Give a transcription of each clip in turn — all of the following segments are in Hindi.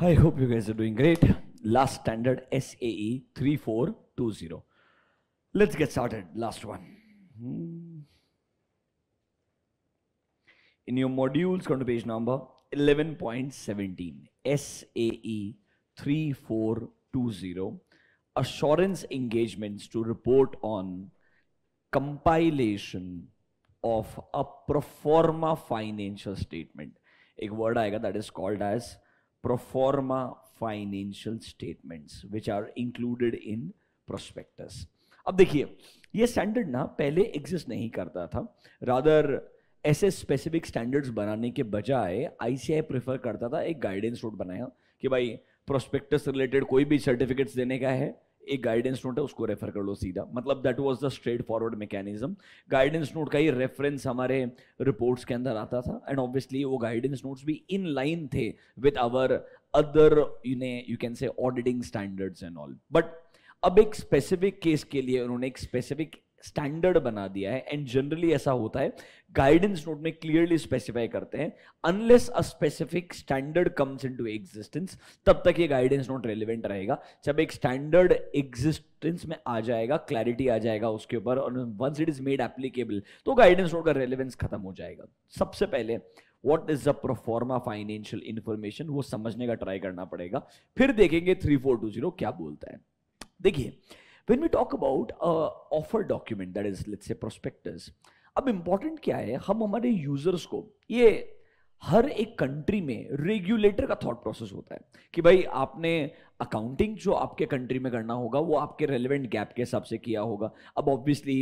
I hope you guys are doing great. Last standard SAE 3420. Let's get started. Last one. Hmm. In your modules, go to page number 11.17. SAE 3420. Assurance engagements to report on compilation of a pro forma financial statement. A word that is called as proforma financial statements which are included in prospectus अब देखिए ये स्टैंडर्ड ना पहले एग्जिस्ट नहीं करता था रादर ऐसे स्पेसिफिक स्टैंडर्ड्स बनाने के बजाय आईसीआई प्रेफर करता था एक गाइडेंस रूट बनाया कि भाई प्रोस्पेक्टस रिलेटेड कोई भी सर्टिफिकेट्स देने का है एक गाइडेंस नोट है उसको रेफर कर लो सीधा मतलब that was the straight forward mechanism guidance note का ही रेफरेंस हमारे रिपोर्ट्स के अंदर आता था एंड ऑब्वियसली वो गाइडेंस नोट्स भी इन लाइन थे with our other you can say auditing standards and all but अब एक स्पेसिफिक केस के लिए उन्होंने एक स्पेसिफिक स्टैंडर्ड बना दिया है एंड जनरली ऐसा होता है गाइडेंस नोट में क्लियरली स्पेसिफाई करते हैं unless a specific standard comes into existence तब तक ये गाइडेंस नोट रेलिवेंट रहेगा जब एक स्टैंडर्ड एग्जिस्टेंस में आ जाएगा क्लैरिटी आ जाएगा उसके ऊपर और once it is made applicable तो गाइडेंस नोट का रेलिवेंस खत्म हो जाएगा सबसे पहले what is the proforma financial information वो समझने का ट्राई करना पड़ेगा फिर देखेंगे थ्री फोर टू जीरो क्या बोलता है देखिए when we talk about a offer document that is let's say prospectus अब इम्पॉर्टेंट क्या है हम हमारे यूजर्स को ये हर एक कंट्री में रेगुलेटर का थॉट प्रोसेस होता है कि भाई आपने अकाउंटिंग जो आपके कंट्री में करना होगा वो आपके रेलिवेंट गैप के हिसाब से किया होगा अब ऑब्वियसली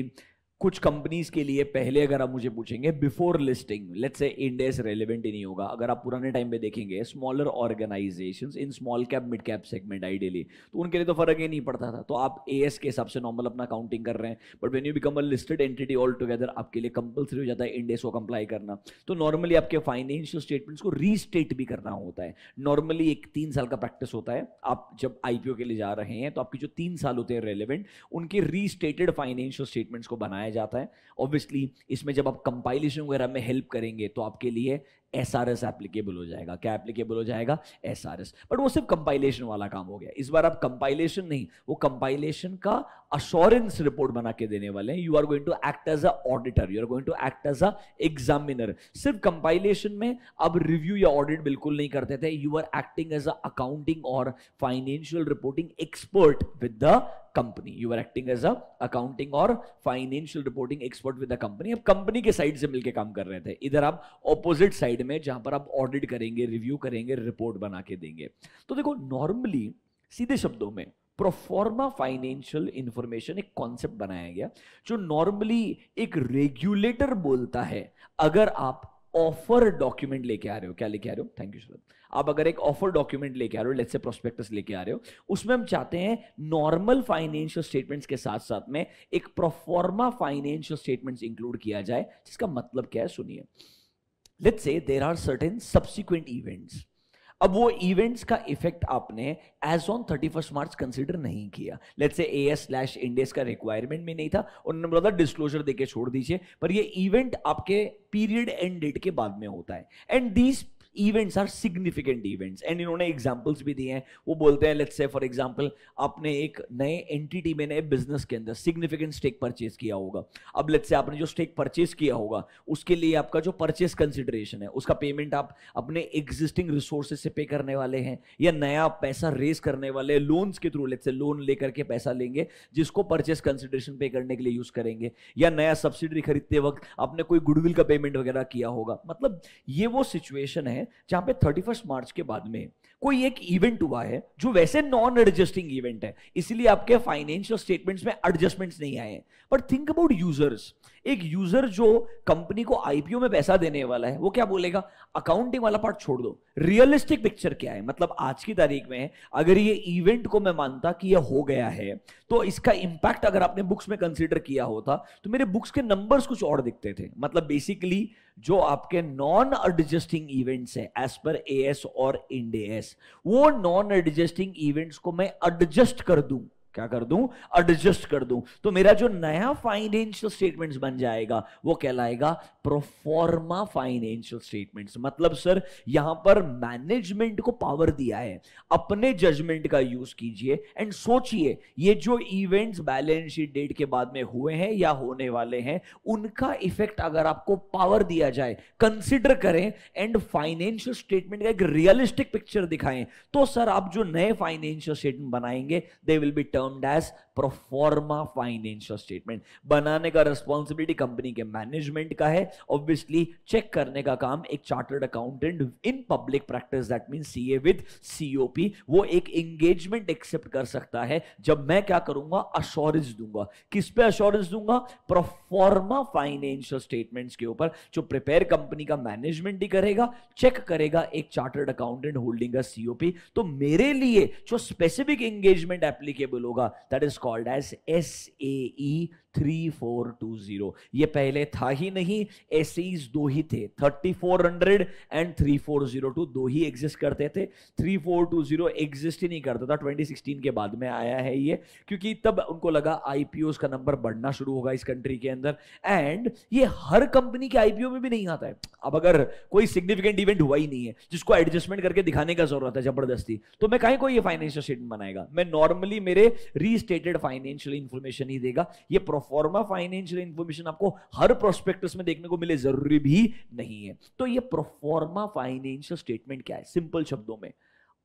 कुछ कंपनीज के लिए पहले अगर आप मुझे पूछेंगे before listing let's say इंडेस relevant ही नहीं होगा अगर आप पुराने टाइम पे देखेंगे smaller organisation in small cap mid cap segment ideally तो उनके लिए तो फर्क ही नहीं पड़ता था तो आप ए एस के हिसाब से नॉर्मल अपना काउंटिंग कर रहे हैं but when you become a listed entity all together आपके लिए कंपलसरी हो जाता है इंडेस को कंप्लाई करना तो नॉर्मली आपके फाइनेंशियल स्टेटमेंट्स को रीस्टेट भी करना होता है नॉर्मली एक तीन साल का प्रैक्टिस होता है आप जब आईपीओ के लिए जा रहे हैं तो आपकी जो तीन साल होते हैं रेलिवेंट उनके रीस्टेटेड फाइनेंशियल स्टेटमेंट्स को बनाया बनाया जाता है ऑब्वियसली इसमें जब आप कंपाइलेशन वगैरह में हेल्प करेंगे तो आपके लिए एस आर एस एप्लीकेबल हो जाएगा क्या एप्लीकेबल हो जाएगा एस आर एस बट वो सिर्फ कंपाइलेशन वाला काम हो गया इस बार आप कंपाइलेशन नहीं वो कंपाइलेशन का अश्योरेंस रिपोर्ट बना के देने वाले हैं you are going to act as a auditor you are going to act as a examiner सिर्फ कंपाइलेशन में अब रिव्यू या ऑडिट बिल्कुल नहीं करते थे you are acting as a accounting और financial reporting expert with the company you are acting as a accounting और financial reporting expert with the company अब कंपनी के साइड से मिलकर काम कर रहे थे इधर आप ऑपोजिट साइड में जहां पर आप ऑडिट करेंगे रिव्यू करेंगे रिपोर्ट बना के देंगे तो देखो नॉर्मली सीधे शब्दों में प्रोफॉर्मा फाइनेंशियल इंफॉर्मेशन एक कॉन्सेप्ट बनाया गया जो नॉर्मली एक रेगुलेटर बोलता है अगर आप ऑफर डॉक्यूमेंट लेके आ रहे हो क्या लेके आ रहे हो थैंक यू शरद आप अगर एक ऑफर डॉक्यूमेंट लेके आ रहे हो लेट्स से प्रोस्पेक्टस लेके आ रहे हो उसमें हम चाहते हैं नॉर्मल फाइनेंशियल स्टेटमेंट्स के साथ साथ में एक प्रोफॉर्मा फाइनेंशियल स्टेटमेंट्स इंक्लूड किया जाए जिसका मतलब क्या है सुनिए let's say there are certain subsequent events अब वो इवेंट्स का इफेक्ट आपने as on thirty first March consider नहीं किया लेट से ए एस स्लैश इंडेस का रिक्वायरमेंट भी नहीं था उन्होंने बोला था डिस्क्लोजर देके छोड़ दीजिए पर ये इवेंट आपके पीरियड एंड डेट के बाद में होता है and these events are significant events and इन्होंने एग्जाम्पल्स भी दिए हैं वो बोलते हैं लेट्स से फॉर एग्जाम्पल आपने एक नए एंटिटी में नए बिजनेस के अंदर सिग्निफिकेंट स्टेक परचेज किया होगा अब लेट्स से आपने जो स्टेक परचेज किया होगा उसके लिए आपका जो परचेज कंसिडरेशन है उसका पेमेंट आप अपने एग्जिस्टिंग रिसोर्सेज से पे करने वाले हैं या नया पैसा रेज करने वाले लोन्स के थ्रू लेट्स से लोन लेकर के पैसा लेंगे जिसको परचेज कंसिडरेशन पे करने के लिए यूज करेंगे या नया सब्सिडी खरीदते वक्त आपने कोई गुडविल का पेमेंट वगैरह किया होगा मतलब ये वो सिचुएशन है जहां पे थर्टी मार्च के बाद में कोई एक इवेंट हुआ है जो वैसे नॉन एडजस्टिंग इवेंट है इसीलिए आपके फाइनेंशियल स्टेटमेंट्स में एडजस्टमेंट्स नहीं आए हैं बट थिंक अबाउट यूजर्स एक यूजर जो कंपनी को आईपीओ में पैसा देने वाला है वो क्या बोलेगा अकाउंटिंग वाला पार्ट छोड़ दो रियलिस्टिक पिक्चर क्या है मतलब आज की तारीख में अगर ये इवेंट को मैं मानता कि ये हो गया है तो इसका इंपैक्ट अगर आपने बुक्स में कंसिडर किया होता तो मेरे बुक्स के नंबर्स कुछ और दिखते थे मतलब बेसिकली जो आपके नॉन एडजस्टिंग इवेंट्स है एज पर ए और इंडेस वो नॉन एडजस्टिंग इवेंट्स को मैं एडजस्ट कर दूं क्या कर दूं एडजस्ट कर दूं तो मेरा जो नया फाइनेंशियल स्टेटमेंट्स बन जाएगा वो कहलाएगा प्रोफॉर्मा फाइनेंशियल स्टेटमेंट्स मतलब सर यहां पर मैनेजमेंट को पावर दिया है अपने जजमेंट का यूज कीजिए एंड सोचिए ये जो इवेंट्स बैलेंस शीट डेट के बाद में हुए हैं या होने वाले हैं उनका इफेक्ट अगर आपको पावर दिया जाए कंसिडर करें एंड फाइनेंशियल स्टेटमेंट का एक रियलिस्टिक पिक्चर दिखाएं तो सर आप जो नए फाइनेंशियल स्टेटमेंट बनाएंगे they will be turn termed as proforma financial statement बनाने का रिस्पॉन्सिबिलिटी कंपनी के मैनेजमेंट का है ऑब्वियसली चेक करने का काम एक chartered accountant in public practice that mean C A with COP वो एक एंगेजमेंट एक्सेप्ट कर सकता है जब मैं क्या करूंगा अश्योरेंस दूंगा किस पे अश्योरेंस दूंगा प्रोफॉर्मा फाइनेंशियल स्टेटमेंट के ऊपर जो प्रिपेयर कंपनी का मैनेजमेंट ही करेगा चेक करेगा एक चार्टर्ड अकाउंटेंट होल्डिंग का सीओपी तो मेरे लिए जो स्पेसिफिक एंगेजमेंट एप्लीकेबल होगा that is called as SAE three four two zero ये पहले था ही नहीं ऐसे दो ही थे thirty four hundred and three four zero two दो ही एग्जिस्ट करते थे three four two zero exist ही नहीं करता था ट्वेंटी सिक्सटीन के बाद में आया है ये क्योंकि तब उनको लगा आईपीओ का नंबर बढ़ना शुरू होगा इस कंट्री के अंदर एंड ये हर कंपनी के आईपीओ में भी नहीं आता है अब अगर कोई सिग्निफिकेंट इवेंट हुआ ही नहीं है जिसको एडजस्टमेंट करके दिखाने का जरूरत है जबरदस्ती तो मैं कहीं कोई ये फाइनेंशियल स्टेटमेंट बनाएगा मैं नॉर्मली मेरे रीस्टेटेड फाइनेंशियल इंफॉर्मेशन ही देगा ये प्रोफेट फॉर्मा फाइनेंशियल इंफॉर्मेशन आपको हर प्रोस्पेक्टस में देखने को मिले जरूरी भी नहीं है तो ये प्रोफॉर्मा फाइनेंशियल स्टेटमेंट क्या है सिंपल शब्दों में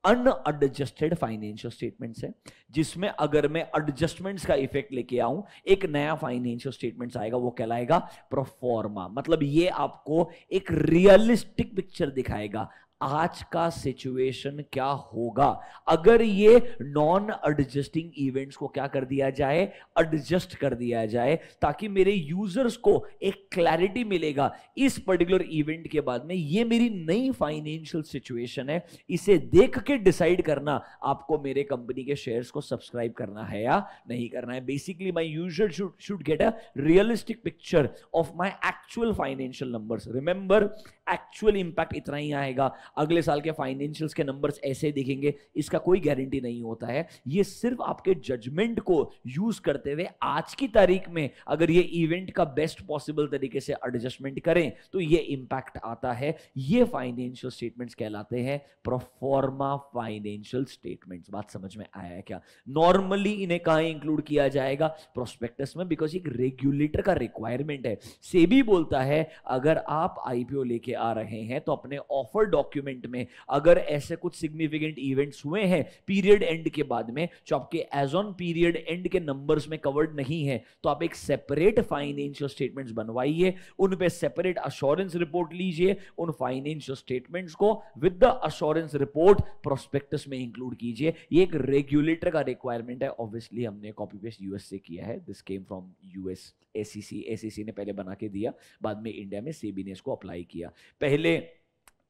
अनएडजस्टेड फाइनेंशियल स्टेटमेंट है जिसमें अगर मैं एडजस्टमेंट्स का इफेक्ट लेके आऊं एक नया फाइनेंशियल स्टेटमेंट आएगा वो कहलाएगा प्रोफॉर्मा मतलब ये आपको एक रियलिस्टिक पिक्चर दिखाएगा आज का सिचुएशन क्या होगा अगर ये नॉन एडजस्टिंग इवेंट्स को क्या कर दिया जाए एडजस्ट कर दिया जाए ताकि मेरे यूजर्स को एक क्लैरिटी मिलेगा इस पर्टिकुलर इवेंट के बाद में ये मेरी नई फाइनेंशियल सिचुएशन है इसे देख के डिसाइड करना आपको मेरे कंपनी के शेयर्स को सब्सक्राइब करना है या नहीं करना है basically my user should should get a realistic picture of my actual financial numbers remember actual impact इतना ही आएगा अगले साल के फाइनेंशियल्स के नंबर्स ऐसे दिखेंगे इसका कोई गारंटी नहीं होता है ये सिर्फ आपके जजमेंट को यूज करते हुए आज की तारीख में अगर ये इवेंट का बेस्ट पॉसिबल तरीके से एडजस्टमेंट करें तो ये इंपैक्ट आता है ये फाइनेंशियल स्टेटमेंट्स कहलाते हैं प्रोफॉर्मा फाइनेंशियल स्टेटमेंट्स बात समझ में आया है क्या नॉर्मली इन्हें कहा इंक्लूड किया जाएगा प्रोस्पेक्टस में बिकॉज एक रेगुलेटर का रिक्वायरमेंट है सेबी बोलता है अगर आप आईपीओ लेके आ रहे हैं तो अपने ऑफर डॉक्यूमेंट डॉक्यूमेंट में अगर ऐसे कुछ सिग्निफिकेंट इवेंट्स हुए हैं पीरियड एंड के बाद में जो आपके एज ऑन पीरियड एंड के नंबर्स में कवर्ड नहीं है तो आप एक सेपरेट फाइनेंशियल स्टेटमेंट्स बनवाइए उन पे सेपरेट अश्योरेंस रिपोर्ट लीजिए उन फाइनेंशियल स्टेटमेंट्स को with the assurance report prospectus में इंक्लूड कीजिए ये एक रेगुलेटर का रिक्वायरमेंट है ऑब्वियसली हमने कॉपी पेस्ट यूएस से किया है this came from US ACC ACC ने पहले बना के दिया बाद में इंडिया में सेबी ने इसको अप्लाई किया पहले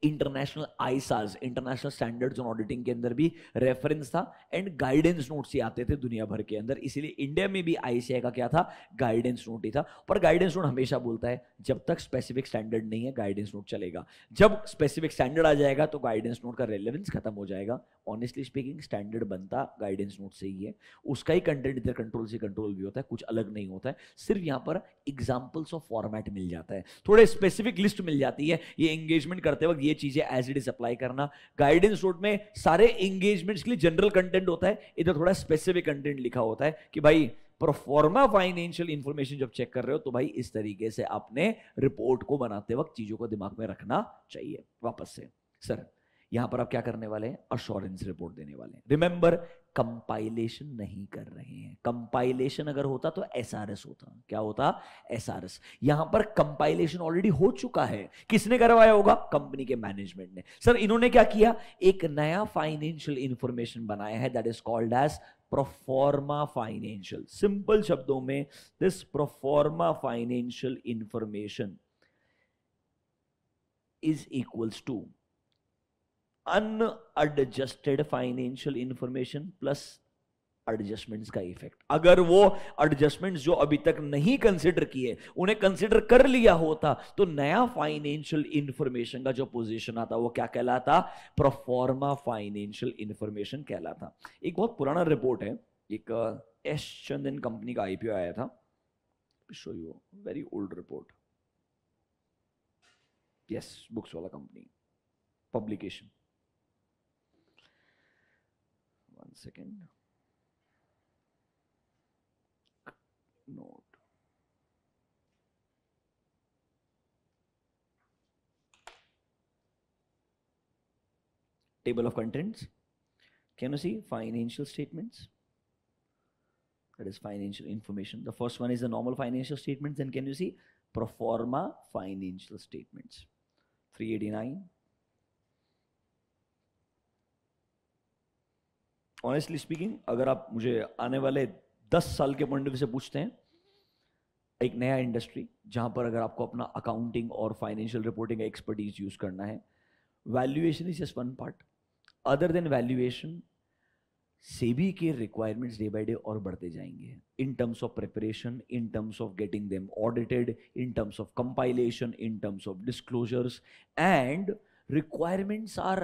international ISAs international standards on auditing के अंदर भी रेफरेंस था एंड गाइडेंस नोट्स ही आते थे दुनिया भर के अंदर इसीलिए इंडिया में भी आईसीआई का क्या था गाइडेंस नोट ही था पर गाइडेंस नोट हमेशा बोलता है जब तक स्पेसिफिक स्टैंडर्ड नहीं है गाइडेंस नोट चलेगा जब स्पेसिफिक स्टैंडर्ड आ जाएगा तो गाइडेंस नोट का रेलिवेंस खत्म हो जाएगा ऑनेस्टली स्पीकिंग स्टैंडर्ड बनता गाइडेंस नोट से ही है उसका ही कंटेंट इधर कंट्रोल से कंट्रोल भी होता है कुछ अलग नहीं होता है सिर्फ यहाँ पर एग्जाम्पल्स ऑफ फॉर्मेट मिल जाता है थोड़े स्पेसिफिक लिस्ट मिल जाती है ये एंगेजमेंट करते वक्त ये ये चीजें एज इट इज अप्लाई करना गाइडेंस नोट में सारे एंगेजमेंट्स के लिए जनरल कंटेंट होता है इधर थोड़ा स्पेसिफिक कंटेंट लिखा होता है कि भाई प्रोफॉर्मा फाइनेंशियल इंफॉर्मेशन जब चेक कर रहे हो तो भाई इस तरीके से अपने रिपोर्ट को बनाते वक्त चीजों को दिमाग में रखना चाहिए वापस से सर यहां पर आप क्या करने वाले हैं अश्योरेंस रिपोर्ट देने वाले हैं रिमेंबर कंपाइलेशन नहीं कर रहे हैं कंपाइलेशन अगर होता तो एस होता क्या होता एस आर एस यहां पर कंपाइलेशन ऑलरेडी हो चुका है किसने करवाया होगा कंपनी के मैनेजमेंट ने सर इन्होंने क्या किया एक नया फाइनेंशियल इंफॉर्मेशन बनाया है that is called as proforma financial simple शब्दों में this proforma financial information is equals to unadjusted financial information plus adjustments का इफेक्ट अगर वो एडजस्टमेंट्स जो अभी तक नहीं कंसिडर किए उन्हें कंसिडर कर लिया होता तो नया फाइनेंशियल इंफॉर्मेशन का जो पोजीशन आता वो क्या कहलाता प्रोफॉर्मा फाइनेंशियल इंफॉर्मेशन कहलाता एक बहुत पुराना रिपोर्ट है एक एस चंदन कंपनी का आईपीओ आया था show you very old report yes books वाला company publication one second Note. table of contents can you see financial statements that is financial information the first one is the normal financial statements and can you see pro forma financial statements 389 honestly speaking अगर आप मुझे आने वाले दस साल के पॉइंट से पूछते हैं एक नया इंडस्ट्री जहां पर अगर आपको अपना अकाउंटिंग और फाइनेंशियल रिपोर्टिंग एक्सपर्टीज यूज करना है valuation is just one part other than valuation SEBI के रिक्वायरमेंट्स डे बाय डे और बढ़ते जाएंगे in terms of preparation in terms of getting them audited in terms of compilation in terms of disclosures and requirements are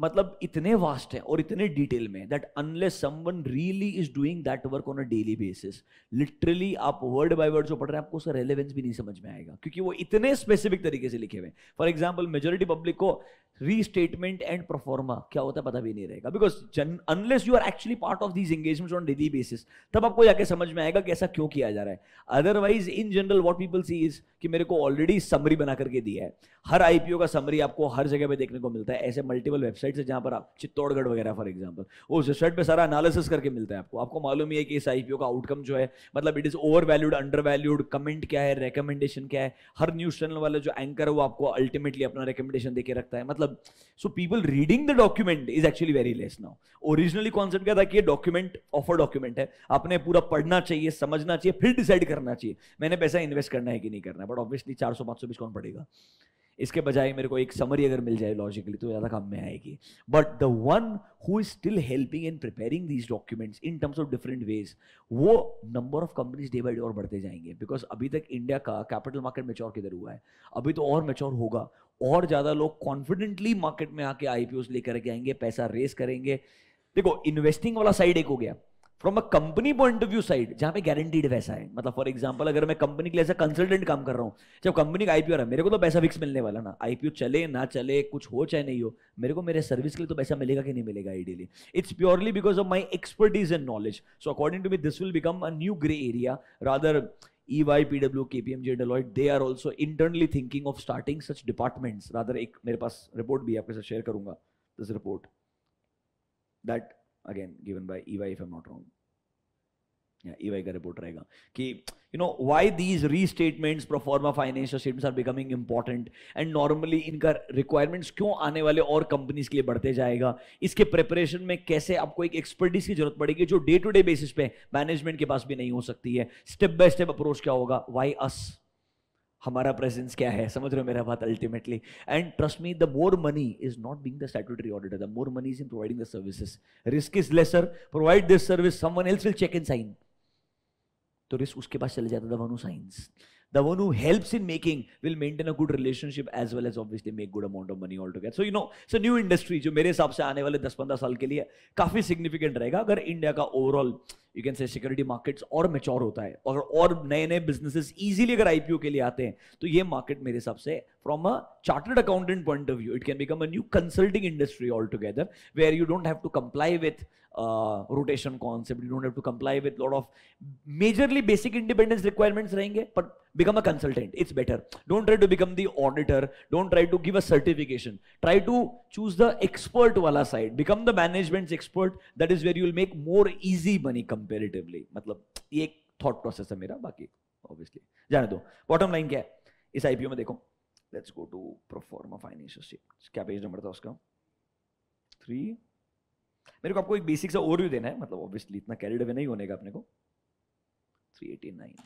मतलब इतने वास्ट है और इतने डिटेल में that unless someone really is doing that work on a daily basis literally आप वर्ड बाय वर्ड जो पढ़ रहे हैं आपको उसका रेलेवेंस भी नहीं समझ में आएगा क्योंकि वो इतने स्पेसिफिक तरीके से लिखे हुए हैं फॉर एग्जाम्पल मेजोरिटी पब्लिक को रीस्टेटमेंट एंड परफॉर्मा क्या होता है पता भी नहीं रहेगा because unless you are actually part of these engagement on daily basis तब आपको जाके समझ में आएगा कि ऐसा क्यों किया जा रहा है otherwise in general what people see is कि मेरे को ऑलरेडी समरी बना करके दिया है हर आईपीओ का समरी आपको हर जगह पे देखने को मिलता है ऐसे मल्टीपल वेबसाइट वेबसाइट से जहाँ पर आप चित्तौड़गढ़ वगैरह फॉर एग्जाम्पल उस वेबसाइट पर सारा एनालिसिस करके मिलता है आपको आपको मालूम ही है कि इस आई का आउटकम जो है मतलब it is over valued under valued comment क्या है रिकमेंडेशन क्या है हर न्यूज़ चैनल वाले जो एंकर है वो आपको अल्टीमेटली अपना रिकमेंडेशन देकर रखता है मतलब so people reading the document is actually very less now originally concept क्या था कि डॉक्यूमेंट ऑफर डॉक्यूमेंट है आपने पूरा पढ़ना चाहिए समझना चाहिए फिर डिसाइड करना चाहिए मैंने पैसा इन्वेस्ट करना है कि नहीं करना है बट ऑब्वियसली चार सौ पांच सौ बीस कौन पड़ेगा इसके बजाय मेरे को एक समरी अगर मिल जाए लॉजिकली तो ज़्यादा काम में आएगी but the one who is still helping in preparing these documents in terms of different ways वो number of companies day by day और बढ़ते जाएंगे बिकॉज अभी तक इंडिया का कैपिटल मार्केट मेच्योर किधर हुआ है अभी तो और मेच्योर होगा और ज़्यादा लोग कॉन्फिडेंटली मार्केट में आके आईपीओ लेकर के आएंगे पैसा रेस करेंगे देखो इन्वेस्टिंग वाला साइड एक हो गया from a company point of view side जहां पे गारंटीड पैसा है मतलब फॉर एग्जांपल अगर मैं कंपनी के लिए ऐसा कंसल्टेंट काम कर रहा हूँ जब कंपनी का आईपीओ रहा मेरे को तो पैसा फिक्स मिलने वाला ना आईपीओ चले ना चले कुछ हो चाहे नहीं हो मेरे को मेरे सर्विस के लिए तो पैसा मिलेगा कि नहीं मिलेगा ideally it's purely because of my expertise and knowledge so according to me this will become a new grey area rather P M G Deloitte they are also internally thinking of starting such departments rather एक मेरे पास रिपोर्ट भी आपके साथ शेयर करूंगा this report that again given by E Y if I'm not wrong EY का रिपोर्ट रहेगा कि यू नो व्हाई दीज री रीस्टेटमेंट्स proforma financial statements are becoming important and normally इनका रिक्वायरमेंट्स क्यों आने वाले और कंपनीज के लिए बढ़ते जाएगा इसके प्रिपरेशन में कैसे आपको एक एक्सपर्टीज की जरूरत पड़ेगी जो डे टू डे बेसिस पे मैनेजमेंट के पास भी नहीं हो सकती है स्टेप बाय स्टेप अप्रोच क्या होगा वाई अस हमारा प्रेजेंस क्या है समझ रहे हो मेरा बात ultimately and trust me the more money is not being the statutory auditor the more money is in providing the services risk is lesser provide this service someone else will check in sign तो रिस्क उसके पास चले जाता था one who signs the one who helps in making will maintain a good relationship as well as obviously make good amount of money altogether. So you know, it's a new industry जो मेरे हिसाब से आने वाले 10-15 साल के लिए काफी significant रहेगा अगर इंडिया का overall you can say security markets और मेच्योर होता है और और नए नए बिजनेसेस इजीली अगर आईपीओ के लिए आते हैं तो ये मार्केट मेरे हिसाब से from a chartered accountant point of view it can become a new consulting industry all together where you don't have to comply with uh, rotation concept. You don't have to comply with lot of majorly basic independence requirements rahenge, but become a consultant. It's better. Don't try to become the auditor. Don't try to give a certification. Try to choose the expert wala side. Become the management's expert. That is where you will make more easy money comparatively. Matlab, ye एक thought process hai mera, baki, obviously. जाने do. Bottom line kya hai? Is IPO mein dekho. Let's go to pro forma financial statements. Kya page number tha uska? Three. मेरे को आपको एक बेसिक सा ओवरव्यू देना है मतलब ऑब्वियसली इतना कैरिड अवे नहीं होने का अपने को 389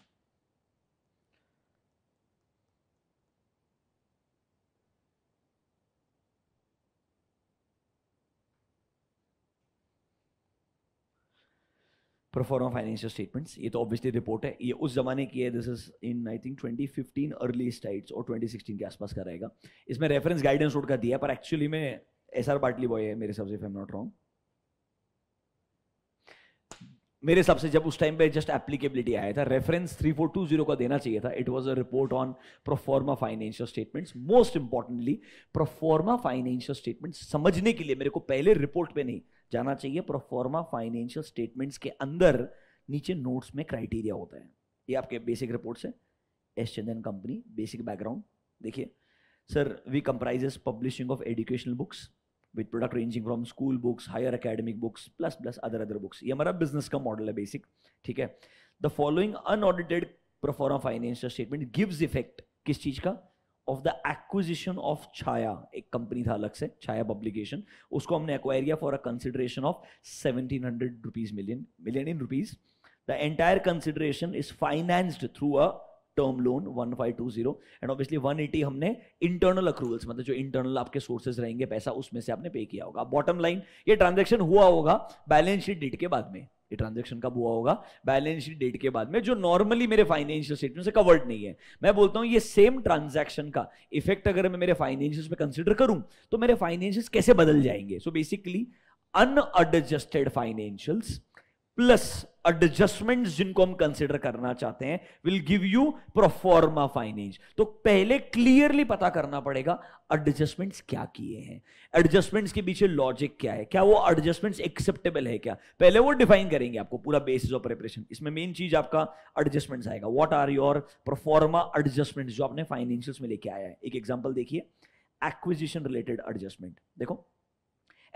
परफॉर्म फाइनेंशियल स्टेटमेंट्स ये तो ऑब्वियसली रिपोर्ट है ये उस जमाने की है this is in I think 2015 early states और 2016 के आसपास का रहेगा इसमें रेफरेंस गाइडेंस रोड का दिया पर एक्चुअली में एस आर बाटली बॉय है मेरे हिसाब से एम नॉट रॉन्ग मेरे हिसाब से जब उस टाइम पे जस्ट एप्लीकेबिलिटी आया था रेफरेंस 3420 का देना चाहिए था it was a report on proforma financial statements most importantly proforma financial statements समझने के लिए मेरे को पहले रिपोर्ट पे नहीं जाना चाहिए प्रोफॉर्मा फाइनेंशियल स्टेटमेंट्स के अंदर नीचे नोट्स में क्राइटेरिया होता है ये आपके बेसिक रिपोर्ट है S Chandan company basic background देखिए sir we comprises publishing of educational books with product ranging from school books higher academic books plus plus other other books ये हमारा business का model है basic ठीक है the following unaudited pro forma financial statement gives effect किस चीज का of the acquisition of Chhaya एक कंपनी था अलग से छाया पब्लिकेशन उसको हमने एक्वायर किया for a consideration of seventeen hundred rupees million million in rupees the entire consideration is financed through a term loan one five two zero and obviously one eighty हमने इंटरनल अक्रूवल्स मतलब जो इंटरनल आपके सोर्सेज रहेंगे पैसा उसमें से आपने पे किया होगा बॉटम लाइन ये ट्रांजेक्शन हुआ होगा बैलेंस शीट डेट के बाद में ये ट्रांजेक्शन कब हुआ होगा बैलेंस शीट डेट के बाद में जो नॉर्मली मेरे फाइनेंशियल स्टेटमेंट से कवर्ड नहीं है मैं बोलता हूं ये सेम ट्रांजेक्शन का इफेक्ट अगर मैं मेरे फाइनेंशियल पे कंसिडर करूं तो मेरे फाइनेंशियल कैसे बदल जाएंगे so basically unadjusted financials plus adjustment जिनको हम कंसिडर करना चाहते हैं will give you proforma finance तो पहले क्लियरली पता करना पड़ेगा एडजस्टमेंट्स क्या किए हैं एडजस्टमेंट्स के पीछे लॉजिक क्या है क्या वो एडजस्टमेंट्स एक्सेप्टेबल है क्या पहले वो डिफाइन करेंगे आपको पूरा बेसिस ऑफ प्रिपरेशन इसमें मेन चीज आपका एडजस्टमेंट आएगा what are your proforma adjustment जो आपने फाइनेंशियल में लेके आया है एक एग्जाम्पल देखिए एक्विजिशन रिलेटेड एडजस्टमेंट देखो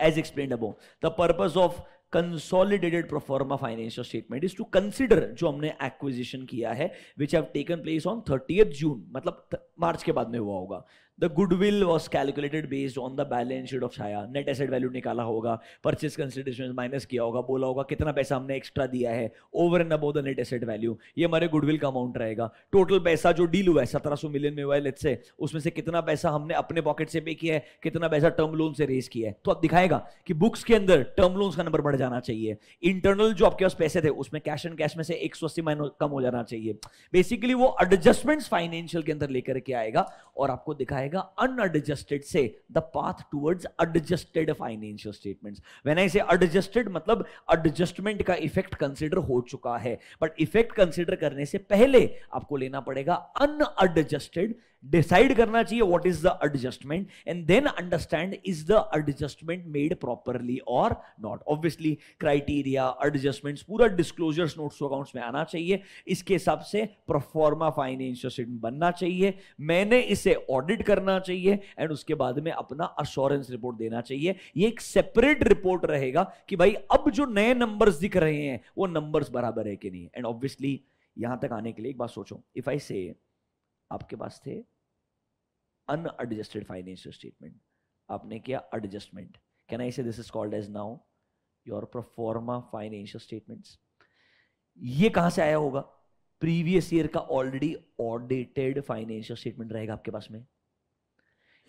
as explain above the purpose of consolidated proforma financial statement is to consider जो हमने एक्विजिशन किया है which have taken place on thirty June मतलब मार्च के बाद में हुआ होगा the goodwill was calculated based on the balance sheet of Chhaya net asset value निकाला होगा परचेज कंसिडरेशन माइनस किया होगा बोला होगा कितना पैसा हमने एक्स्ट्रा दिया है over and above the net asset value ये हमारे गुडविल का अमाउंट रहेगा टोटल पैसा जो डील हुआ है सत्रह मिलियन में हुआ है लेट्स से उसमें से कितना पैसा हमने अपने पॉकेट से पे किया है कितना पैसा टर्म लोन से रेज किया है तो अब दिखाएगा कि बुक्स के अंदर टर्म लोन्स का नंबर बढ़ जाना चाहिए इंटरनल जो आपके पास पैसे थे उसमें कैश एंड कैश में से एक सौ अस्सी माइनस कम हो जाना चाहिए बेसिकली वो एडजस्टमेंट्स फाइनेंशियल के अंदर लेकर के आएगा और आपको दिखाएगा जाएगा अनएडजस्टेड से the path towards adjusted financial statements when I say adjusted मतलब एडजस्टमेंट का इफेक्ट कंसिडर हो चुका है बट इफेक्ट कंसिडर करने से पहले आपको लेना पड़ेगा अनएडजस्टेड डिसाइड करना चाहिए what is the adjustment and then understand is the adjustment made properly और नॉट ऑब्वियसली क्राइटेरिया एडजस्टमेंट्स पूरा डिस्क्लोजर्स नोट्स अकाउंट्स में आना चाहिए इसके हिसाब से प्रोफॉर्मा फाइनेंशियल स्टेटमेंट बनना चाहिए मैंने इसे ऑडिट करना चाहिए एंड उसके बाद में अपना अश्योरेंस रिपोर्ट देना चाहिए ये एक सेपरेट रिपोर्ट रहेगा कि भाई अब जो नए नंबर्स दिख रहे हैं वो नंबर्स बराबर है कि नहीं एंड ऑब्वियसली यहां तक आने के लिए एक बार सोचो इफ आई से आपके पास थे अनएडजस्टेड फाइनेंशियल स्टेटमेंट आपने किया adjustment can I say this is called as now your proforma financial statements ये कहां से आया होगा प्रीवियस ईयर का ऑलरेडी ऑडिटेड फाइनेंशियल स्टेटमेंट रहेगा आपके पास में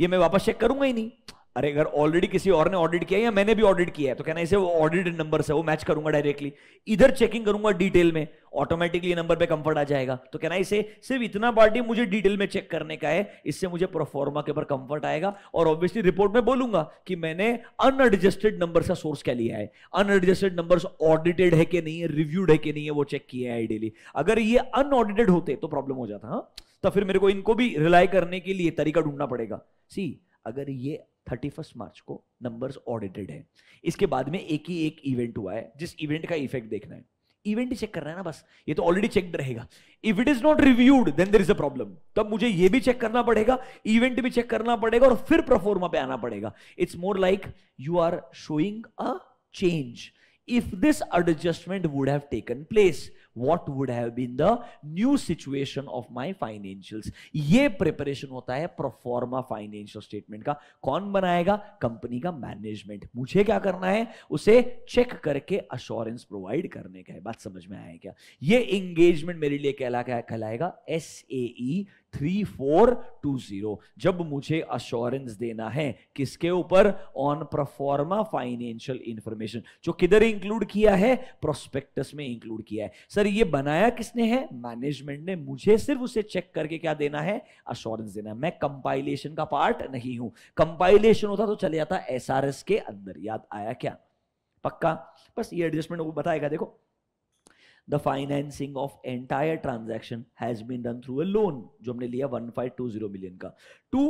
ये मैं वापस चेक करूंगा ही नहीं अरे अगर ऑलरेडी किसी और ने ऑडिट किया या मैंने भी ऑडिट किया है तो कहना इसे वो ऑडिट नंबर से वो मैच करूंगा डायरेक्टली इधर चेकिंग करूंगा डिटेल में ऑटोमेटिकली नंबर पे कंफर्ट आ जाएगा तो कहना इसे सिर्फ इतना पार्टी मुझे डिटेल में चेक करने का है इससे मुझे प्रोफॉर्मा के ऊपर कंफर्ट आएगा और ऑब्वियसली रिपोर्ट में बोलूंगा कि मैंने अनएडजस्टेड नंबर का सोर्स क्या लिया है अनएडजस्टेड नंबर ऑडिटेड है कि नहीं है रिव्यूड है कि नहीं है वो चेक किया है डेली अगर ये अनऑडिटेड होते तो प्रॉब्लम हो जाता हाँ तो फिर मेरे को इनको भी रिलाई करने के लिए तरीका ढूंढना पड़ेगा सी अगर ये थर्टी फर्स्ट मार्च को नंबर्स ऑडिटेड है इसके बाद में एक ही एक इवेंट हुआ है जिस इवेंट का इफेक्ट देखना है इवेंट चेक करना है ना बस ये तो ऑलरेडी चेक रहेगा if it is not reviewed then there is a problem तब मुझे ये भी चेक करना पड़ेगा इवेंट भी चेक करना पड़ेगा और फिर परफॉर्मा पे आना पड़ेगा it's more like you are showing a change if this adjustment would have taken place what would have been the new situation of my financial ये प्रिपरेशन होता है प्रोफॉर्मा फाइनेंशियल स्टेटमेंट का कौन बनाएगा कंपनी का मैनेजमेंट मुझे क्या करना है उसे चेक करके अश्योरेंस प्रोवाइड करने का है बात समझ में आया क्या ये इंगेजमेंट मेरे लिए कहला क्या कहलाएगा S A three four two zero जब मुझे अश्योरेंस देना है किसके ऊपर ऑन प्रफॉर्मा फाइनेंशियल इंफॉर्मेशन जो किधर इंक्लूड किया है प्रोस्पेक्टस में इंक्लूड किया है सर ये बनाया किसने है मैनेजमेंट ने मुझे सिर्फ उसे चेक करके क्या देना है अश्योरेंस देना है मैं कंपाइलेशन का पार्ट नहीं हूं कंपाइलेशन होता तो चले जाता एस के अंदर याद आया क्या पक्का बस ये एडजस्टमेंट वो बताएगा देखो the financing of entire transaction has been done through a loan जो हमने लिया 1520 मिलियन का to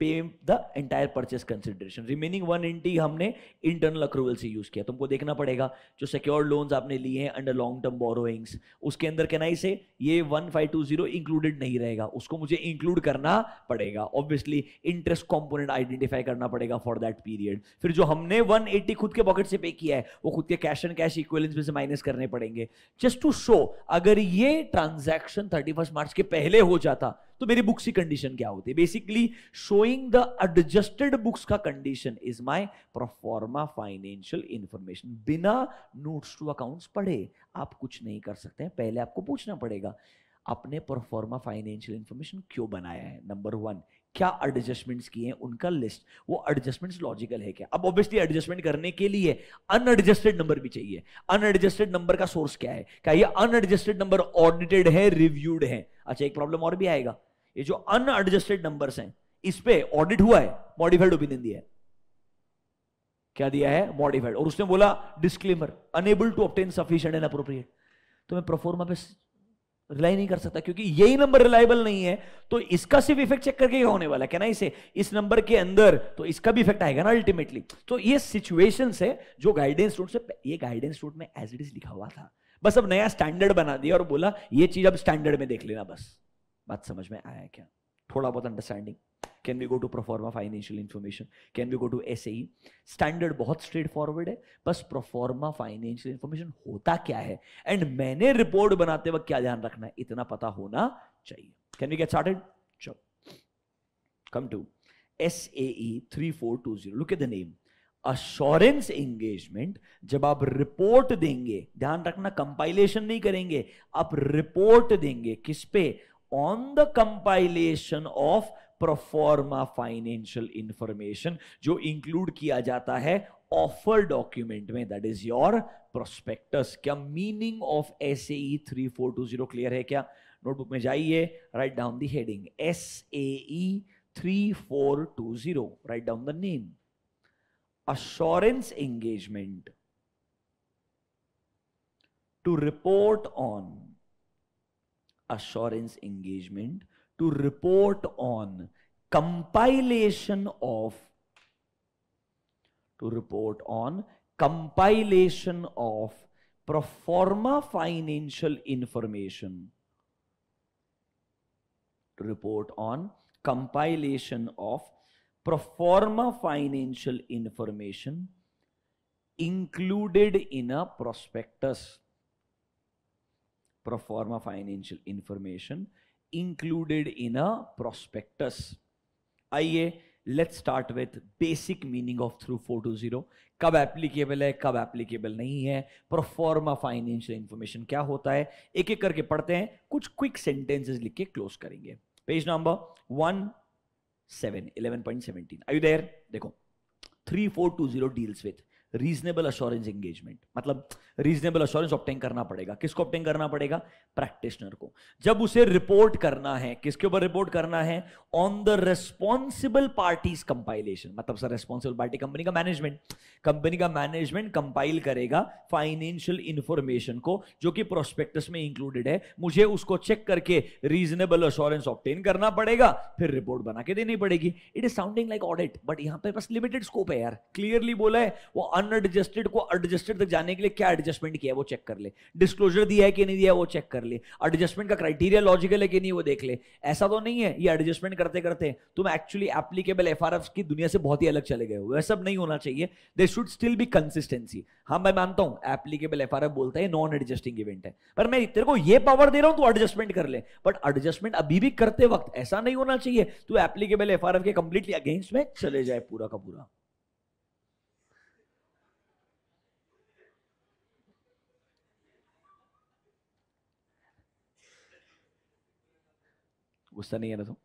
pay the entire purchase consideration remaining one एंटी हमने इंटरनल अक्रूवल से यूज किया तुमको देखना पड़ेगा जो सिक्योर लोन्स आपने लिए हैं अंडर लॉन्ग टर्म बोरोइंग्स उसके अंदर कैन आई से ये one five two zero included नहीं रहेगा उसको मुझे इंक्लूड करना पड़ेगा ऑब्वियसली इंटरेस्ट कॉम्पोनेंट आइडेंटिफाई करना पड़ेगा फॉर दैट पीरियड फिर जो हमने वन एटी खुद के पॉकेट से पे किया है वो खुद के कैश एंड कैश इक्वेलेंस में से माइनस करने पड़ेंगे जस्ट टू शो अगर ये ट्रांजेक्शन थर्टी फर्स्ट मार्च के पहले हो जाता तो मेरी बुक्स की कंडीशन क्या होती है basically showing the adjusted books का condition is my proforma financial information बिना नोट्स टू अकाउंट्स पढ़े आप कुछ नहीं कर सकते हैं पहले आपको पूछना पड़ेगा आपने प्रोफॉर्मा फाइनेंशियल इंफॉर्मेशन क्यों बनाया है नंबर वन क्या एडजस्टमेंट्स किए हैं उनका लिस्ट वो एडजस्टमेंट्स लॉजिकल है क्या अब ऑब्वियसली एडजस्टमेंट करने के लिए अनएडजस्टेड नंबर भी चाहिए अनएडजस्टेड नंबर का सोर्स क्या है क्या ये अनएडजस्टेड नंबर ऑडिटेड है रिव्यूड है अच्छा एक प्रॉब्लम और भी आएगा ये जो अनएडजस्टेड नंबर हैं इस पे ऑडिट हुआ है मॉडिफाइड ओपिनियन दिया है क्या दिया है मॉडिफाइड और उसने बोला disclaimer unable to obtain sufficient and appropriate तो मैं प्रोफोर्मा पे रिलाई नहीं कर सकता क्योंकि यही नंबर रिलायबल नहीं है तो इसका सिर्फ इफेक्ट चेक करके क्या होने वाला है क्या ना इसे इस नंबर के अंदर तो इसका भी इफेक्ट आएगा ना अल्टीमेटली तो ये सिचुएशन है जो गाइडेंस रूट से ये गाइडेंस रूट में एज इट इज लिखा हुआ था बस अब नया स्टैंडर्ड बना दिया और बोला ये चीज अब स्टैंडर्ड में देख लेना बस बात समझ में आया क्या थोड़ा बहुत understanding can we go to proforma financial information can we go to S E standard बहुत स्ट्रेट फॉरवर्ड है बस प्रोफॉर्मा फाइनेंशियल इन्फॉर्मेशन होता क्या है एंड मैंने रिपोर्ट बनाते वक्त क्या ध्यान रखना है इतना पता होना चाहिए कैन वी गेट स्टार्टेड चलो come to S A three four two zero look at the name assurance engagement जब आप रिपोर्ट देंगे ध्यान रखना कंपाइलेशन नहीं करेंगे आप रिपोर्ट देंगे किस पे on the compilation of proforma financial information जो इंक्लूड किया जाता है ऑफर डॉक्यूमेंट में दैट इज योर प्रोस्पेक्टस क्या meaning of S A three four two zero clear है क्या नोटबुक में जाइए write down the heading S A three four two zero write down the name assurance engagement to report on assurance engagement to report on compilation of to report on compilation of pro forma financial information to report on compilation of pro forma financial information included in a prospectus proforma financial financial information included in a prospectus आइए let start with basic meaning of three four two zero कब एप्लीकेबल है कब एप्लीकेबल नहीं है प्रोफॉर्मा फाइनेंशियल इंफॉर्मेशन क्या होता है एक एक करके पढ़ते हैं कुछ क्विक सेंटेंसेस लिख के क्लोज करेंगे page number one seven eleven point seventeen I there देखो three four two zero deals with reasonable assurance engagement मतलब रीजनेबल अश्योरेंस ऑप्टेन करना पड़ेगा किसको ऑप्टेन करना पड़ेगा प्रैक्टिशनर को जब उसे रिपोर्ट करना है किसके ऊपर रिपोर्ट करना है on the responsible parties compilation मतलब सर रेस्पॉन्सिबल पार्टी कंपनी का मैनेजमेंट कंपनी का मैनेजमेंट कंपाइल करेगा फाइनेंशियल इंफॉर्मेशन को जो कि प्रोस्पेक्टस में इंक्लूडेड है मुझे उसको चेक करके रीजनेबल अश्योरेंस ऑप्टेन करना पड़ेगा फिर रिपोर्ट बना के देनी पड़ेगी it is sounding like audit but यहां पर बस लिमिटेड स्कोप है यार क्लियरली बोला है वो अनएडजस्टेड को एडजस्टेड तक जाने के लिए क्या एडजस्टमेंट किया है वो चेक कर ले डिस्क्लोजर दिया है कि नहीं दिया है वो चेक कर ले एडजस्टमेंट का क्राइटेरिया लॉजिकल है कि नहीं वो देख ले ऐसा तो नहीं है ये एडजस्टमेंट करते करते तुम एक्चुअली एप्लीकेबल एफ की दुनिया से बहुत ही अलग चले गए वह सब नहीं होना चाहिए they should still be consistency हाँ मैं मानता हूँ एप्लीकेबल एफ बोलता है नॉन एडजस्टिंग इवेंट है पर मैं तेरे को ये पावर दे रहा हूँ तो एडजस्टमेंट कर ले बट एडजस्टमेंट अभी भी करते वक्त ऐसा नहीं होना चाहिए तू एप्लीकेबल एफ के कंप्लीटली अगेंस्ट में चले जाए पूरा का पूरा गुस्सा नहीं आ रहा तो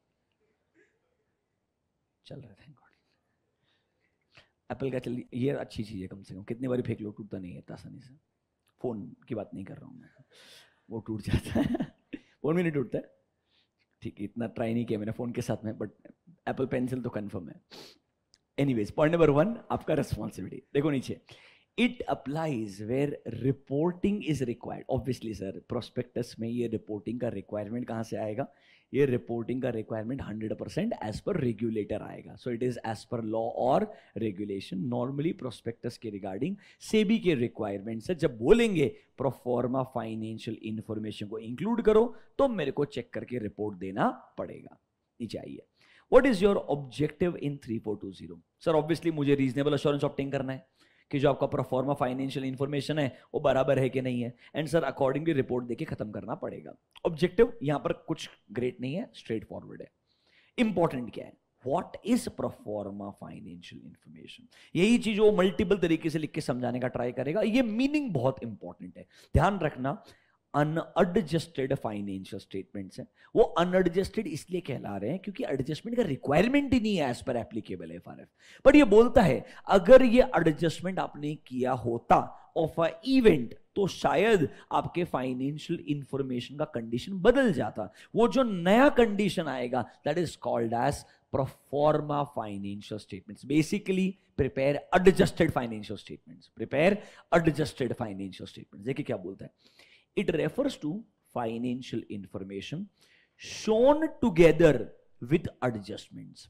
चल रहे थैंक गॉड एप्पल का चल ये अच्छी चीज़ है कम से कम कितनी बारी फेंक लो टूटता नहीं है आसानी से फ़ोन की बात नहीं कर रहा हूँ मैं वो टूट जाता है फ़ोन भी नहीं टूटता ठीक है इतना ट्राई नहीं किया मैंने फ़ोन के साथ में बट एप्पल पेंसिल तो कन्फर्म है anyways point number one आपका रिस्पॉन्सिबिलिटी देखो नीचे it applies where reporting is required obviously sir prospectus में ये रिपोर्टिंग का रिक्वायरमेंट कहाँ से आएगा ये रिपोर्टिंग का requirement 100 percent as per regulator आएगा सो इट इज एज पर लॉ और रेगुलेशन नॉर्मली प्रोस्पेक्टस के रिगार्डिंग सेबी के रिक्वायरमेंट से जब बोलेंगे प्रोफॉर्मा फाइनेंशियल इंफॉर्मेशन को इंक्लूड करो तो मेरे को चेक करके रिपोर्ट देना पड़ेगा नीचे आइए what is your objective in three four two zero sir obviously मुझे रीजनेबल अश्योरेंस ऑप्टेन करना है कि जो आपका परफॉर्मा फाइनेंशियल इन्फॉर्मेशन है वो बराबर है कि नहीं है एंड सर अकॉर्डिंगली रिपोर्ट देके खत्म करना पड़ेगा ऑब्जेक्टिव यहाँ पर कुछ ग्रेट नहीं है स्ट्रेट फॉरवर्ड है इंपॉर्टेंट क्या है what is proforma financial information यही चीज वो मल्टीपल तरीके से लिख के समझाने का ट्राई करेगा ये मीनिंग बहुत इंपॉर्टेंट है ध्यान रखना अनएडजस्टेड फाइनेंशियल स्टेटमेंट्स हैं वो अनएडजस्टेड इसलिए कहला रहे हैं क्योंकि एडजस्टमेंट का रिक्वायरमेंट ही नहीं है as per applicable F R F but ये बोलता है अगर ये एडजस्टमेंट आपने किया होता ऑफ अ इवेंट तो शायद आपके फाइनेंशियल इंफॉर्मेशन का कंडीशन बदल जाता वो जो नया कंडीशन आएगा that is called as proforma financial statements. Basically prepare adjusted financial statements. Prepare adjusted financial statements. देखिए क्या बोलता है it refers to financial information shown together with adjustments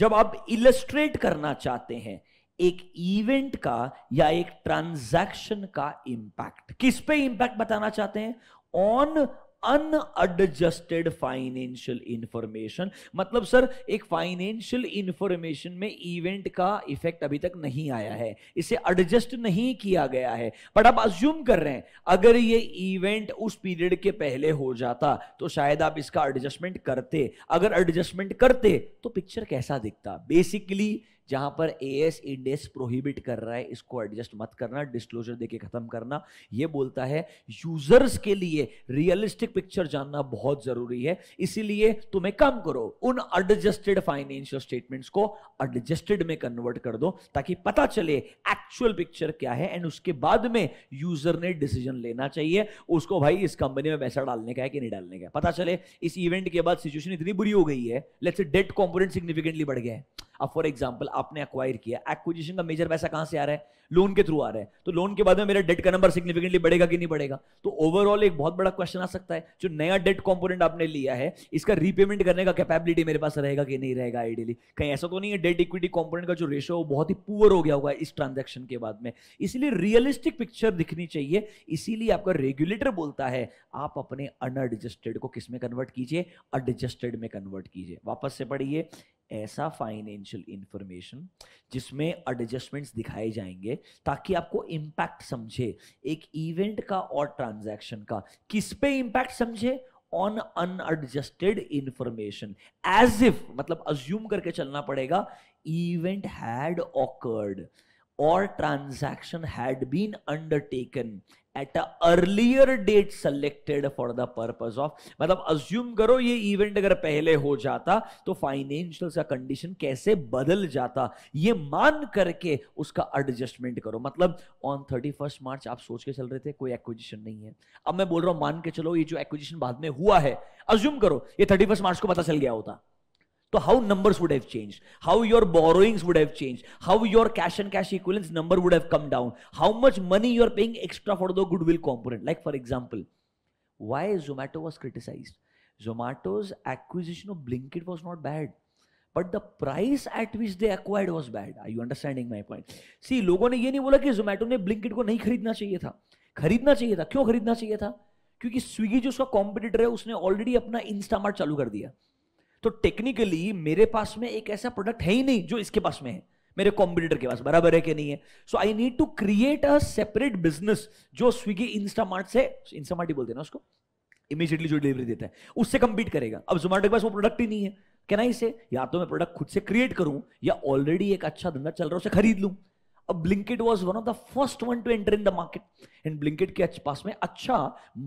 जब आप इलस्ट्रेट करना चाहते हैं एक इवेंट का या एक ट्रांजैक्शन का इंपैक्ट किस पे इंपैक्ट बताना चाहते हैं ऑन अनएडजस्टेड फाइनेंशियल इंफॉर्मेशन मतलब सर एक फाइनेंशियल इंफॉर्मेशन में इवेंट का इफेक्ट अभी तक नहीं आया है इसे एडजस्ट नहीं किया गया है बट आप अज्यूम कर रहे हैं अगर ये इवेंट उस पीरियड के पहले हो जाता तो शायद आप इसका एडजस्टमेंट करते अगर एडजस्टमेंट करते तो पिक्चर कैसा दिखता बेसिकली जहां पर ए एस इंडेस प्रोहिबिट कर रहा है इसको एडजस्ट मत करना डिस्क्लोजर देके खत्म करना ये बोलता है यूजर्स के लिए रियलिस्टिक पिक्चर जानना बहुत जरूरी है इसीलिए तुम्हें काम करो उन अडजस्टेड फाइनेंशियल स्टेटमेंट्स को एडजस्टेड में कन्वर्ट कर दो ताकि पता चले एक्चुअल पिक्चर क्या है एंड उसके बाद में यूजर ने डिसीजन लेना चाहिए उसको भाई इस कंपनी में पैसा डालने का है कि नहीं डालने का पता चले इस इवेंट के बाद सिचुएशन इतनी बुरी हो गई है लेट्स डेट कॉम्पोनेंट सिग्निफिकेंटली बढ़ गया है अब फॉर एग्जाम्पल आपने अक्वायर किया एक्विजिशन का मेजर पैसा कहां से आ रहा है लोन के थ्रू आ रहा है तो लोन के बाद में मेरा डेट का नंबर सिग्निफिकेंटली बढ़ेगा कि नहीं बढ़ेगा तो ओवरऑल एक बहुत बड़ा क्वेश्चन आ सकता है जो नया डेट कॉम्पोनेंट आपने लिया है इसका रीपेमेंट करने का कैपेबिलिटी मेरे पास रहेगा कि नहीं रहेगा आइडियली कहीं ऐसा तो नहीं है डेट इक्विटी कॉम्पोनेंट का जो रेशो वो बहुत ही पुअर हो गया होगा इस ट्रांजेक्शन के बाद में इसलिए रियलिस्टिक पिक्चर दिखनी चाहिए इसीलिए आपका रेगुलेटर बोलता है आप अपने अनएडजस्टेड को किसमें कन्वर्ट कीजिए एडजस्टेड में कन्वर्ट कीजिए वापस से पढ़िए ऐसा फाइनेंशियल इंफॉर्मेशन जिसमें एडजस्टमेंट्स दिखाए जाएंगे ताकि आपको इम्पैक्ट समझे एक इवेंट का और ट्रांजैक्शन का किस पे इम्पैक्ट समझे on unadjusted information as if मतलब अज्यूम करके चलना पड़ेगा इवेंट हैड ऑकर्ड और transaction had been undertaken at a earlier date selected for the purpose of मतलब अज्यूम करो ये इवेंट अगर पहले हो जाता तो फाइनेंशियल का कंडीशन कैसे बदल जाता ये मान करके उसका एडजस्टमेंट करो मतलब ऑन थर्टी फर्स्ट मार्च आप सोच के चल रहे थे कोई एक्विजिशन नहीं है अब मैं बोल रहा हूं मान के चलो ये जो एक्विजिशन बाद में हुआ है अज्यूम करो ये थर्टी फर्स्ट मार्च को पता चल गया होता तो how numbers would have change how your borrowings would have change how your cash and cash equivalents number would have come down how much money you are paying extra for the goodwill component like for example why Zomato was criticized zomato's acquisition of Blinkit was not bad but the price at which they acquired was bad I you understanding my point see लोगों ने ये नहीं बोला कि जोमैटो ने ब्लिंकिट को नहीं खरीदना चाहिए था खरीदना चाहिए था क्यों खरीदना चाहिए था क्योंकि स्विगी जो उसका कॉम्पिटिटर है उसने ऑलरेडी अपना इंस्टामार्ट चालू कर दिया तो टेक्निकली मेरे पास में एक ऐसा प्रोडक्ट है ही नहीं जो इसके पास में है मेरे कॉम्पिटिटर के पास बराबर है कि नहीं है so I need to create a separate business जो स्विगी इंस्टामार्ट से इंस्टामार्ट ही बोलते ना उसको इमीजिएटली जो डिलीवरी देता है उससे कंपीट करेगा अब जोमेटो के पास वो प्रोडक्ट ही नहीं है कहना इसे या तो मैं प्रोडक्ट खुद से क्रिएट करूं या ऑलरेडी एक अच्छा धंधा चल रहा है उसे खरीद लूं अब Blinkit was one of the first one to enter in the market and Blinkit के पास में अच्छा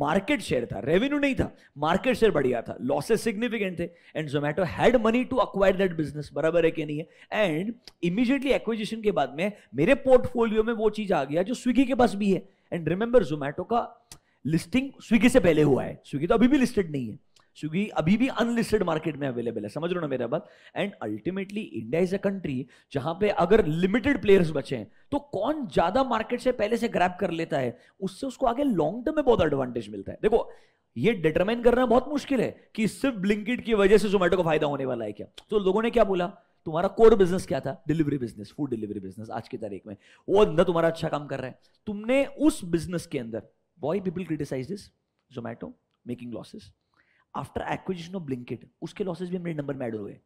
मार्केट शेयर था रेवेन्यू नहीं था मार्केट शेयर बढ़िया था लॉसेस सिग्निफिकेंट थे and Zomato had money to acquire that business बराबर है कि नहीं है एंड इमीजिएटली एक्विजिशन के बाद में मेरे पोर्टफोलियो में वो चीज आ गया जो स्विगी के पास भी है एंड रिमेंबर जोमेटो का लिस्टिंग स्विगी से पहले हुआ है स्विगी तो अभी भी लिस्टेड नहीं है क्योंकि अभी भी अनलिस्टेड मार्केट में अवेलेबल है समझ लो ना मेरा बात and ultimately India is a country जहां पे अगर लिमिटेड प्लेयर्स बचे हैं तो कौन ज्यादा मार्केट से पहले से ग्रैप कर लेता है उससे उसको आगे लॉन्ग टर्म में बहुत एडवांटेज मिलता है देखो ये डिटरमाइन करना बहुत मुश्किल है कि सिर्फ ब्लिंकिट की वजह से जोमेटो को फायदा होने वाला है क्या तो लोगों ने क्या बोला तुम्हारा कोर बिजनेस क्या था delivery business food delivery business आज की तारीख में वो अंदर तुम्हारा अच्छा काम कर रहा है तुमने उस बिजनेस के अंदर why people criticise this Zomato making losses after acquisition of Blinkit उसके लॉसेज भी मेरे नंबर में एड हुए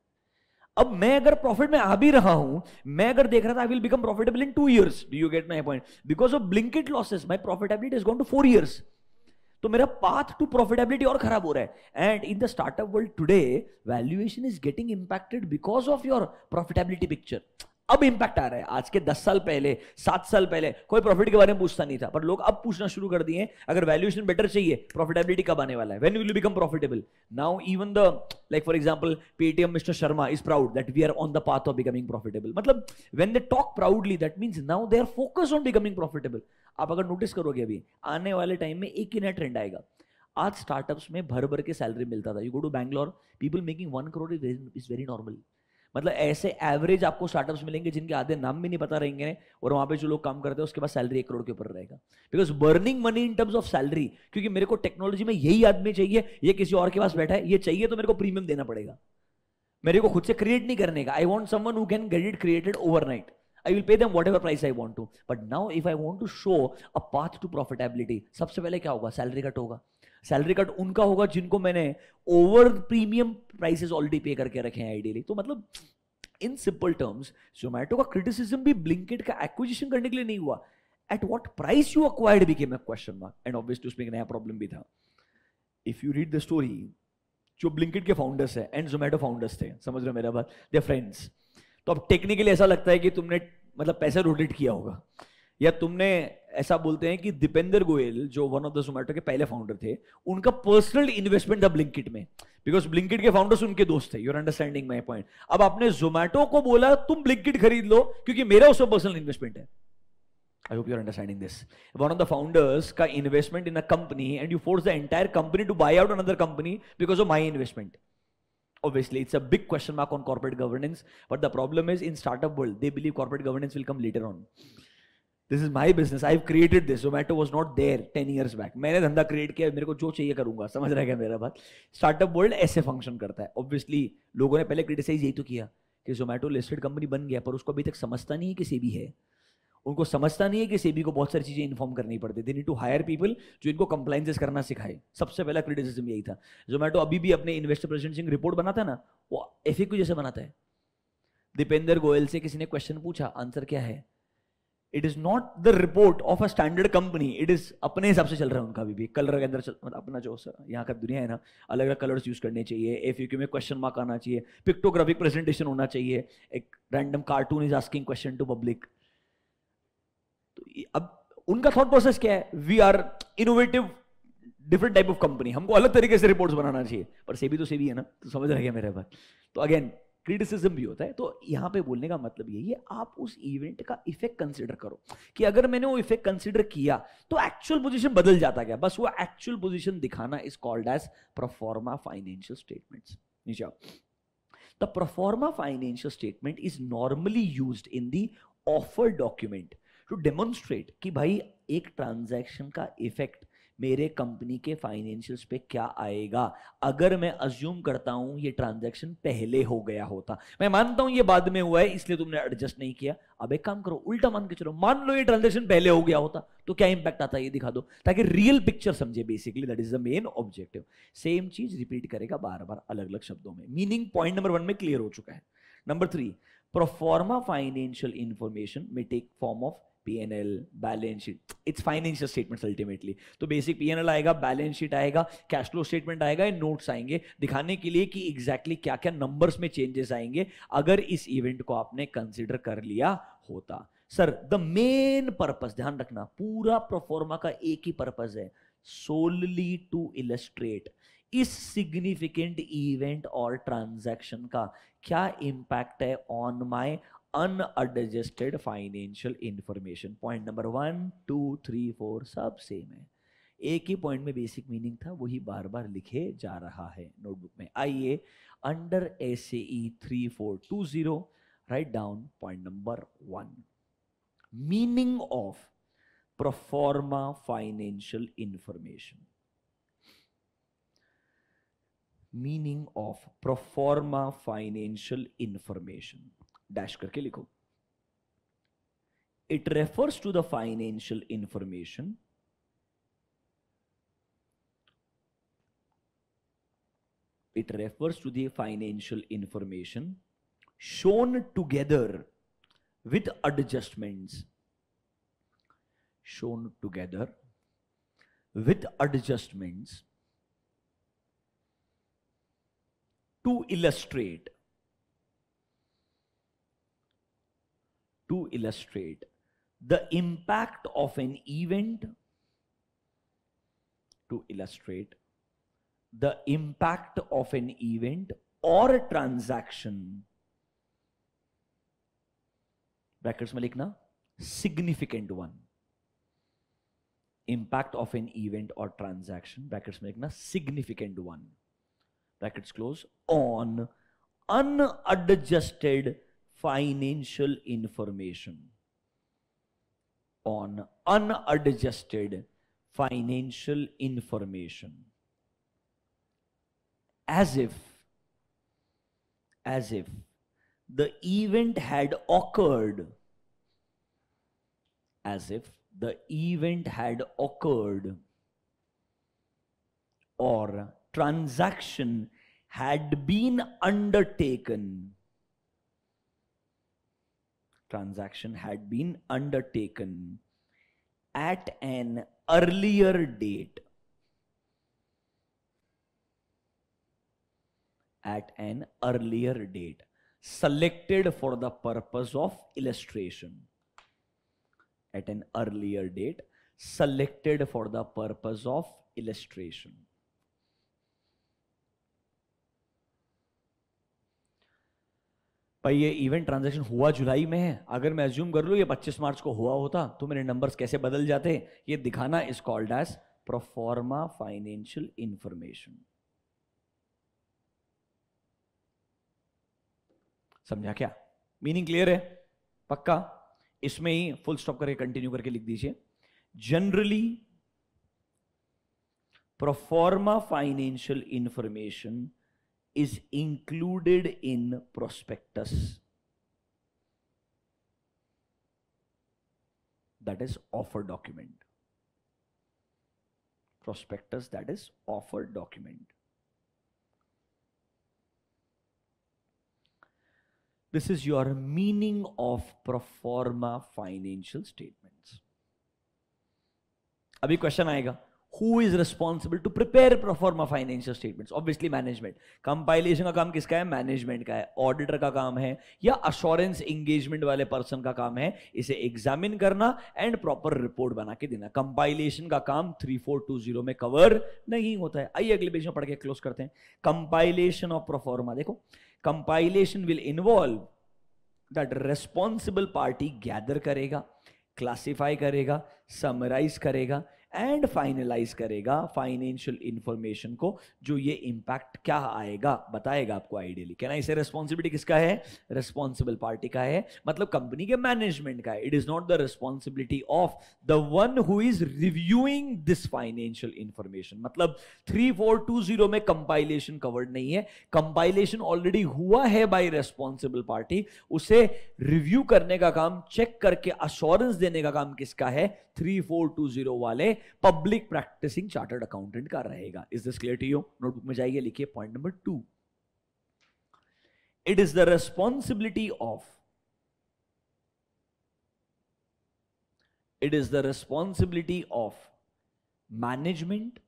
अब मैं अगर प्रॉफिट में आ भी रहा हूं मैं अगर देख रहा था I will become profitable in two years do you get my point because of Blinkit losses my profitability is gone to four years तो मेरा पाथ टू प्रॉफिटेबिलिटी और खराब हो रहा है and in the startup world today valuation is getting impacted because of your profitability picture अब इंपैक्ट आ रहा है आज के दस साल पहले सात साल पहले कोई प्रॉफिट के बारे में पूछता नहीं था पर लोग अब पूछना शुरू कर दिए अगर वैल्यूएशन बेटर चाहिए प्रॉफिटेबिलिटी कब आने वाला है when will become profitable now even the like for example Paytm mister Sharma is proud that we are on the path of becoming profitable मतलब when they talk proudly that means now they are focus on becoming profitable आप अगर नोटिस करोगे अभी आने वाले टाइम में एक ही नया ट्रेंड आएगा आज स्टार्टअप्स में भर भर के सैलरी मिलता था you go to Bangalore people making one crore is very normal मतलब ऐसे एवरेज आपको स्टार्टअप्स मिलेंगे जिनके आधे नाम भी नहीं पता रहेंगे और वहां पे जो लोग काम करते हैं उसके पास सैलरी एक करोड़ के ऊपर रहेगा because burning money in terms of salary क्योंकि मेरे को टेक्नोलॉजी में यही आदमी चाहिए ये किसी और के पास बैठा है ये चाहिए तो मेरे को प्रीमियम देना पड़ेगा मेरे को खुद से क्रिएट नहीं करने का I want someone who can get it created night I will pay them whatever price I want to but now if I want to show a path to profitability सबसे पहले क्या होगा सैलरी कट होगा सैलरी कट उनका होगा जिनको मैंने ओवर प्रीमियम प्राइसेस ऑलरेडी पे करके रखे हैं आइडियली तो मतलब इन सिंपल टर्म्स जोमैटो का क्रिटिसिज्म भी ब्लिंकेट का एक्विजिशन करने के लिए नहीं हुआ at what price you acquired भी came question mark and obviously उसमें एक नया प्रॉब्लम भी था if you read the story जो ब्लिंकेट के फाउंडर्स है एंड जोमैटो फाउंडर्स थे समझ रहे मेरा बात दे फ्रेंड्स तो अब टेक्निकली ऐसा लगता है कि तुमने मतलब पैसा रोटेट किया होगा या तुमने ऐसा बोलते हैं कि दीपेंद्र गोयल जो वन ऑफ द जोमेटो के पहले फाउंडर थे उनका पर्सनल इन्वेस्टमेंट था ब्लिंकिट में बिकॉज ब्लिंकिट के फाउंडर्स उनके दोस्त थे यूर अंडरस्टैंडिंग माई पॉइंट अब आपने जोमेटो को बोला तुम ब्लिंकिट खरीद लो क्योंकि मेरा उसमें पर्सनल इन्वेस्टमेंट है I hope you're understanding this. One of the founders ka investment in a company and you force the entire company to buy out another company because of my investment. Obviously, it's a big question mark on corporate governance. But the problem is in startup world, they believe corporate governance will come later on. This is my business I created this Zomato was not there ten years back मैंने धंधा क्रिएट किया मेरे को जो चाहिए करूंगा समझ रहा है क्या मेरा बात स्टार्टअप वर्ल्ड ऐसे फंक्शन करता है ऑब्वियसली लोगों ने पहले क्रिटिसाइज यही तो किया कि जोमेटो लिस्टेड कंपनी बन गया पर उसको अभी तक समझता नहीं है कि सेबी है उनको समझता नहीं है कि सेबी को बहुत सारी चीज़ें इन्फॉर्म करनी पड़ती they need to hire people जो इनको कंप्लाइंसेस करना सिखाए सबसे पहला क्रिटिसिज्म यही था जोमैटो अभी भी अपने इन्वेस्टर सिंह रिपोर्ट बनाता है ना वो एफ जैसे बनाता है दीपेंद्र गोयल से किसी ने क्वेश्चन पूछा आंसर क्या है it is not the report of a standard company it is अपने हिसाब से चल रहा है उनका अभी भी कलर के अंदर मतलब अपना जो यहाँ का दुनिया है ना अलग अलग कलर्स यूज करने चाहिए एफ यू क्यू में क्वेश्चन मार्क आना चाहिए पिक्टोग्राफिक प्रेजेंटेशन होना चाहिए एक random cartoon is asking question to public तो अब उनका थॉट प्रोसेस क्या है we are innovative different type of company हमको अलग तरीके से रिपोर्ट्स बनाना चाहिए पर सेबी तो सेबी है ना तो समझ रहे मेरे पास तो अगेन क्रिटिसिज्म भी होता है तो यहाँ पे बोलने का मतलब यही है आप उस इवेंट का इफेक्ट कंसिडर करो कि अगर मैंने वो इफेक्ट कंसिडर किया तो एक्चुअल पोजीशन बदल जाता गया बस वो एक्चुअल पोजीशन दिखाना is called as proforma financial statement नीचे the proforma financial statement is normally use in the offer document to demonstrate कि भाई एक ट्रांजेक्शन का इफेक्ट मेरे कंपनी के फाइनेंशियल्स पे क्या आएगा अगर मैं अज्यूम करता हूं ये ट्रांजैक्शन पहले हो गया होता मैं मानता हूं ये बाद में हुआ है इसलिए तुमने एडजस्ट नहीं किया अब एक काम करो उल्टा मान के चलो मान लो ये ट्रांजेक्शन पहले हो गया होता तो क्या इंपैक्ट आता है ये दिखा दो ताकि रियल पिक्चर समझे basically that is the main objective same चीज रिपीट करेगा बार बार अलग अलग शब्दों में मीनिंग पॉइंट नंबर वन में क्लियर हो चुका है number three proforma financial information में take form of P N L balance sheet it's financial statements ultimately तो बेसिक पी एन एल आएगा बैलेंस शीट आएगा कैश फ्लो स्टेटमेंट आएगा एंड नोट्स आएंगे दिखाने के लिए कि एग्जैक्टली exactly क्या क्या नंबर्स में चेंजेस आएंगे अगर इस इवेंट को आपने कंसिडर कर लिया होता सर द मेन पर्पज ध्यान रखना पूरा प्रोफॉर्मा का एक ही पर्पज है सोलली टू इलस्ट्रेट इस सिग्निफिकेंट इवेंट और ट्रांजैक्शन का क्या इंपैक्ट है on my unadjusted financial information point number one two three four सब सेम है एक ही पॉइंट में बेसिक मीनिंग था वही बार बार लिखे जा रहा है नोटबुक में आइए under S E three four two zero write down point number one meaning of proforma financial information meaning of proforma financial information dash करके लिखो it refers to the financial information it refers to the financial information shown together with adjustments shown together with adjustments to illustrate to illustrate the impact of an event to illustrate the impact of an event or a transaction Brackets, में लिखना significant one. impact of an event or transaction brackets में लिखना significant one brackets close on unadjusted financial information on unadjusted financial information as if as if the event had occurred as if the event had occurred or transaction had been undertaken transaction had been undertaken at an earlier date. At an earlier date selected for the purpose of illustration. At an earlier date selected for the purpose of illustration. भाई ये इवेंट ट्रांजेक्शन हुआ जुलाई में है अगर मैं एज्यूम कर लूँ ये 25 मार्च को हुआ होता तो मेरे नंबर्स कैसे बदल जाते ये दिखाना is called as proforma financial information समझा क्या मीनिंग क्लियर है पक्का इसमें ही फुल स्टॉप करके कंटिन्यू करके लिख दीजिए generally proforma financial information is included in prospectus. That is offer document. Prospectus that is offer document. This is your meaning of pro forma financial statements. अभी क्वेश्चन आएगा who is responsible to prepare pro forma financial statements obviously management compilation का काम किसका है management का है auditor का काम है या assurance engagement वाले person का काम है इसे examine करना and proper report बना के देना compilation का काम 3420 में cover नहीं होता है आइए अगले पेज में पढ़ के क्लोज करते हैं compilation of pro forma देखो compilation will involve that responsible party gather करेगा क्लासिफाई करेगा समराइज करेगा एंड फाइनलाइज करेगा फाइनेंशियल इंफॉर्मेशन को जो ये इंपैक्ट क्या आएगा बताएगा आपको आइडियली कहना इसे रेस्पॉन्सिबिलिटी किसका है रेस्पॉन्सिबल पार्टी का है मतलब कंपनी के मैनेजमेंट का है it is not the responsibility of the one who is reviewing this financial information मतलब थ्री फोर टू जीरो में कंपाइलेशन कवर्ड नहीं है कंपाइलेशन ऑलरेडी हुआ है बाई रेस्पॉन्सिबल पार्टी उसे रिव्यू करने का काम चेक करके अश्योरेंस देने का काम किसका है थ्री फोर टू जीरो वाले पब्लिक प्रैक्टिसिंग चार्टर्ड अकाउंटेंट का रहेगा is this clear to you notebook में जाइए लिखिए point number two it is the responsibility of it is the responsibility of management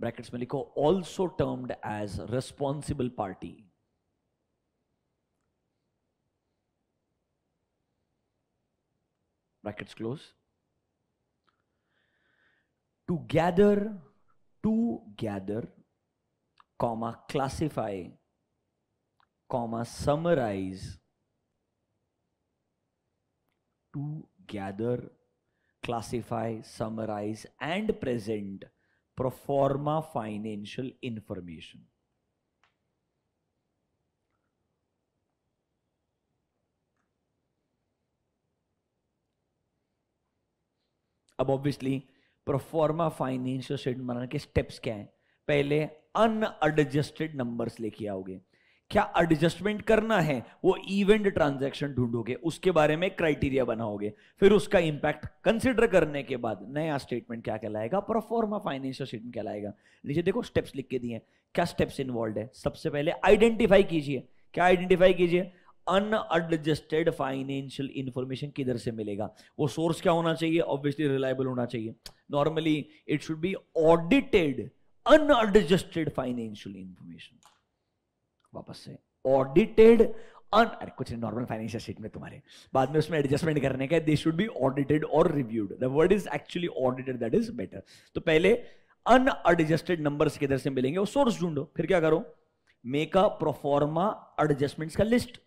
brackets में लिखो also termed as responsible party brackets close, to gather, to gather, comma, classify, comma, summarize, to gather, classify, summarize, and present pro forma financial information. अब ऑब्वियसली प्रोफॉर्मा फाइनेंशियल स्टेटमेंट बनाने के स्टेप्स क्या हैं पहले अनएडजस्टेड नंबर्स लेके आओगे क्या एडजस्टमेंट करना है वो इवेंट ट्रांजैक्शन ढूंढोगे उसके बारे में क्राइटेरिया बनाओगे फिर उसका इंपैक्ट कंसिडर करने के बाद नया स्टेटमेंट क्या कहलाएगा प्रोफॉर्मा फाइनेंशियल स्टेटमेंट कहलाएगा नीचे देखो स्टेप्स लिख के दिए क्या स्टेप्स इन्वॉल्व है सबसे पहले आइडेंटिफाई कीजिए क्या आइडेंटिफाई कीजिए अनएडजस्टेड फाइनेंशियल इंफॉर्मेशन किधर से मिलेगा वो सोर्स क्या होना चाहिए ऑब्वियसली रिलायबल होना चाहिए normally it should be audited unadjusted financial information वापस से ऑडिटेड अन अरे कुछ नॉर्मल फाइनेंशियल स्टेटमेंट तुम्हारे बाद में उसमें एडजस्टमेंट करने का दे शुड बी ऑडिटेड और reviewed the word is actually audited that is better तो पहले अनएडजस्टेड नंबर्स किधर से मिलेंगे वो सोर्स ढूंढो फिर क्या करो मेक अ प्रोफॉर्मा एडजस्टमेंट्स का लिस्ट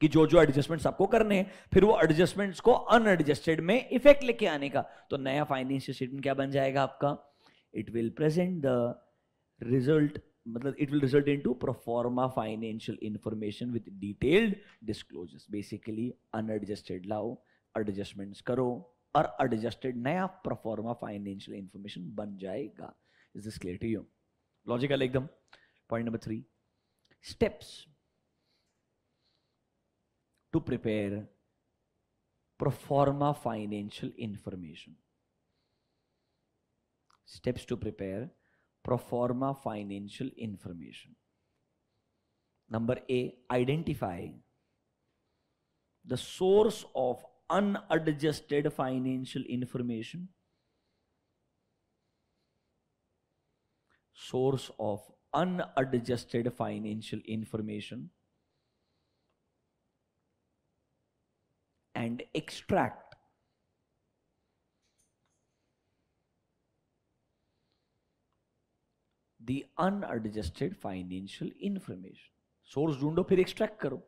कि जो जो एडजस्टमेंट्स आपको करने हैं फिर वो एडजस्टमेंट्स को अनएडजस्टेड में इफेक्ट लेके आने का तो नया फाइनेंशियल स्टेटमेंट क्या बन जाएगा आपका it will present the result मतलब it will result in to proforma financial information with detailed disclosures basically unadjusted लाओ एडजस्टमेंट्स करो और एडजस्टेड नया प्रोफॉर्मा फाइनेंशियल इंफॉर्मेशन बन जाएगा is this clear to you logical एकदम point number three steps to prepare pro forma financial information. Steps to prepare pro forma financial information. Number A, identify the source of unadjusted financial information. Source of unadjusted financial information. and extract. The unadjusted financial information. Source ढूंढो फिर extract karo.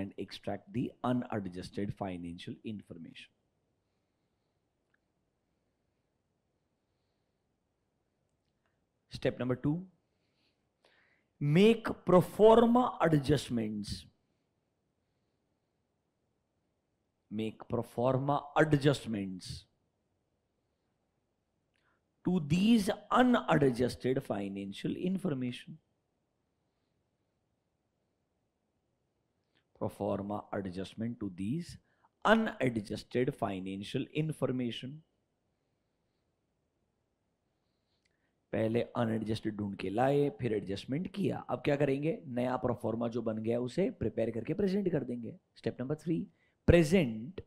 And extract the unadjusted financial information. Step number two, make pro forma adjustments make pro forma adjustments to these unadjusted financial information. Pro forma adjustment to these unadjusted financial information. पहले अनएडजस्टेड ढूंढ के लाए फिर एडजस्टमेंट किया अब क्या करेंगे नया प्रोफॉर्मा जो बन गया उसे प्रिपेयर करके प्रेजेंट कर देंगे step number three present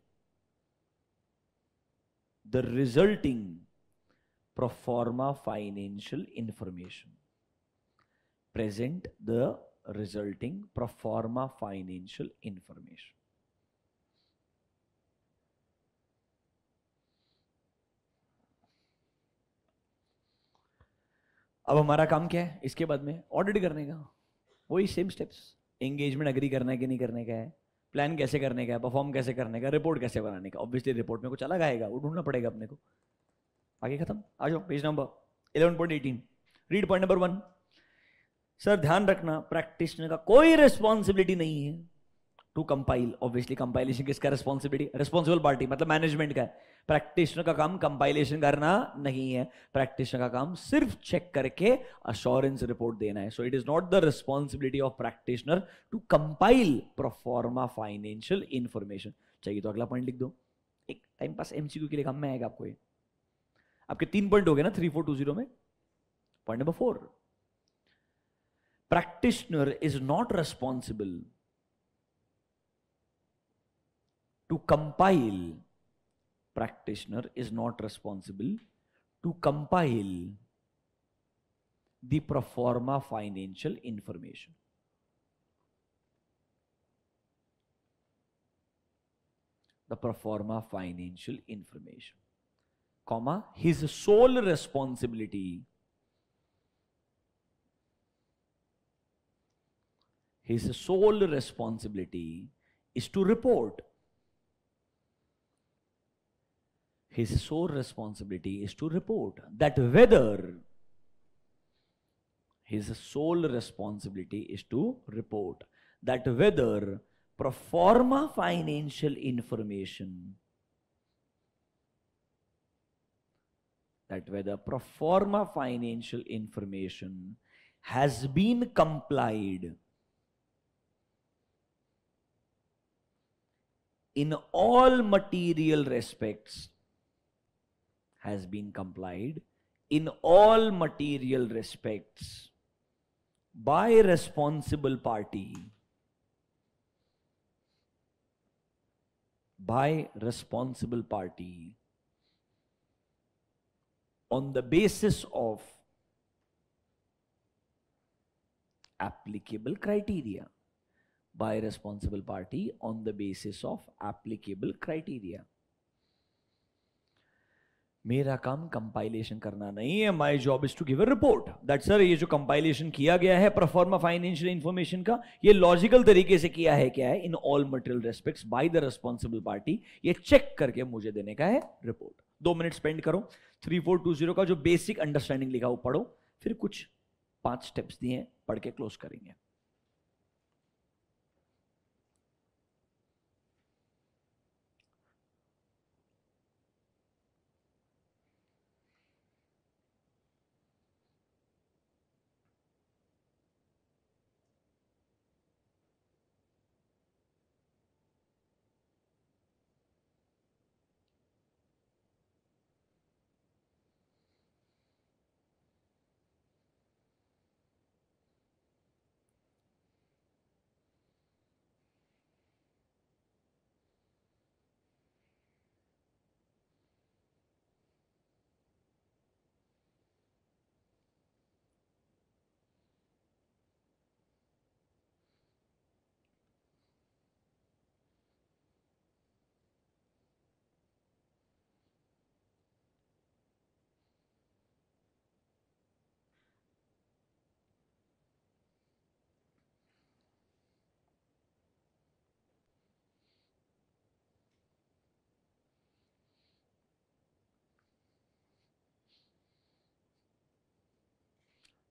the resulting pro forma financial information present the resulting pro forma financial information अब हमारा काम क्या है इसके बाद में ऑडिट करने का वही सेम स्टेप्स एंगेजमेंट अग्री करना है कि नहीं करने का है प्लान कैसे करने का है परफॉर्म कैसे करने का रिपोर्ट कैसे बनाने का ऑब्वियसली रिपोर्ट में कुछ अलग आएगा वो ढूंढना पड़ेगा अपने को आगे खत्म आ जाओ page number eleven point eighteen read point number one sir ध्यान रखना प्रैक्टिशनर का कोई रिस्पॉन्सिबिलिटी नहीं है टू कंपाइल ऑब्वियसली कंपाइलेशन किसका रिस्पॉन्सिबिलिटी रिस्पॉन्सिबल पार्टी मतलब मैनेजमेंट का है प्रैक्टिशनर का काम कंपाइलेशन करना नहीं है प्रैक्टिशनर का काम सिर्फ चेक करके अश्योरेंस रिपोर्ट देना है so it is not the responsibility of practitioner to compile proforma financial information चाहिए तो अगला पॉइंट लिख दो एक टाइम पास एमसीक्यू के लिए काम में आएगा आपको ये आपके तीन पॉइंट हो गए ना थ्री फोर टू जीरो में point number four practitioner is not responsible to compile. Practitioner is not responsible to compile the pro forma financial information. The pro forma financial information, comma, his sole responsibility his sole responsibility is to report his sole responsibility is to report that whether his sole responsibility is to report that whether pro forma financial information that whether pro forma financial information has been complied in all material respects has been complied in all material respects by responsible party by responsible party on the basis of applicable criteria by responsible party on the basis of applicable criteria मेरा काम कंपाइलेशन करना नहीं है my job is to give a report that sir ये जो कंपाइलेशन किया गया है प्रफॉर्मा फाइनेंशियल इन्फॉर्मेशन का ये लॉजिकल तरीके से किया है क्या है in all material respects by the responsible party ये चेक करके मुझे देने का है रिपोर्ट दो मिनट स्पेंड करो थ्री फोर टू जीरो का जो बेसिक अंडरस्टैंडिंग लिखा वो पढ़ो फिर कुछ पांच स्टेप्स दिए पढ़ के क्लोज करेंगे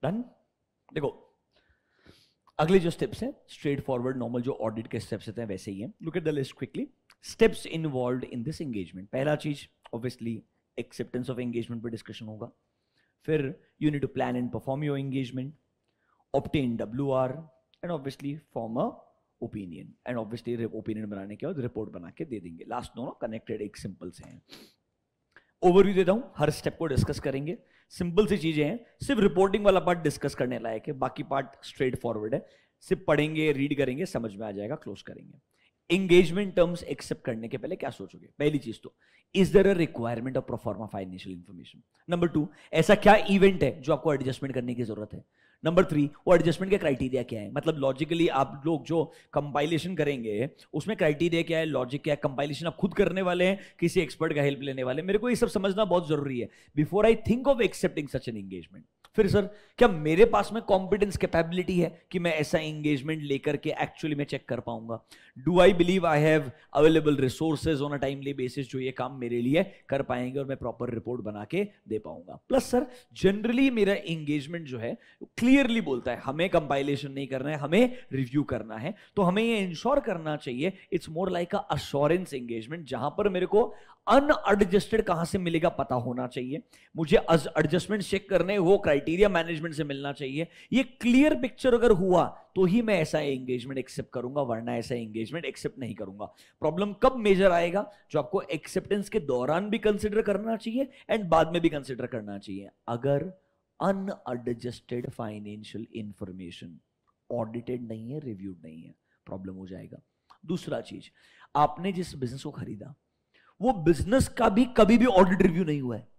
डन देखो अगले जो स्टेप्स हैं स्ट्रेट फॉरवर्ड नॉर्मल जो ऑडिट के स्टेप्स होते हैं वैसे ही हैं look at the list quickly steps involve in this engagement पहला चीज ऑब्वियसली एक्सेप्टेंस ऑफ एंगेजमेंट पर डिस्कशन होगा फिर you need to plan and perform your engagement obtain W R and obviously form a opinion and obviously opinion बनाने के बाद रिपोर्ट बना के दे देंगे लास्ट दोनों कनेक्टेड एक सिंपल से हैं ओवरव्यू देता हूँ हर स्टेप को डिस्कस करेंगे सिंपल सी चीज़ें हैं सिर्फ रिपोर्टिंग वाला पार्ट डिस्कस करने लायक है बाकी पार्ट स्ट्रेट फॉरवर्ड है सिर्फ पढ़ेंगे रीड करेंगे समझ में आ जाएगा क्लोज करेंगे एंगेजमेंट टर्म्स एक्सेप्ट करने के पहले क्या सोचोगे पहली चीज तो is there a requirement of proforma financial information number two ऐसा क्या इवेंट है जो आपको एडजस्टमेंट करने की जरूरत है नंबर थ्री वो एडजस्टमेंट के क्राइटेरिया क्या है मतलब लॉजिकली आप लोग जो कंपाइलेशन करेंगे उसमें क्राइटेरिया क्या है लॉजिक क्या है कंपाइलेशन आप खुद करने वाले हैं किसी एक्सपर्ट का हेल्प लेने वाले मेरे को ये सब समझना बहुत जरूरी है before I think of accepting such an engagement फिर सर क्या मेरे पास में कॉम्पिटेंस कैपेबिलिटी है कि मैं ऐसा एंगेजमेंट लेकर के एक्चुअली मैं चेक कर पाऊंगा do I believe I have available resources on a timely basis जो ये काम मेरे लिए कर पाएंगे और मैं प्रॉपर रिपोर्ट बना के दे पाऊंगा प्लस सर जनरली मेरा एंगेजमेंट जो है क्लियर क्लियरली बोलता है हमें कंपाइलेशन नहीं करना है हमें रिव्यू करना है तो हमें ये इंश्योर करना चाहिए it's more like assurance engagement जहां पर मेरे को अनएडजस्टेड कहां से मिलेगा पता होना चाहिए मुझे एडजस्टमेंट चेक करने वो क्राइटेरिया मैनेजमेंट से मिलना चाहिए ये क्लियर पिक्चर अगर हुआ तो ही मैं ऐसा एंगेजमेंट एक्सेप्ट करूंगा वरना ऐसा एंगेजमेंट एक्सेप्ट नहीं करूंगा प्रॉब्लम कब मेजर आएगा जो आपको एक्सेप्टेंस के दौरान भी कंसिडर करना चाहिए एंड बाद में भी कंसिडर करना चाहिए अगर अनएडजस्टेड फाइनेंशियल इंफॉर्मेशन ऑडिटेड नहीं है रिव्यूड नहीं है प्रॉब्लम हो जाएगा दूसरा चीज आपने जिस बिजनेस को खरीदा वो बिजनेस का भी कभी भी ऑडिट रिव्यू नहीं हुआ है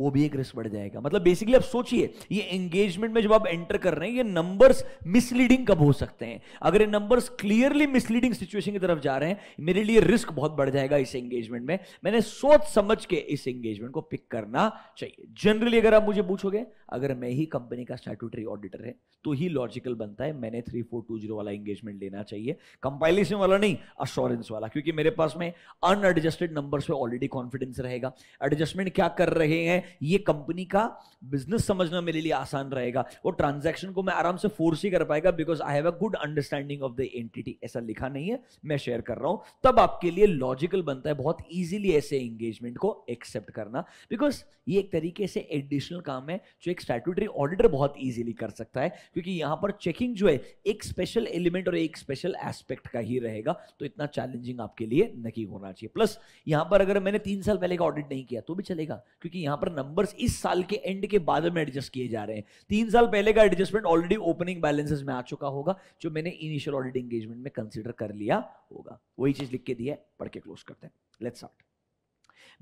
वो भी एक रिस्क बढ़ जाएगा मतलब बेसिकली आप सोचिए ये एंगेजमेंट में जब आप एंटर कर रहे हैं ये नंबर्स मिसलीडिंग कब हो सकते हैं अगर ये नंबर्स क्लियरली मिसलीडिंग सिचुएशन की तरफ जा रहे हैं मेरे लिए रिस्क बहुत बढ़ जाएगा इस एंगेजमेंट में मैंने सोच समझ के इस एंगेजमेंट को पिक करना चाहिए जनरली अगर आप मुझे पूछोगे अगर मैं ही कंपनी का स्टैट्यूटरी ऑडिटर है तो ही लॉजिकल बनता है मैंने थ्री फोर टू जीरो वाला एंगेजमेंट लेना चाहिए कंपाइलेशन वाला नहीं अश्योरेंस वाला क्योंकि मेरे पास में अनएडजस्टेड नंबर्स पे ऑलरेडी कॉन्फिडेंस रहेगा एडजस्टमेंट क्या कर रहे हैं ये कंपनी का बिजनेस समझना मेरे लिए आसान रहेगा और ट्रांजेक्शन को मैं आराम से फोर्स ही कर पाएगा because I have a good understanding of the entity ऐसा लिखा नहीं है मैं शेयर कर रहा हूं तब आपके लिए लॉजिकल बनता है बहुत ईजिली ऐसे एंगेजमेंट को एक्सेप्ट करना बिकॉज ये एक तरीके से एडिशनल काम है जो एक स्टैट्यूटरी ऑडिटर बहुत ईजिली कर सकता है क्योंकि यहां पर चेकिंग जो है एक स्पेशल एलिमेंट और एक स्पेशल एस्पेक्ट का ही रहेगा तो इतना चैलेंजिंग आपके लिए नहीं होना चाहिए प्लस यहां पर अगर मैंने तीन साल पहले का ऑडिट नहीं किया तो भी चलेगा क्योंकि यहां पर नंबर्स इस साल के एंड के बाद में एडजस्ट किए जा रहे हैं तीन साल पहले का एडजस्टमेंट ऑलरेडी ओपनिंग बैलेंसेस में आ चुका होगा जो मैंने इनिशियल ऑडिट एंगेजमेंट में कंसिडर कर लिया होगा वही चीज लिख के दिया है पढ़ के क्लोज करते हैं let's start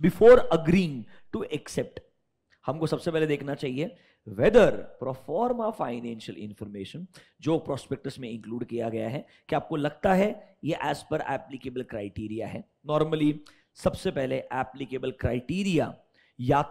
before agreeing to accept हमको सबसे पहले देखना चाहिए वेदर प्रोफॉर्मा फाइनेंशियल इंफॉर्मेशन जो प्रोस्पेक्टस में इंक्लूड किया गया है कि आपको लगता है ये एज पर एप्लीकेबल क्राइटेरिया है नॉर्मली सबसे पहले applicable criteria e à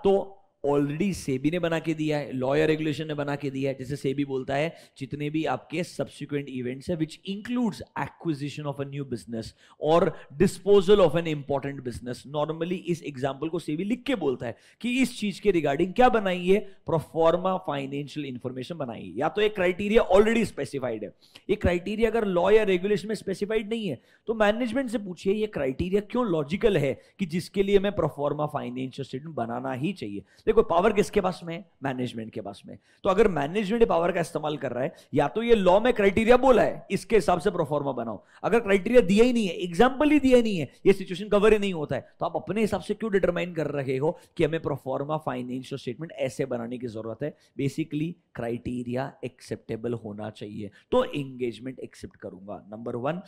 already SEBI ने बना के दिया है लॉयर रेगुलेशन ने बना के दिया है जैसे सेबी बोलता है जितने भी आपके सब्सिक्वेंट इवेंट्स है which includes acquisition of a new business और disposal of an important business normally इस एग्जाम्पल को सेबी लिख के बोलता है कि इस चीज के रिगार्डिंग क्या बनाइए प्रोफॉर्मा फाइनेंशियल इंफॉर्मेशन बनाइए या तो एक क्राइटेरिया ऑलरेडी स्पेसिफाइड है ये क्राइटेरिया अगर लॉ या रेगुलेशन में स्पेसिफाइड नहीं है तो मैनेजमेंट से पूछिए ये क्राइटेरिया क्यों लॉजिकल है कि जिसके लिए मैं प्रोफॉर्मा फाइनेंशियल स्टेटमेंट बनाना ही चाहिए देखो पावर किसके पास में मैनेजमेंट के पास में तो अगर मैनेजमेंट पावर का इस्तेमाल कर रहा है या तो ये लॉ में क्राइटेरिया बोला है इसके हिसाब से प्रोफॉर्मा बनाओ अगर क्राइटेरिया दिया ही नहीं है एग्जाम्पल ही दिया ही नहीं है ये सिचुएशन कवर ही नहीं होता है तो आप अपने हिसाब से क्यों डिटरमाइन कर रहे हो कि हमें प्रोफॉर्मा फाइनेंशियल स्टेटमेंट ऐसे बनाने की जरूरत है बेसिकली क्राइटेरिया एक्सेप्टेबल होना चाहिए तो एंगेजमेंट एक्सेप्ट करूंगा number one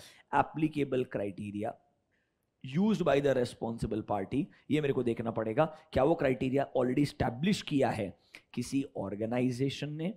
applicable criteria use by the responsible party ये मेरे को देखना पड़ेगा क्या वो क्राइटेरिया ऑलरेडी स्टैब्लिश किया है किसी ऑर्गेनाइजेशन ने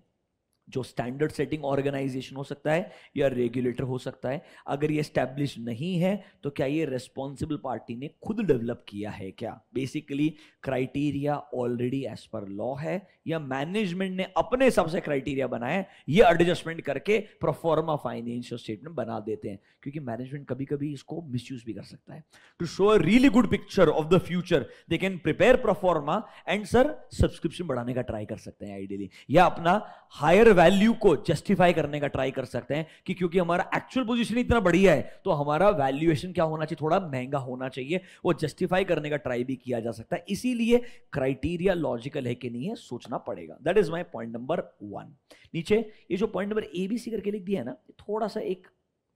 जो स्टैंडर्ड सेटिंग ऑर्गेनाइजेशन हो सकता है या रेगुलेटर हो सकता है अगर ये स्टैब्लिश नहीं है तो क्या ये रेस्पॉन्सिबल पार्टी ने खुद डेवलप किया है क्या बेसिकली क्राइटेरिया ऑलरेडी एज पर लॉ है या मैनेजमेंट ने अपने हिसाब से क्राइटेरिया बनाया ये एडजस्टमेंट करके प्रोफॉर्मा फाइनेंशियल स्टेटमेंट बना देते हैं क्योंकि मैनेजमेंट कभी कभी इसको मिस भी कर सकता है to show a really good picture of the future they can prepare proforma and sir subscription बढ़ाने का ट्राई कर सकते हैं आइडियली या अपना हायर वैल्यू को जस्टिफाई करने का ट्राई कर सकते हैं कि क्योंकि हमारा एक्चुअल पोजीशन इतना बढ़िया है तो हमारा वैल्यूएशन क्या होना चाहिए थोड़ा महंगा होना चाहिए वो जस्टिफाई करने का ट्राई भी किया जा सकता है इसीलिए क्राइटेरिया लॉजिकल है कि नहीं है सोचना पड़ेगा that is my point number one नीचे ये जो point number A B C करके लिख दिया है ना थोड़ा सा एक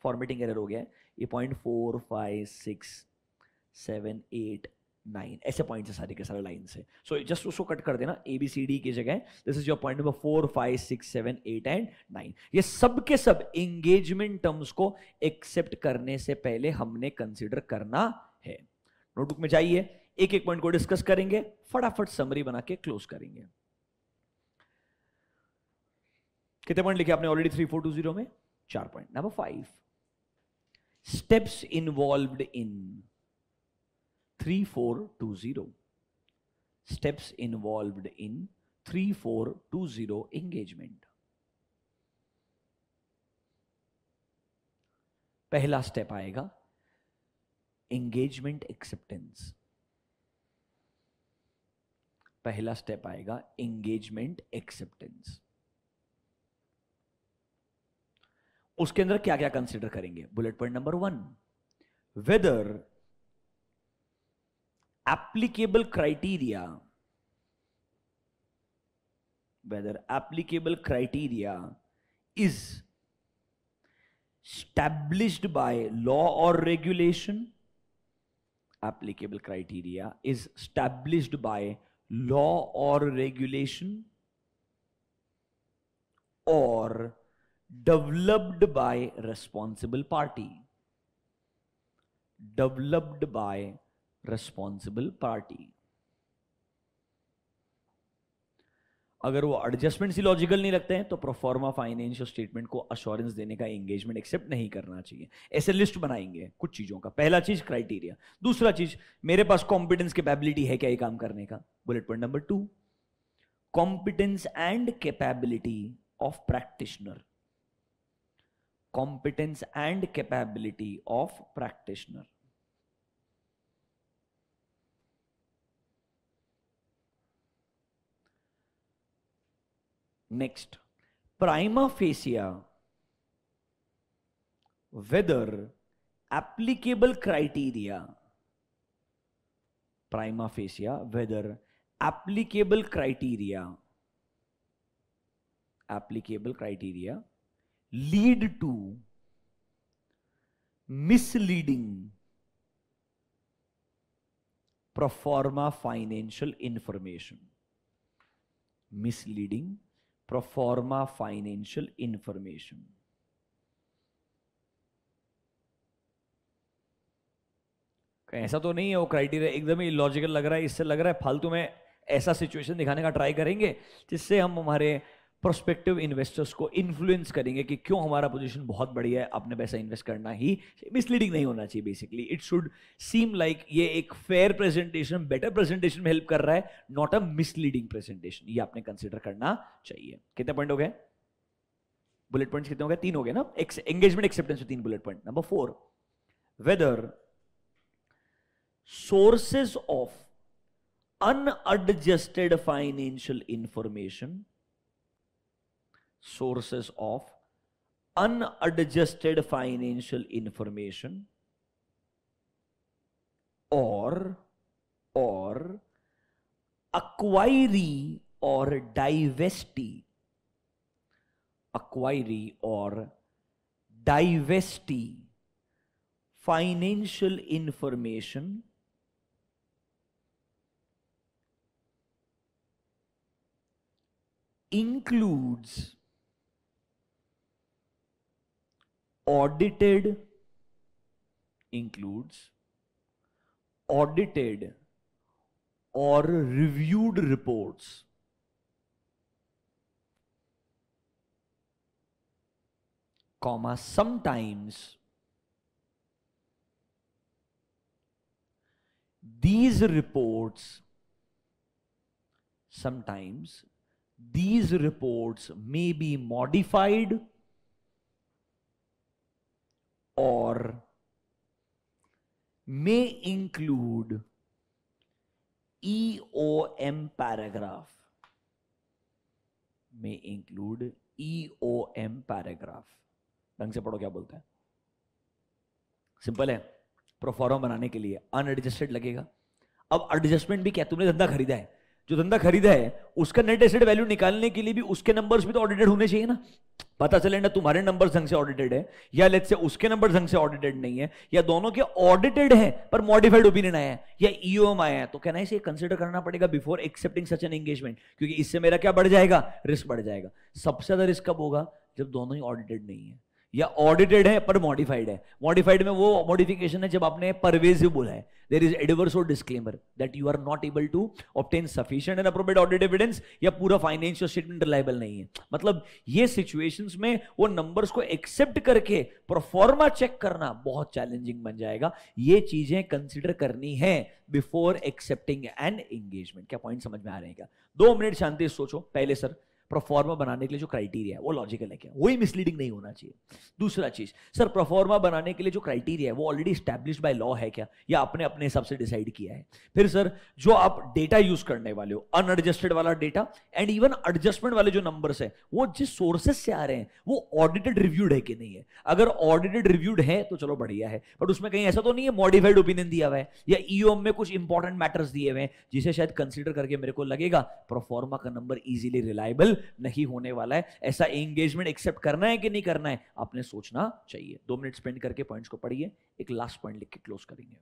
फॉर्मेटिंग एरर हो गया है ये point four five six seven eight nine ऐसे पॉइंट्स है सारे के सारे लाइन से सो जस्ट उसको कट कर देना ए बी सी डी की जगह this is your point number four five six seven eight and nine ये सब के सब एंगेजमेंट टर्म्स को एक्सेप्ट करने से पहले हमने कंसिडर करना है नोटबुक में जाइए एक एक पॉइंट को डिस्कस करेंगे फटाफट समरी बना के क्लोज करेंगे कितने पॉइंट लिखे आपने already three four two zero में चार point number five steps involve in 3420. Steps involved in 3420 engagement. पहला स्टेप आएगा एंगेजमेंट एक्सेप्टेंस पहला स्टेप आएगा एंगेजमेंट एक्सेप्टेंस उसके अंदर क्या क्या कंसिडर करेंगे bullet point number one whether applicable criteria, whether applicable criteria is established by law or regulation, applicable criteria is established by law or regulation or developed by responsible party developed by responsible party अगर वो एडजस्टमेंट लॉजिकल नहीं लगते हैं तो प्रोफॉर्मा फाइनेंशियल स्टेटमेंट को अश्योरेंस देने का एंगेजमेंट एक्सेप्ट नहीं करना चाहिए ऐसे लिस्ट बनाएंगे कुछ चीजों का पहला चीज क्राइटेरिया दूसरा चीज मेरे पास कॉम्पिटेंस कैपेबिलिटी है क्या ये काम करने का bullet point number two competence and capability of practitioner competence and capability of practitioner next prima facie whether applicable criteria prima facie whether applicable criteria applicable criteria lead to misleading proforma financial information मिसलीडिंग proforma financial information. ऐसा तो नहीं है वो क्राइटेरिया एकदम ही लॉजिकल लग रहा है इससे लग रहा है फालतू में ऐसा सिचुएशन दिखाने का ट्राई करेंगे जिससे हम हमारे प्रोस्पेक्टिव इन्वेस्टर्स को इन्फ्लुएंस करेंगे कि क्यों हमारा पोजीशन बहुत बढ़िया है आपने पैसा इन्वेस्ट करना ही मिसलीडिंग नहीं होना चाहिए basically it should seem like ये एक फेयर प्रेजेंटेशन बेटर प्रेजेंटेशन में हेल्प कर रहा है नॉट अ मिसलीडिंग प्रेजेंटेशन ये आपने कंसिडर करना चाहिए कितने पॉइंट हो गए बुलेट पॉइंट कितने हो गए तीन हो गए ना एंगेजमेंट एक्सेप्टेंस तीन bullet point number four whether sources of unadjusted financial information sources of unadjusted financial information or or acquiree or divestee acquiree or divestee financial information includes audited includes audited or reviewed reports. comma sometimes these reports sometimes these reports may be modified or may include EOM paragraph. May include EOM paragraph. ढंग से पढ़ो क्या बोलते हैं सिंपल है प्रोफॉर्म बनाने के लिए अनएडजस्टेड लगेगा अब एडजस्टमेंट भी क्या तुमने धंधा खरीदा है जो धंधा खरीदा है उसका नेट एसेट वैल्यू निकालने के लिए भी उसके नंबर्स भी तो ऑडिटेड होने चाहिए ना पता चले ना तुम्हारे नंबर ढंग से ऑडिटेड है या लेट से उसके नंबर ढंग से ऑडिटेड नहीं है या दोनों के ऑडिटेड है पर मॉडिफाइड ओपिनियन आया है या ईओएम e आया है तो कहना इसे कंसिडर करना पड़ेगा before accepting such an engagement क्योंकि इससे मेरा क्या बढ़ जाएगा रिस्क बढ़ जाएगा सबसे ज्यादा रिस्क कब होगा जब दोनों ही ऑडिटेड नहीं है या ऑडिटेड है पर मॉडिफाइड है मॉडिफाइड में वो मॉडिफिकेशन है जब आपने परवेजिव बोला है देर इज एडवर्स और disclaimer that you are not able to obtain sufficient and appropriate audit evidence या पूरा फाइनेंशियल स्टेटमेंट रिलायबल नहीं है मतलब ये सिचुएशंस में वो नंबर्स को एक्सेप्ट करके परफॉर्मा चेक करना बहुत चैलेंजिंग बन जाएगा ये चीजें कंसिडर करनी है बिफोर एक्सेप्टिंग एंड एंगेजमेंट क्या पॉइंट समझ में आ रहे हैं क्या दो मिनट शांति सोचो पहले सर प्रोफॉर्मा बनाने के लिए जो क्राइटेरिया है वो लॉजिकल है क्या वही मिसलीडिंग नहीं होना चाहिए दूसरा चीज सर प्रोफॉर्मा बनाने के लिए जो क्राइटेरिया है वो ऑलरेडी स्टैब्लिश बाय लॉ है क्या या आपने अपने हिसाब से डिसाइड किया है फिर सर जो आप डेटा यूज करने वाले हो अनएडजस्टेड वाला डेटा एंड इवन एडजस्टमेंट वाले जो नंबर है वो जिस सोर्सेस से आ रहे हैं वो ऑडिटेड रिव्यूड है कि नहीं है अगर ऑडिटेड रिव्यूड है तो चलो बढ़िया है बट उसमें कहीं ऐसा तो नहीं है मॉडिफाइड ओपिनियन दिया हुआ है या ईओएम में कुछ इंपॉर्टेंट मैटर्स दिए हुए हैं जिसे शायद कंसिडर करके मेरे को लगेगा प्रोफॉर्मा का नंबर इजिली रिलायबल नहीं होने वाला है ऐसा एंगेजमेंट एक्सेप्ट करना है कि नहीं करना है आपने सोचना चाहिए दो मिनट स्पेंड करके पॉइंट्स को पढ़िए एक लास्ट पॉइंट लिख के क्लोज करेंगे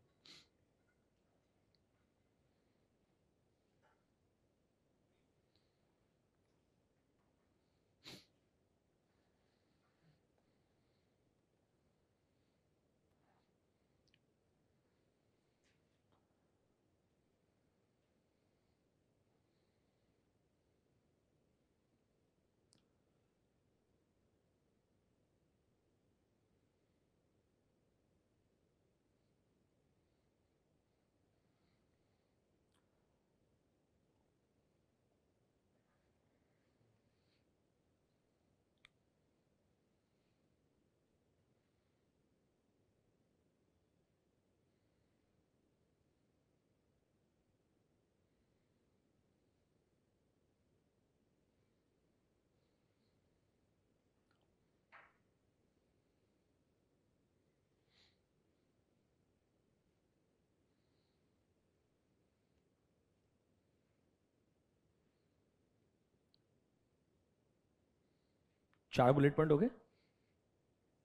चार बुलेट पॉइंट हो गए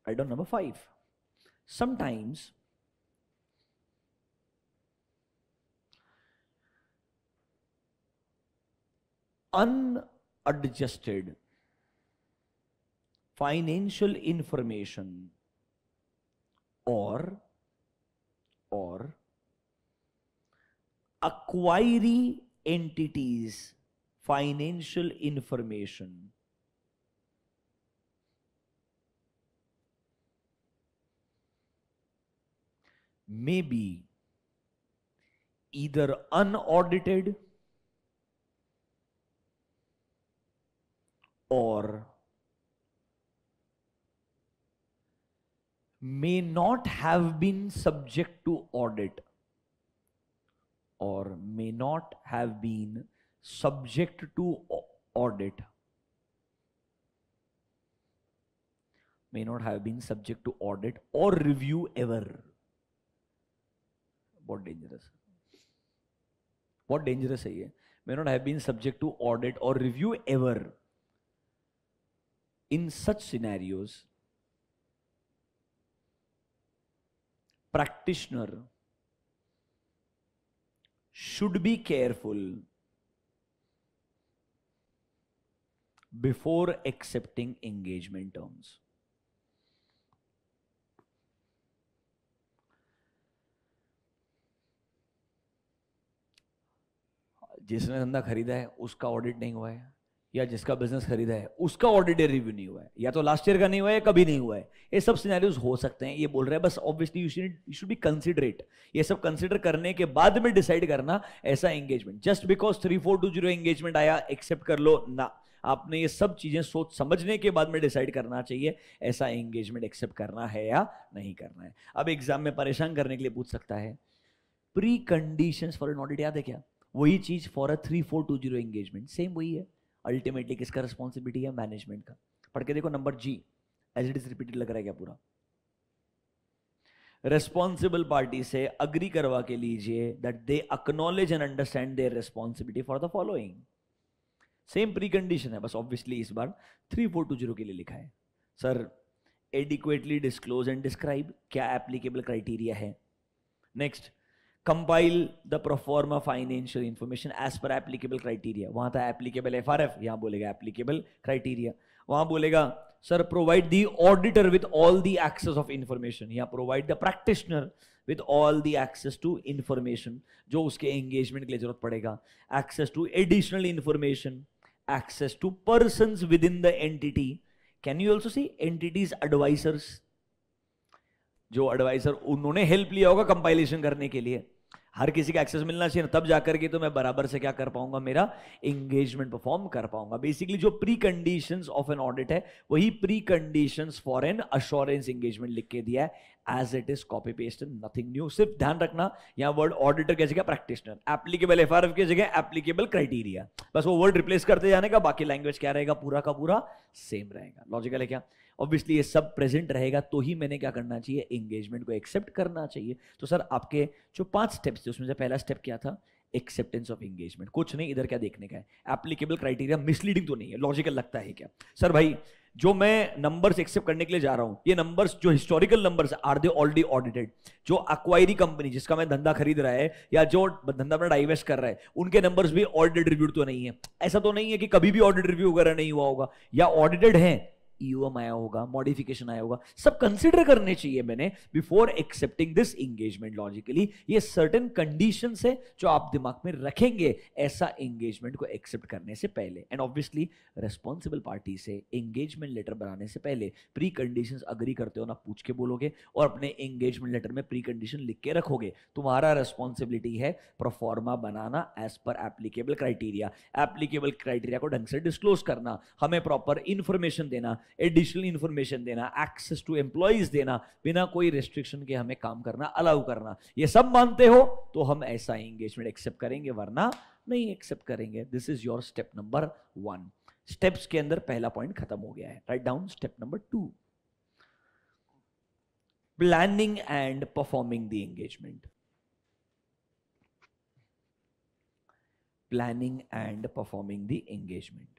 item number five sometimes unadjusted financial information और और acquiree entities financial information may be either unaudited or may not have been subject to audit or may not have been subject to audit may not have been subject to audit or review ever what dangerous! है बहुत dangerous may not have been subject to audit or review ever in such scenarios practitioner should be careful before accepting engagement terms जिसने धंधा खरीदा है उसका ऑडिट नहीं हुआ है या जिसका बिजनेस खरीदा है उसका ऑडिट रिव्यू नहीं हुआ है या तो लास्ट ईयर का नहीं हुआ है कभी नहीं हुआ है ये सब सिनेरियोस हो सकते हैं ये बोल रहे हैं बस obviously you should you should be considerate ये सब कंसिडर करने के बाद में डिसाइड करना ऐसा engagement just because three four two zero engagement आया एक्सेप्ट कर लो ना आपने ये सब चीजें सोच समझने के बाद में डिसाइड करना चाहिए ऐसा एंगेजमेंट एक्सेप्ट करना है या नहीं करना है अब एग्जाम में परेशान करने के लिए पूछ सकता है precondition for an audit याद है क्या वही चीज़ for a three four two zero engagement same वही है अल्टीमेटली किसका रिस्पॉन्सिबिलिटी है मैनेजमेंट का पढ़ के देखो number G as it is repeated लग रहा है क्या पूरा रेस्पॉन्सिबल पार्टी से अग्री करवा के लीजिए that they acknowledge and understand their responsibility for the following same precondition है बस ऑब्वियसली इस बार थ्री फोर टू जीरो के लिए लिखा है sir adequately disclose and describe क्या एप्लीकेबल क्राइटेरिया है next compile the proforma financial information as per applicable criteria वहां था एप्लीकेबल एफ आर एफ यहां बोलेगा एप्लीकेबल क्राइटेरिया वहां बोलेगा sir provide the auditor with all the access of information या provide the practitioner with all the access to information जो उसके एंगेजमेंट के लिए जरूरत पड़ेगा access to additional information access to person within the entity can you also see entities advisers जो एडवाइजर उन्होंने हेल्प लिया होगा कंपाइलेशन करने के लिए हर किसी का एक्सेस मिलना चाहिए तब जाकर के तो मैं बराबर से क्या कर पाऊंगा मेरा एंगेजमेंट परफॉर्म कर पाऊंगा बेसिकली जो precondition of an audit है वही precondition for an assurance engagement लिख के दिया है as it is copy paste nothing new सिर्फ ध्यान रखना यहाँ वर्ड ऑडिटर की जगह प्रैक्टिशनर एप्लीकेबल एफ की जगह एप्लीकेबल क्राइटेरिया बस वो वर्ड रिप्लेस करते जाने का बाकी लैंग्वेज क्या रहेगा पूरा का पूरा सेम रहेगा लॉजिकल है क्या ऑब्वियसली ये सब प्रेजेंट रहेगा तो ही मैंने क्या करना चाहिए एंगेजमेंट को एक्सेप्ट करना चाहिए तो सर आपके जो पांच स्टेप्स थे उसमें से पहला स्टेप क्या था एक्सेप्टेंस ऑफ एंगेजमेंट कुछ नहीं इधर क्या देखने का है एप्लीकेबल क्राइटेरिया मिसलीडिंग तो नहीं है लॉजिकल लगता है क्या सर भाई जो मैं नंबर्स एक्सेप्ट करने के लिए जा रहा हूं ये नंबर्स जो historical numbers are they already audited जो अक्वायरी कंपनी जिसका मैं धंधा खरीद रहा है या जो धंधा अपना डाइवेस्ट कर रहा है उनके नंबर्स भी ऑडिटेड रिव्यू तो नहीं है ऐसा तो नहीं है कि कभी भी ऑडिट रिव्यू वगैरह नहीं हुआ होगा या ऑडिटेड है ईओएम आया होगा मॉडिफिकेशन आया होगा सब कंसिडर करने चाहिए मैंने before accepting this engagement logically ये सर्टेन कंडीशन है जो आप दिमाग में रखेंगे ऐसा एंगेजमेंट को एक्सेप्ट करने से पहले एंड ऑब्वियसली रेस्पॉन्सिबल पार्टी से एंगेजमेंट लेटर बनाने से पहले प्री कंडीशन अग्री करते हो ना पूछ के बोलोगे और अपने एंगेजमेंट लेटर में प्री कंडीशन लिख के रखोगे तुम्हारा रेस्पॉन्सिबिलिटी है प्रोफॉर्मा बनाना as per applicable criteria applicable criteria को ढंग से डिस्क्लोज करना हमें प्रॉपर इंफॉर्मेशन देना एडिशनल इन्फॉर्मेशन देना एक्सेस टू एम्प्लॉयज देना बिना कोई रिस्ट्रिक्शन के हमें काम करना अलाउ करना ये सब मानते हो तो हम ऐसा एंगेजमेंट एक्सेप्ट करेंगे वरना नहीं एक्सेप्ट करेंगे this is your step number one steps के अंदर पहला पॉइंट खत्म हो गया है right down step number two planning and performing the engagement planning and performing the engagement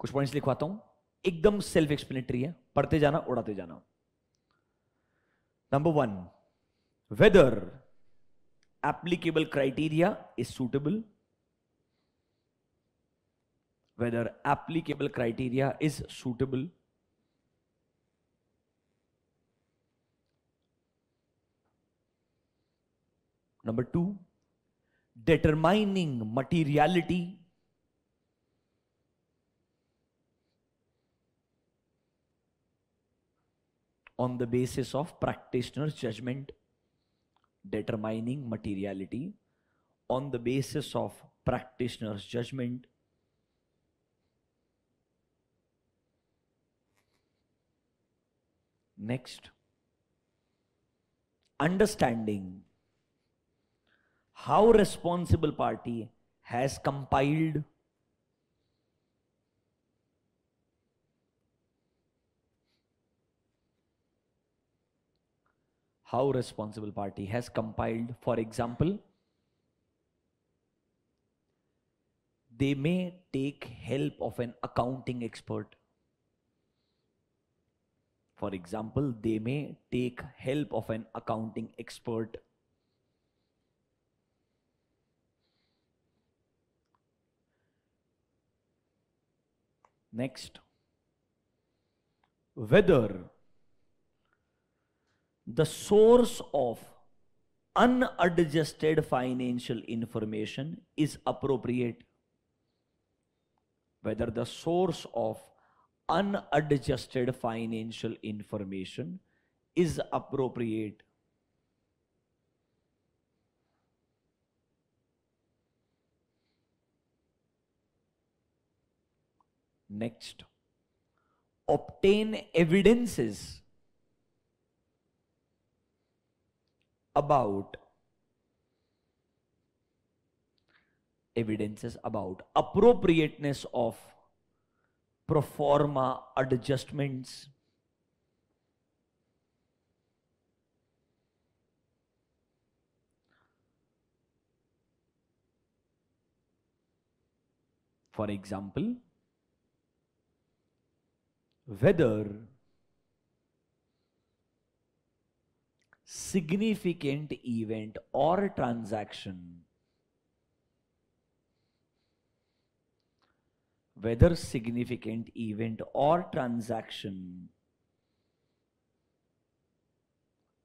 कुछ पॉइंट्स लिखवाता हूं एकदम सेल्फ एक्सप्लेनेटरी है पढ़ते जाना उड़ाते जाना number one whether applicable criteria is suitable whether applicable criteria is suitable number two determining materiality on the basis of practitioner's judgment determining materiality on the basis of practitioner's judgment next understanding how responsible party has compiled how responsible party has compiled, for example, they may take help of an accounting expert. For example, they may take help of an accounting expert. Next, whether the source of unadjusted financial information is appropriate. Whether the source of unadjusted financial information is appropriate. Next, obtain evidences about evidences about appropriateness of pro forma adjustments for example whether significant event or transaction. Whether significant event or transaction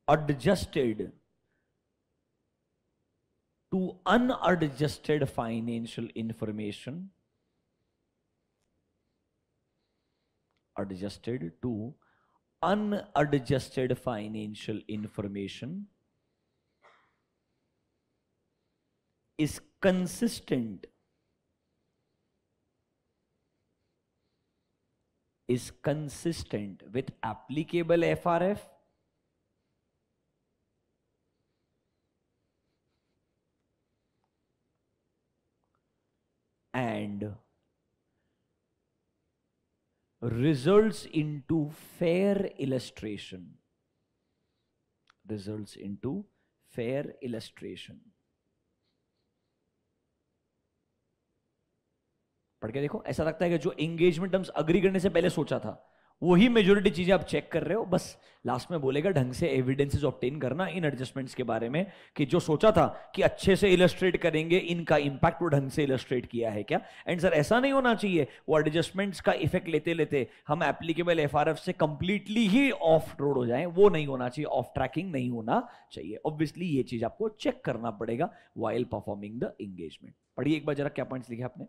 adjusted to unadjusted financial information adjusted to unadjusted financial information is consistent is consistent with applicable FRF and results into fair illustration. Results into fair illustration. पढ़ के देखो ऐसा लगता है कि जो एंगेजमेंट हम अग्री करने से पहले सोचा था वही मेजोरिटी चीजें आप चेक कर रहे हो बस लास्ट में बोलेगा ढंग से एविडेंसेस ऑप्टेन करना इन एडजस्टमेंट्स के बारे में कि जो सोचा था कि अच्छे से इलस्ट्रेट करेंगे इनका इंपैक्ट वो ढंग से इलस्ट्रेट किया है क्या एंड सर ऐसा नहीं होना चाहिए वो एडजस्टमेंट्स का इफेक्ट लेते लेते हम एप्लीकेबल एफ से कंप्लीटली ही ऑफ रोड हो जाए वो नहीं होना चाहिए ऑफ ट्रैकिंग नहीं होना चाहिए ऑब्वियसली ये चीज आपको चेक करना पड़ेगा वाइल परफॉर्मिंग द एंगेजमेंट पढ़िए एक बार जरा क्या पॉइंट्स लिखे आपने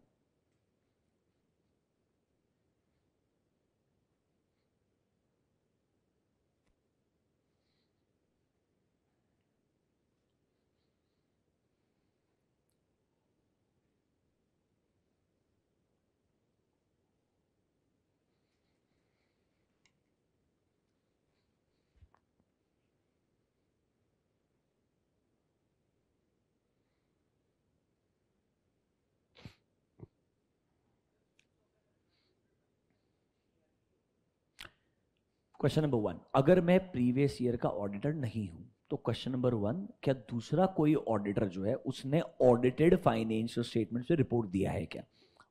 क्वेश्चन नंबर वन अगर मैं प्रीवियस ईयर का ऑडिटर नहीं हूं तो क्वेश्चन नंबर वन क्या दूसरा कोई ऑडिटर जो है उसने ऑडिटेड फाइनेंशियल स्टेटमेंट से रिपोर्ट दिया है क्या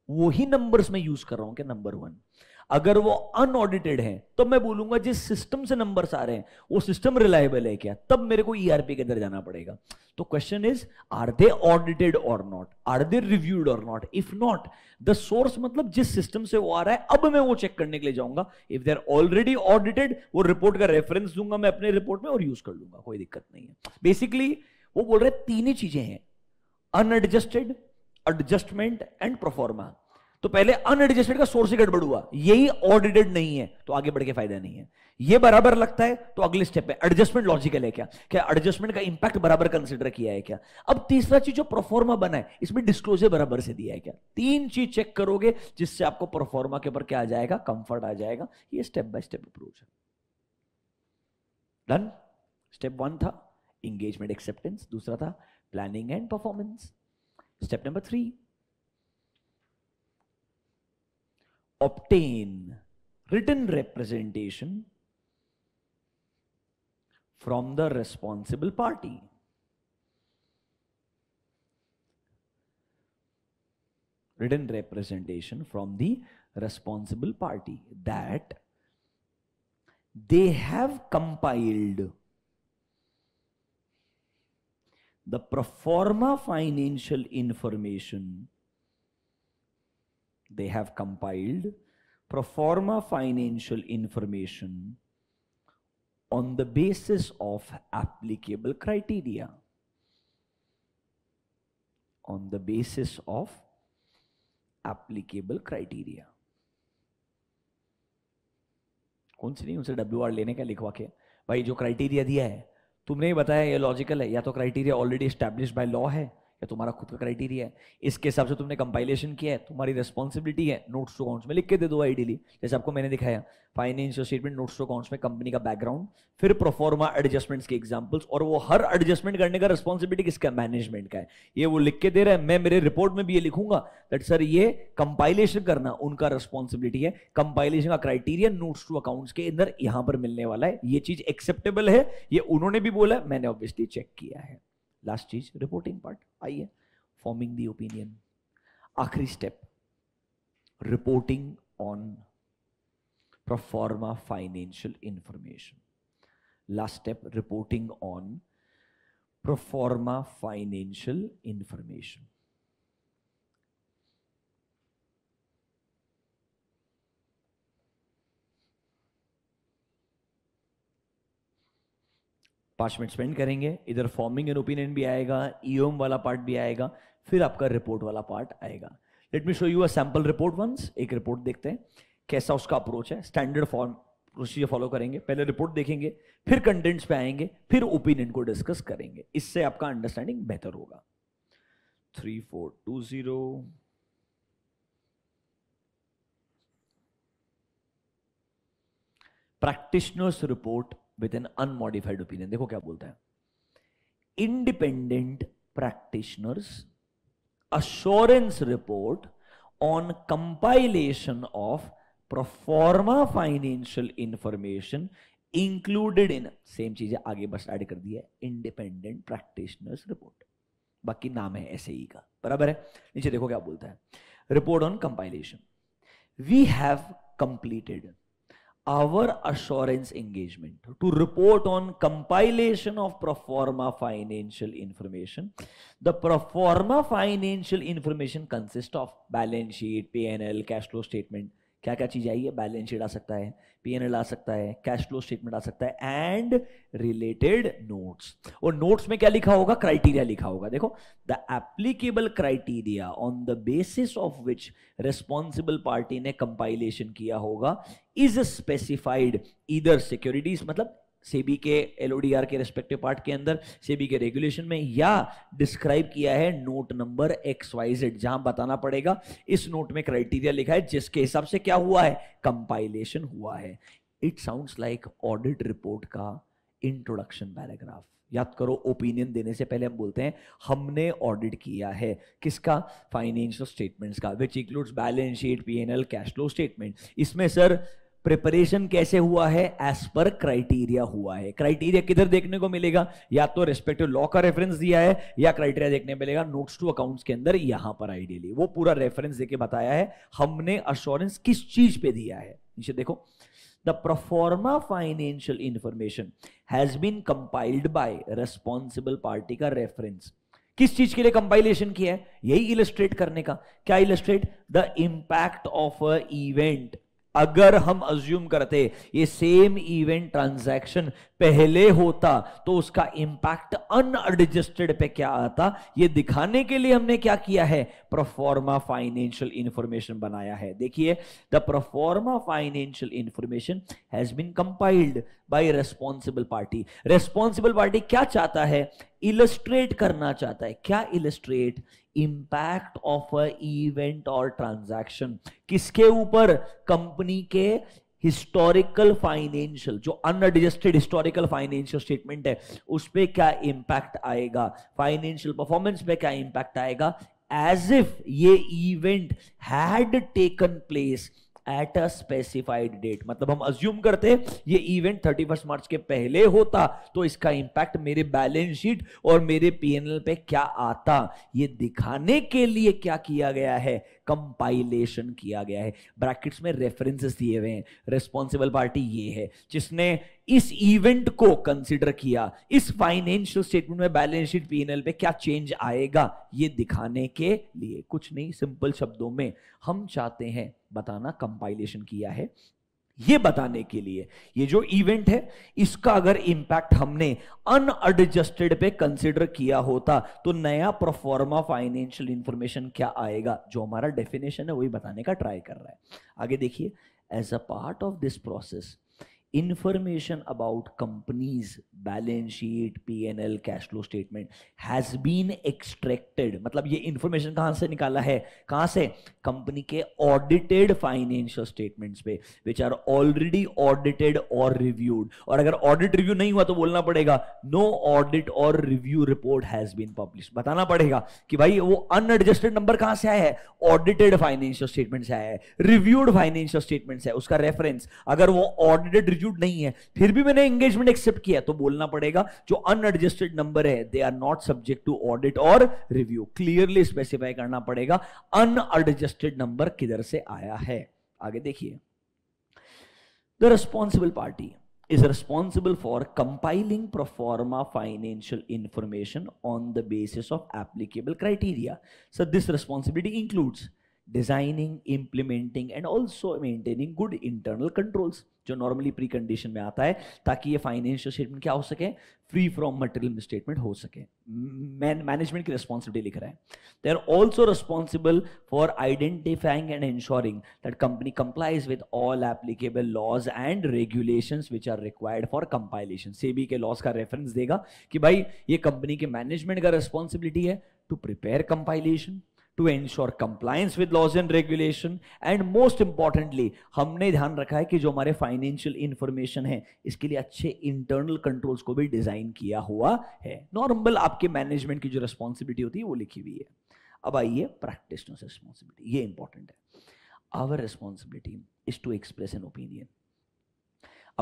वही नंबर्स में यूज कर रहा हूं क्या नंबर वन अगर वो अनऑडिटेड हैं तो मैं बोलूंगा जिस सिस्टम से नंबर्स आ रहे हैं वो सिस्टम रिलायबल है क्या तब मेरे को ईआरपी e के अंदर जाना पड़ेगा तो question is are they audited or not are they reviewed or not if not the source मतलब जिस सिस्टम से वो आ रहा है अब मैं वो चेक करने के लिए जाऊंगा if they are already audited वो रिपोर्ट का रेफरेंस दूंगा मैं अपने रिपोर्ट में और यूज कर लूंगा कोई दिक्कत नहीं है बेसिकली वो बोल रहे तीन ही चीजें हैं अनएडजस्टेड एडजस्टमेंट एंड प्रोफॉर्मा तो पहले अनएडजस्टेड का सोर्स ही गड़बड़ हुआ यही ऑडिटेड नहीं है तो आगे बढ़ के फायदा नहीं है ये बराबर लगता है तो अगले स्टेप है एडजस्टमेंट लॉजिकल है क्या क्या एडजस्टमेंट का इंपैक्ट बराबर कंसिडर किया है क्या अब तीसरा चीज जो परफॉर्मा बना है इसमें डिस्क्लोजर बराबर से दिया है क्या तीन चीज चेक करोगे जिससे आपको परफॉर्मा के ऊपर क्या आ जाएगा कंफर्ट आ जाएगा ये स्टेप बाय स्टेप अप्रोच है डन स्टेप वन था इंगेजमेंट एक्सेप्टेंस दूसरा था planning and performance step number three obtain written representation from the responsible party. Written representation from the responsible party that they have compiled the proforma financial information They have compiled pro forma financial information on the basis of applicable criteria. On the basis of applicable criteria. कौन सी नहीं उनसे डब्ल्यू आर लेने का लिखवा के भाई जो क्राइटेरिया दिया है तुमने ही बताया ये लॉजिकल है या तो criteria already established by law है या तुम्हारा खुद का क्राइटेरिया है इसके हिसाब से तुमने कंपाइलेशन किया है तुम्हारी रिस्पॉन्सिबिलिटी है नोट्स टू अकाउंट्स में लिख के दे दो आईडीली जैसे आपको मैंने दिखाया financial statement notes to accounts में कंपनी का बैकग्राउंड फिर प्रोफॉर्मा एडजस्टमेंट्स के एग्जाम्पल्स और वो हर एडजस्टमेंट करने का रिस्पॉन्सिबिलिटी किसका मैनेजमेंट का है ये वो लिख के दे रहे हैं मैं मेरे रिपोर्ट में भी ये लिखूंगा दट सर ये कंपाइलेशन करना उनका रिस्पॉन्सिबिलिटी है कंपाइलेशन का क्राइटेरिया नोट्स टू अकाउंट्स के अंदर यहां पर मिलने वाला है ये चीज एक्सेप्टेबल है ये उन्होंने भी बोला मैंने ऑब्वियसली चेक किया है लास्ट चीज रिपोर्टिंग पार्ट आइए फॉर्मिंग दी ओपिनियन आखिरी step reporting on proforma financial information last step reporting on proforma financial information पांच मिनट स्पेंड करेंगे इधर फॉर्मिंग एन ओपिनियन भी आएगा ईओम e वाला पार्ट भी आएगा फिर आपका रिपोर्ट वाला पार्ट आएगा let me show you a sample report once एक रिपोर्ट देखते हैं कैसा उसका अप्रोच है स्टैंडर्ड फॉर्म प्रोसीजर फॉलो करेंगे पहले रिपोर्ट देखेंगे फिर कंटेंट्स पे आएंगे फिर ओपिनियन को डिस्कस करेंगे इससे आपका अंडरस्टैंडिंग बेहतर होगा three four two zero practitioner's report with an unmodified opinion देखो क्या बोलता है independent practitioners assurance report on compilation of proforma financial information included in same चीज आगे बस ऐड कर दिया इंडिपेंडेंट प्रैक्टिशनर्स रिपोर्ट बाकी नाम है ऐसे ही e का बराबर है नीचे देखो क्या बोलता है report on compilation we have completed our assurance engagement to report on compilation of pro forma financial information. The pro forma financial information consists of balance sheet, P&L, cash flow statement, क्या क्या चीज़ आई है बैलेंस शीट आ सकता है पी एन एल आ सकता है कैश फ्लो स्टेटमेंट आ सकता है एंड रिलेटेड नोट्स और नोट्स में क्या लिखा होगा क्राइटेरिया लिखा होगा देखो the applicable criteria on the basis of which responsible party ने कंपाइलेशन किया होगा इज स्पेसिफाइड इधर सिक्योरिटीज मतलब सेबी के एलओडीआर के रेस्पेक्टिव पार्ट के अंदर सेबी के रेगुलेशन में या डिस्क्राइब किया है note number X Y Z जहां बताना पड़ेगा इस नोट में क्राइटेरिया लिखा है जिसके हिसाब से क्या हुआ है कंपाइलेशन हुआ है it sound like audit report का इंट्रोडक्शन पैराग्राफ याद करो ओपिनियन देने से पहले हम बोलते हैं हमने ऑडिट किया है किसका फाइनेंशियल स्टेटमेंट्स का which includes balance sheet PNL cash flow statement इसमें सर प्रिपरेशन कैसे हुआ है एज पर क्राइटेरिया हुआ है क्राइटेरिया किधर देखने को मिलेगा या तो रेस्पेक्टिव लॉ का रेफरेंस दिया है या क्राइटेरिया देखने मिलेगा नोट्स टू अकाउंट्स के अंदर यहां पर आइडियली वो पूरा रेफरेंस देके बताया है हमने अश्योरेंस किस चीज पे दिया है नीचे देखो the proforma financial information has been compiled by responsible party का रेफरेंस किस चीज के लिए कंपाइलेशन किया है यही इलस्ट्रेट करने का क्या illustrate the impact of a event अगर हम अज्यूम करते ये सेम इवेंट ट्रांजैक्शन पहले होता तो उसका इंपैक्ट अनएडजस्टेड पे क्या आता ये दिखाने के लिए हमने क्या किया है प्रोफॉर्मा फाइनेंशियल इंफॉर्मेशन बनाया है देखिए the proforma financial information has been compiled by responsible party responsible party क्या चाहता है इलस्ट्रेट करना चाहता है क्या illustrate impact of a event और ट्रांजैक्शन किसके ऊपर कंपनी के हिस्टोरिकल फाइनेंशियल जो अनएडजस्टेड हिस्टोरिकल फाइनेंशियल स्टेटमेंट है उस पर क्या इंपैक्ट आएगा फाइनेंशियल परफॉर्मेंस पे क्या इंपैक्ट आएगा एज इफ ये event had taken place at a specified date मतलब हम अज्यूम करते ये इवेंट थर्टी मार्च के पहले होता तो इसका इंपैक्ट मेरे बैलेंस शीट और मेरे पीएनएल पे क्या आता ये दिखाने के लिए क्या किया गया है कंपाइलेशन किया गया है ब्रैकेट्स में रेफरेंसेस दिए हुए हैं रिस्पॉन्सिबल पार्टी ये है जिसने इस इवेंट को कंसिडर किया इस फाइनेंशियल स्टेटमेंट में बैलेंस शीट पी पे क्या चेंज आएगा ये दिखाने के लिए कुछ नहीं सिंपल शब्दों में हम चाहते हैं बताना कंपाइलेशन किया है ये बताने के लिए ये जो इवेंट है इसका अगर इंपैक्ट हमने अनएडजस्टेड पे कंसिडर किया होता तो नया प्रोफॉर्मा फाइनेंशियल इंफॉर्मेशन क्या आएगा जो हमारा डेफिनेशन है वही बताने का ट्राई कर रहा है आगे देखिए as a part of this process information about companies balance sheet pnl cash flow statement has been extracted matlab ye information kahan se nikala hai kahan se company ke audited financial statements pe which are already audited or reviewed aur agar audit review nahi hua to bolna padega no audit or review report has been published batana padega ki bhai wo unadjusted number kahan se आया hai audited financial statements से hai reviewed financial statements hai uska reference agar wo audited review attitude नहीं है फिर भी मैंने एंगेजमेंट एक्सेप्ट किया तो बोलना पड़ेगा जो अनएडजस्टेड नंबर है they are not subject to audit or review clearly specify करना पड़ेगा अनएडजस्टेड नंबर किधर से आया है आगे देखिए the responsible party is responsible for compiling proforma financial information on the basis of applicable criteria criteria. This responsibility includes designing implementing and also maintaining good internal controls जो नॉर्मली प्री कंडीशन में आता है ताकि ये फाइनेंशियल स्टेटमेंट क्या हो सके फ्री फ्रॉम मटेरियल स्टेटमेंट हो सके मैनेजमेंट की रिस्पॉन्सिबिलिटी लिख रहा है they are also responsible for identifying and ensuring that company complies with all applicable laws and regulation which are required for compilation SEBI के लॉज का रेफरेंस देगा कि भाई ये कंपनी के मैनेजमेंट का रिस्पॉन्सिबिलिटी है to prepare compilation to ensure compliance with laws and regulation and most importantly हमने ध्यान रखा है कि जो हमारे फाइनेंशियल इंफॉर्मेशन है इसके लिए अच्छे internal controls को भी design किया हुआ है normal आपके management की जो responsibility होती है वो लिखी हुई है अब आइए प्रैक्टिशनर्स responsibility ये इंपॉर्टेंट है our responsibility is to express an opinion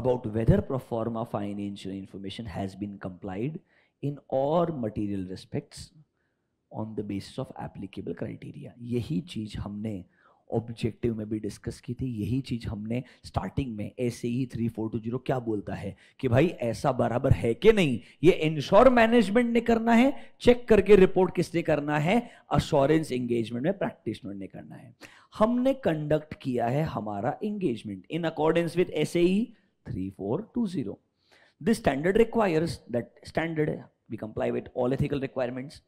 about whether proforma financial information has been complied in all material respects on the basis of applicable criteria यही चीज़ हमने ऑब्जेक्टिव में भी डिस्कस की थी यही चीज़ हमने स्टार्टिंग में ऐसे ही थ्री फोर टू जीरो क्या बोलता है कि भाई ऐसा बराबर है कि नहीं ये इंश्योर मैनेजमेंट ने करना है चेक करके रिपोर्ट किसने करना है अश्योरेंस एंगेजमेंट में प्रैक्टिशनर ने करना है हमने कंडक्ट किया है हमारा एंगेजमेंट इन अकॉर्डेंस विथ ऐसे ही three four two zero this standard requires that standard we comply with all ethical requirements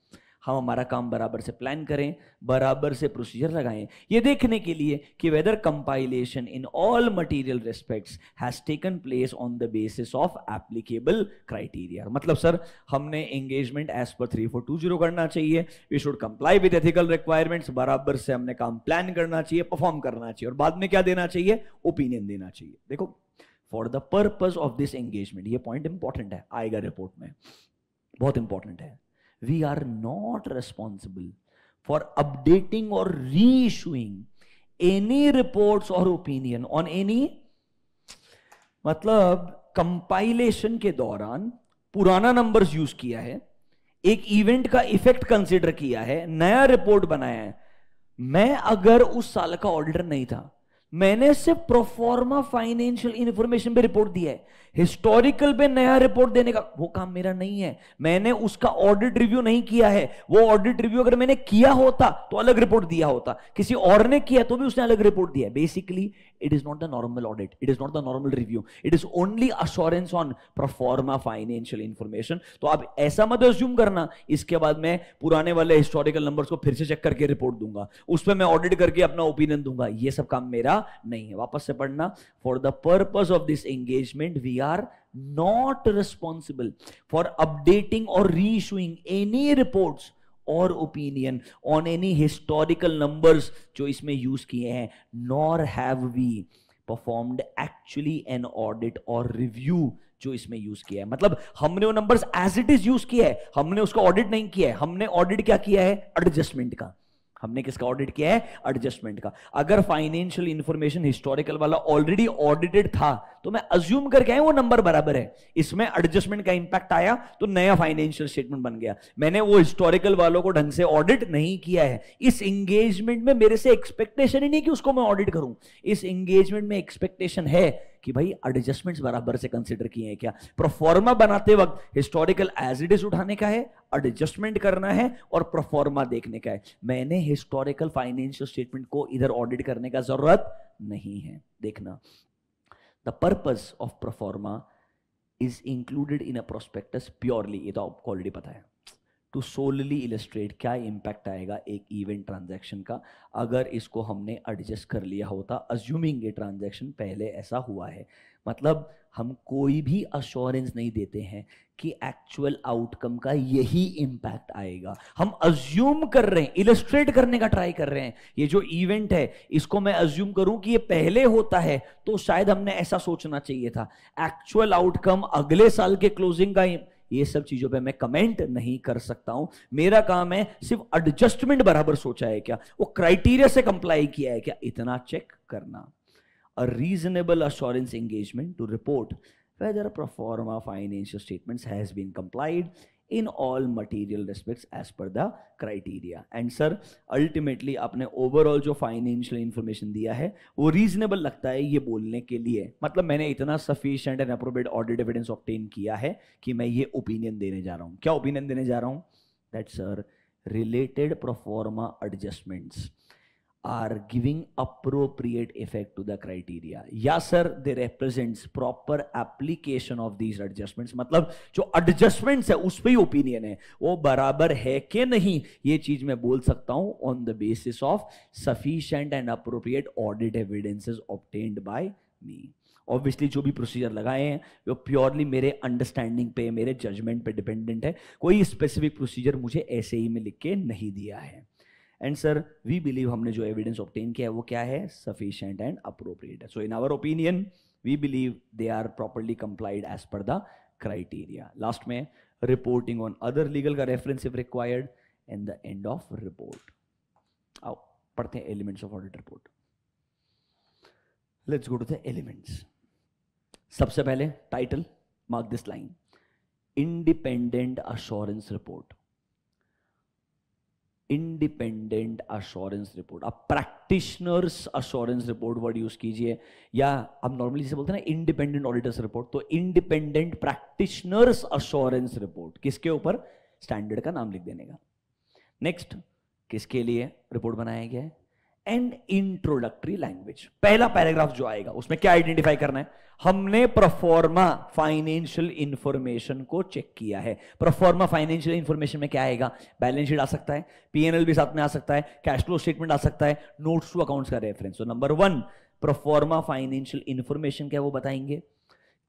हम हमारा काम बराबर से प्लान करें बराबर से प्रोसीजर लगाएं ये देखने के लिए कि whether compilation in all material respects has taken place on the basis of applicable criteria मतलब सर हमने engagement as per three four two zero करना चाहिए we should comply with ethical requirements बराबर से हमने काम प्लान करना चाहिए परफॉर्म करना चाहिए और बाद में क्या देना चाहिए ओपिनियन देना चाहिए देखो for the purpose of this engagement ये पॉइंट इंपॉर्टेंट है आएगा रिपोर्ट में बहुत इंपॉर्टेंट है are not not for updating or re reissuing any report or opinion on any मतलब कंपाइलेशन के दौरान पुराना नंबर्स यूज किया है एक इवेंट का इफेक्ट कंसिडर किया है नया रिपोर्ट बनाया है मैं अगर उस साल का ऑडिटर नहीं था मैंने सिर्फ प्रोफॉर्मा फाइनेंशियल इंफॉर्मेशन पे रिपोर्ट दिया है हिस्टोरिकल पे नया रिपोर्ट देने का वो काम मेरा नहीं है मैंने उसका ऑडिट रिव्यू नहीं किया है वो ऑडिट रिव्यू अगर मैंने किया होता तो अलग रिपोर्ट दिया होता किसी और ने किया तो भी उसने अलग रिपोर्ट दिया basically it is not the normal audit it is not the normal review it is only assurance on proforma financial information तो आप ऐसा मत एज्यूम करना इसके बाद मैं पुराने वाले हिस्टोरिकल नंबर्स को फिर से चेक करके रिपोर्ट दूंगा उस पर मैं ऑडिट करके अपना ओपिनियन दूंगा ये सब काम मेरा नहीं है वापस से पढ़ना for the purpose of this engagement we are not responsible for updating or reissuing any report or opinion on any historical number जो इसमें यूज किए हैं nor have we performed actually an audit or review जो इसमें यूज किया है मतलब हमने वो numbers as it is use किया है हमने उसका ऑडिट नहीं किया है हमने ऑडिट क्या किया है एडजस्टमेंट का हमने किसका ऑडिट किया है एडजस्टमेंट का अगर फाइनेंशियल इंफॉर्मेशन हिस्टोरिकल वाला ऑलरेडी ऑडिटेड था तो मैं अज्यूम करके आया वो नंबर बराबर है इसमें एडजस्टमेंट का इंपैक्ट आया तो नया फाइनेंशियल स्टेटमेंट बन गया मैंने वो हिस्टोरिकल वालों को ढंग से ऑडिट नहीं किया है इस एंगेजमेंट में मेरे से एक्सपेक्टेशन ही नहीं कि उसको मैं ऑडिट करूं इस एंगेजमेंट में एक्सपेक्टेशन है कि भाई एडजस्टमेंट्स बराबर से कंसिडर किए हैं क्या प्रोफॉर्मा बनाते वक्त हिस्टोरिकल एज इट इज उठाने का है एडजस्टमेंट करना है और प्रोफॉर्मा देखने का है मैंने हिस्टोरिकल फाइनेंशियल स्टेटमेंट को इधर ऑडिट करने का जरूरत नहीं है देखना the purpose of proforma is included in a prospectus purely ये तो आपको ऑलरेडी पता है टू सोलली इलस्ट्रेट क्या इम्पैक्ट आएगा एक इवेंट ट्रांजेक्शन का अगर इसको हमने एडजस्ट कर लिया होता अज्यूमिंग ये ट्रांजेक्शन पहले ऐसा हुआ है मतलब हम कोई भी अश्योरेंस नहीं देते हैं कि एक्चुअल आउटकम का यही इम्पैक्ट आएगा हम अज्यूम कर रहे हैं इलस्ट्रेट करने का ट्राई कर रहे हैं ये जो इवेंट है इसको मैं अज्यूम करूं कि ये पहले होता है तो शायद हमने ऐसा सोचना चाहिए था एक्चुअल आउटकम अगले साल के क्लोजिंग का ये सब चीज़ों पे मैं कमेंट नहीं कर सकता हूं मेरा काम है सिर्फ एडजस्टमेंट बराबर सोचा है क्या वो क्राइटेरिया से कंप्लाई किया है क्या इतना चेक करना a reasonable assurance engagement to report whether proforma financial statements has been compiled in all material respect as per the criteria and sir ultimately आपने ओवरऑल जो फाइनेंशियल इंफॉर्मेशन दिया है वो रीजनेबल लगता है ये बोलने के लिए मतलब मैंने इतना sufficient and appropriate audit evidence obtain किया है कि मैं ये ओपिनियन देने जा रहा हूँ क्या ओपिनियन देने जा रहा हूँ that sir related proforma adjustments are giving appropriate effect to the criteria या sir they represents proper application of these adjustments मतलब जो adjustments है उस पर ही opinion है वो बराबर है कि नहीं ये चीज मैं बोल सकता हूं on the basis of sufficient and appropriate audit evidences obtained by me obviously जो भी प्रोसीजर लगाए हैं वो प्योरली मेरे अंडरस्टैंडिंग पे मेरे जजमेंट पे डिपेंडेंट है कोई स्पेसिफिक प्रोसीजर मुझे ऐसे ही में लिख के नहीं दिया है एंड सर वी बिलीव हमने जो एविडेंस ऑप्टेन किया है वो क्या है sufficient and appropriate so in our opinion we believe they are properly compiled as per the criteria last में रिपोर्टिंग ऑन अदर लीगल का reference if required in the end of report आओ पढ़ते हैं elements of audit report let's go to the elements सबसे पहले title mark this line independent assurance report independent assurance report आप practitioners assurance report word use कीजिए या आप नॉर्मली से बोलते हैं ना इंडिपेंडेंट ऑडिटर्स रिपोर्ट तो इंडिपेंडेंट प्रैक्टिशनर्स अश्योरेंस रिपोर्ट किसके ऊपर स्टैंडर्ड का नाम लिख देने का नेक्स्ट किसके लिए रिपोर्ट बनाया गया है एंड इंट्रोडक्टरी लैंग्वेज पहला पैराग्राफ जो आएगा उसमें क्या आइडेंटिफाई करना है हमने प्रफॉर्मा फाइनेंशियल इंफॉर्मेशन को चेक किया है प्रफॉर्मा फाइनेंशियल इंफॉर्मेशन में क्या आएगा बैलेंस शीट आ सकता है पीएनएल भी साथ में आ सकता है कैश फ्लो स्टेटमेंट आ सकता है नोट्स टू अकाउंट्स का reference number one proforma financial information क्या वो बताएंगे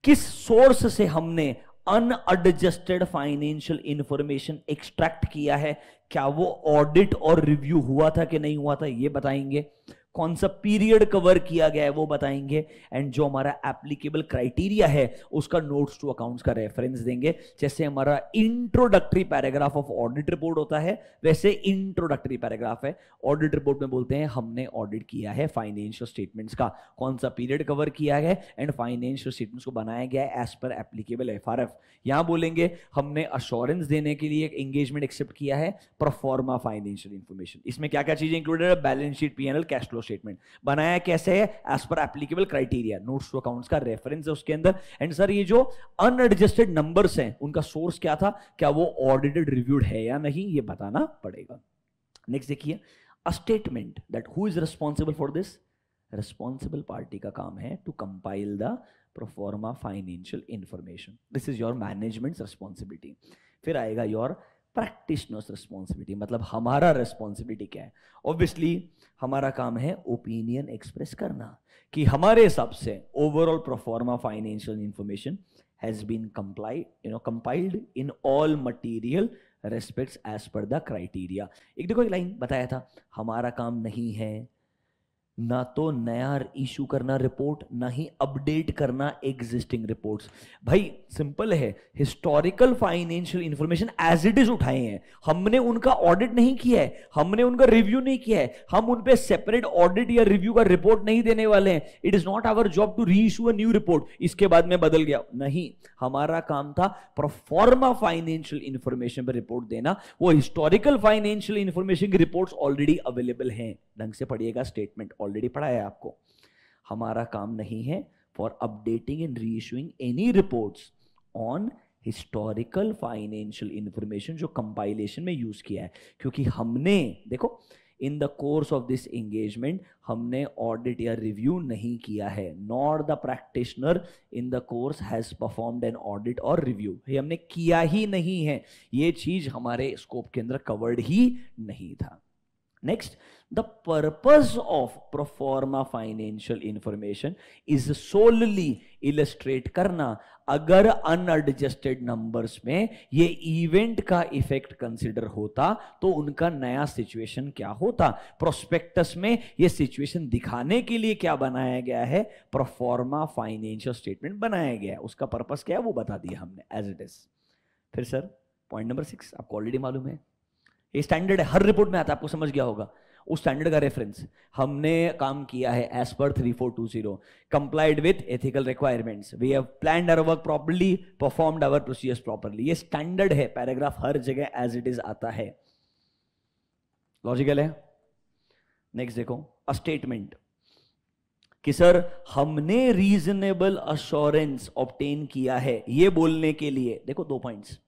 किस सोर्स से हमने अनएडजस्टेड फाइनेंशियल इंफॉर्मेशन एक्सट्रैक्ट किया है क्या वो ऑडिट और रिव्यू हुआ था कि नहीं हुआ था ये बताएंगे कौन सा पीरियड कवर किया गया है वो बताएंगे एंड जो हमारा एप्लीकेबल क्राइटेरिया है उसका नोट्स टू अकाउंट्स का रेफरेंस देंगे जैसे हमारा introductory paragraph of audit report होता है वैसे इंट्रोडक्टरी पैराग्राफ है ऑडिट रिपोर्ट में बोलते हैं हमने ऑडिट किया है फाइनेंशियल स्टेटमेंट्स का कौन सा पीरियड कवर किया है एंड फाइनेंशियल स्टेटमेंट्स को बनाया गया है as per applicable F R F यहां बोलेंगे हमने अश्योरेंस देने के लिए एक एंगेजमेंट एक्सेप्ट किया है परफॉर्मा फाइनेंशियल इंफॉर्मेशन इसमें क्या क्या चीजें इंक्लूडेड है balance sheet P N L cash flow statement बनाया कैसे है as per applicable criteria notes to accounts का रेफरेंस है उसके अंदर एंड सर ये जो अनएडजस्टेड नंबर्स हैं उनका सोर्स क्या था क्या वो ऑडिटेड रिव्यूड है या नहीं ये बताना पड़ेगा नेक्स्ट देखिए a statement that who is responsible for this responsible party का काम है to compile the proforma financial information this is your management responsibility फिर आएगा योर प्रैक्टिशनर्स रिस्पॉन्सिबिलिटी मतलब हमारा रिस्पॉन्सिबिलिटी क्या है ऑब्वियसली हमारा काम है ओपिनियन एक्सप्रेस करना कि हमारे हिसाब से overall proforma financial information has been compiled you know compiled in all material respects as per the criteria एक देखो एक लाइन बताया था हमारा काम नहीं है ना तो नया इशू करना रिपोर्ट ना ही अपडेट करना एग्जिस्टिंग रिपोर्ट्स भाई सिंपल है historical financial information as it is उठाए हैं हमने उनका ऑडिट नहीं किया है हमने उनका रिव्यू नहीं किया है हम उन पे सेपरेट ऑडिट या रिव्यू का रिपोर्ट नहीं देने वाले हैं it is not our job to reissue a new report इसके बाद में बदल गया नहीं हमारा काम था परफॉर्मा फाइनेंशियल इंफॉर्मेशन पर रिपोर्ट देना वो हिस्टोरिकल फाइनेंशियल इंफॉर्मेशन की रिपोर्ट ऑलरेडी अवेलेबल है ढंग से पढ़िएगा स्टेटमेंट ऑलरेडी पढ़ाया है आपको हमारा काम नहीं है for updating and reissuing any reports on historical financial information जो कंपाइलेशन में यूज किया है क्योंकि हमने देखो in the course of this engagement हमने ऑडिट या रिव्यू नहीं किया है not the practitioner in the course has performed an audit or review ये हमने किया ही नहीं है ये चीज हमारे स्कोप के अंदर कवर्ड ही नहीं था Next, the purpose of pro forma financial information is solely करना अगर अनएडजस्टेड नंबर में ये इवेंट का इफेक्ट कंसिडर होता तो उनका नया सिचुएशन क्या होता प्रोस्पेक्टस में यह सिचुएशन दिखाने के लिए क्या बनाया गया है प्रोफॉर्मा फाइनेंशियल स्टेटमेंट बनाया गया है उसका पर्पस क्या है वो बता दिया हमने एज इट इज फिर सर पॉइंट नंबर सिक्स आपको ऑलरेडी मालूम है ये स्टैंडर्ड है हर रिपोर्ट में आता है आपको समझ गया होगा उस स्टैंडर्ड का रेफरेंस हमने काम किया है as per three four two zero complied with ethical requirements we have plan our work properly performed our procedures properly ये स्टैंडर्ड है पैराग्राफ हर जगह एज इट इज आता है लॉजिकल है नेक्स्ट देखो अ स्टेटमेंट कि सर हमने रीजनेबल अश्योरेंस ऑप्टेन किया है ये बोलने के लिए देखो दो points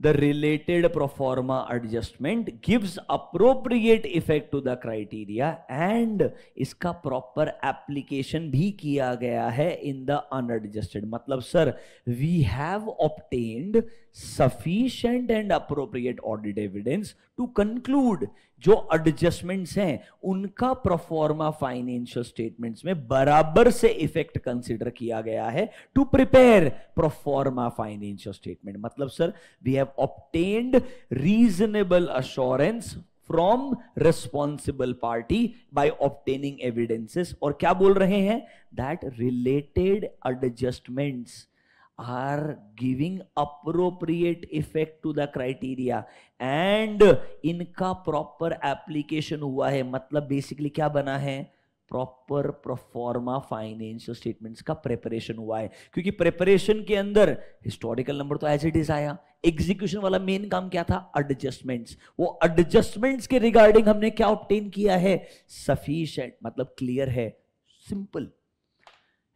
the related proforma adjustment gives appropriate effect to the criteria and इसका proper application भी किया गया है in the unadjusted मतलब sir we have obtained sufficient and appropriate audit evidence to conclude जो एडजस्टमेंट्स हैं उनका प्रोफॉर्मा फाइनेंशियल स्टेटमेंट्स में बराबर से इफेक्ट कंसिडर किया गया है to prepare proforma financial statement मतलब sir we have obtained reasonable assurance from responsible party by obtaining evidences और क्या बोल रहे हैं that related adjustments are giving appropriate effect to the criteria and इनका proper application हुआ है मतलब basically क्या बना है प्रॉपर प्रोफॉर्मा फाइनेंशियल स्टेटमेंट्स का प्रेपरेशन हुआ है क्योंकि प्रेपरेशन के अंदर हिस्टोरिकल नंबर तो एज इट इज आया एग्जीक्यूशन वाला मेन काम क्या था एडजस्टमेंट्स वो एडजस्टमेंट्स के रिगार्डिंग हमने क्या ऑप्टेन किया है सफिशियंट मतलब क्लियर है simple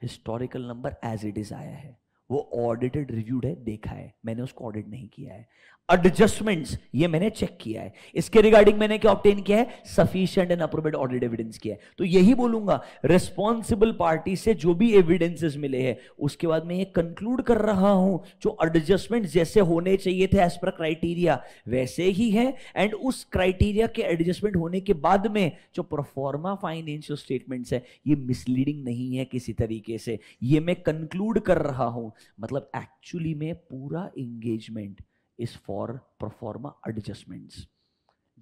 historical number as it is आया है वो ऑडिटेड रिव्यूड है देखा है मैंने उसको ऑडिट नहीं किया है एडजस्टमेंट्स ये मैंने चेक किया है इसके रिगार्डिंग मैंने क्या ऑप्टेन किया है sufficient and appropriate audit evidence किया है तो यही बोलूंगा रिस्पॉन्सिबल पार्टी से जो भी एविडेंसेस मिले हैं उसके बाद मैं ये कंक्लूड कर रहा हूं जो एडजस्टमेंट जैसे होने चाहिए थे एज पर क्राइटेरिया वैसे ही है एंड उस क्राइटेरिया के एडजस्टमेंट होने के बाद में जो प्रोफॉर्मा फाइनेंशियल स्टेटमेंट है ये मिसलीडिंग नहीं है किसी तरीके से ये मैं कंक्लूड कर रहा हूं मतलब एक्चुअली में पूरा engagement is for proforma adjustments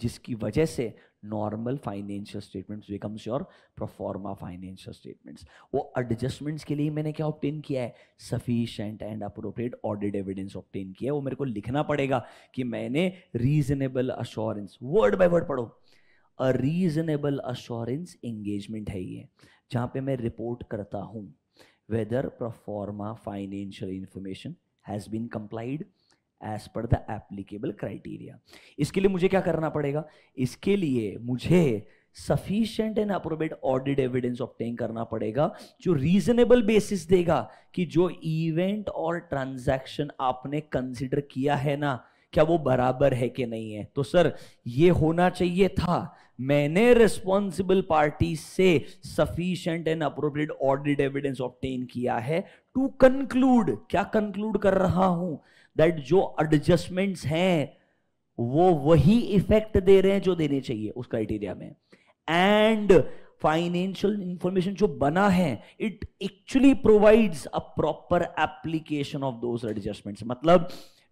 जिसकी वजह से normal financial statements becomes your proforma financial statements वो एडजस्टमेंट्स के लिए मैंने क्या ऑप्टेन किया है sufficient and appropriate audit evidence obtain किया है वो मेरे को लिखना पड़ेगा कि मैंने reasonable assurance word by word पढ़ो अ रीजनेबल अश्योरेंस एंगेजमेंट है ये जहाँ पे मैं रिपोर्ट करता हूँ whether proforma financial information has been compiled as per the applicable criteria इसके लिए मुझे क्या करना पड़ेगा इसके लिए मुझे sufficient and appropriate audit evidence obtain करना पड़ेगा जो रीजनेबल बेसिस देगा कि जो इवेंट और ट्रांजैक्शन आपने कंसिडर किया है ना क्या वो बराबर है कि नहीं है तो सर ये होना चाहिए था मैंने रिस्पॉन्सिबल पार्टी से sufficient and appropriate audit evidence obtain किया है टू कंक्लूड क्या कंक्लूड कर रहा हूं दैट जो एडजस्टमेंट्स हैं वो वही इफेक्ट दे रहे हैं जो देने चाहिए उस क्राइटेरिया में एंड फाइनेंशियल इंफॉर्मेशन जो बना है it actually provides a proper application of those adjustments मतलब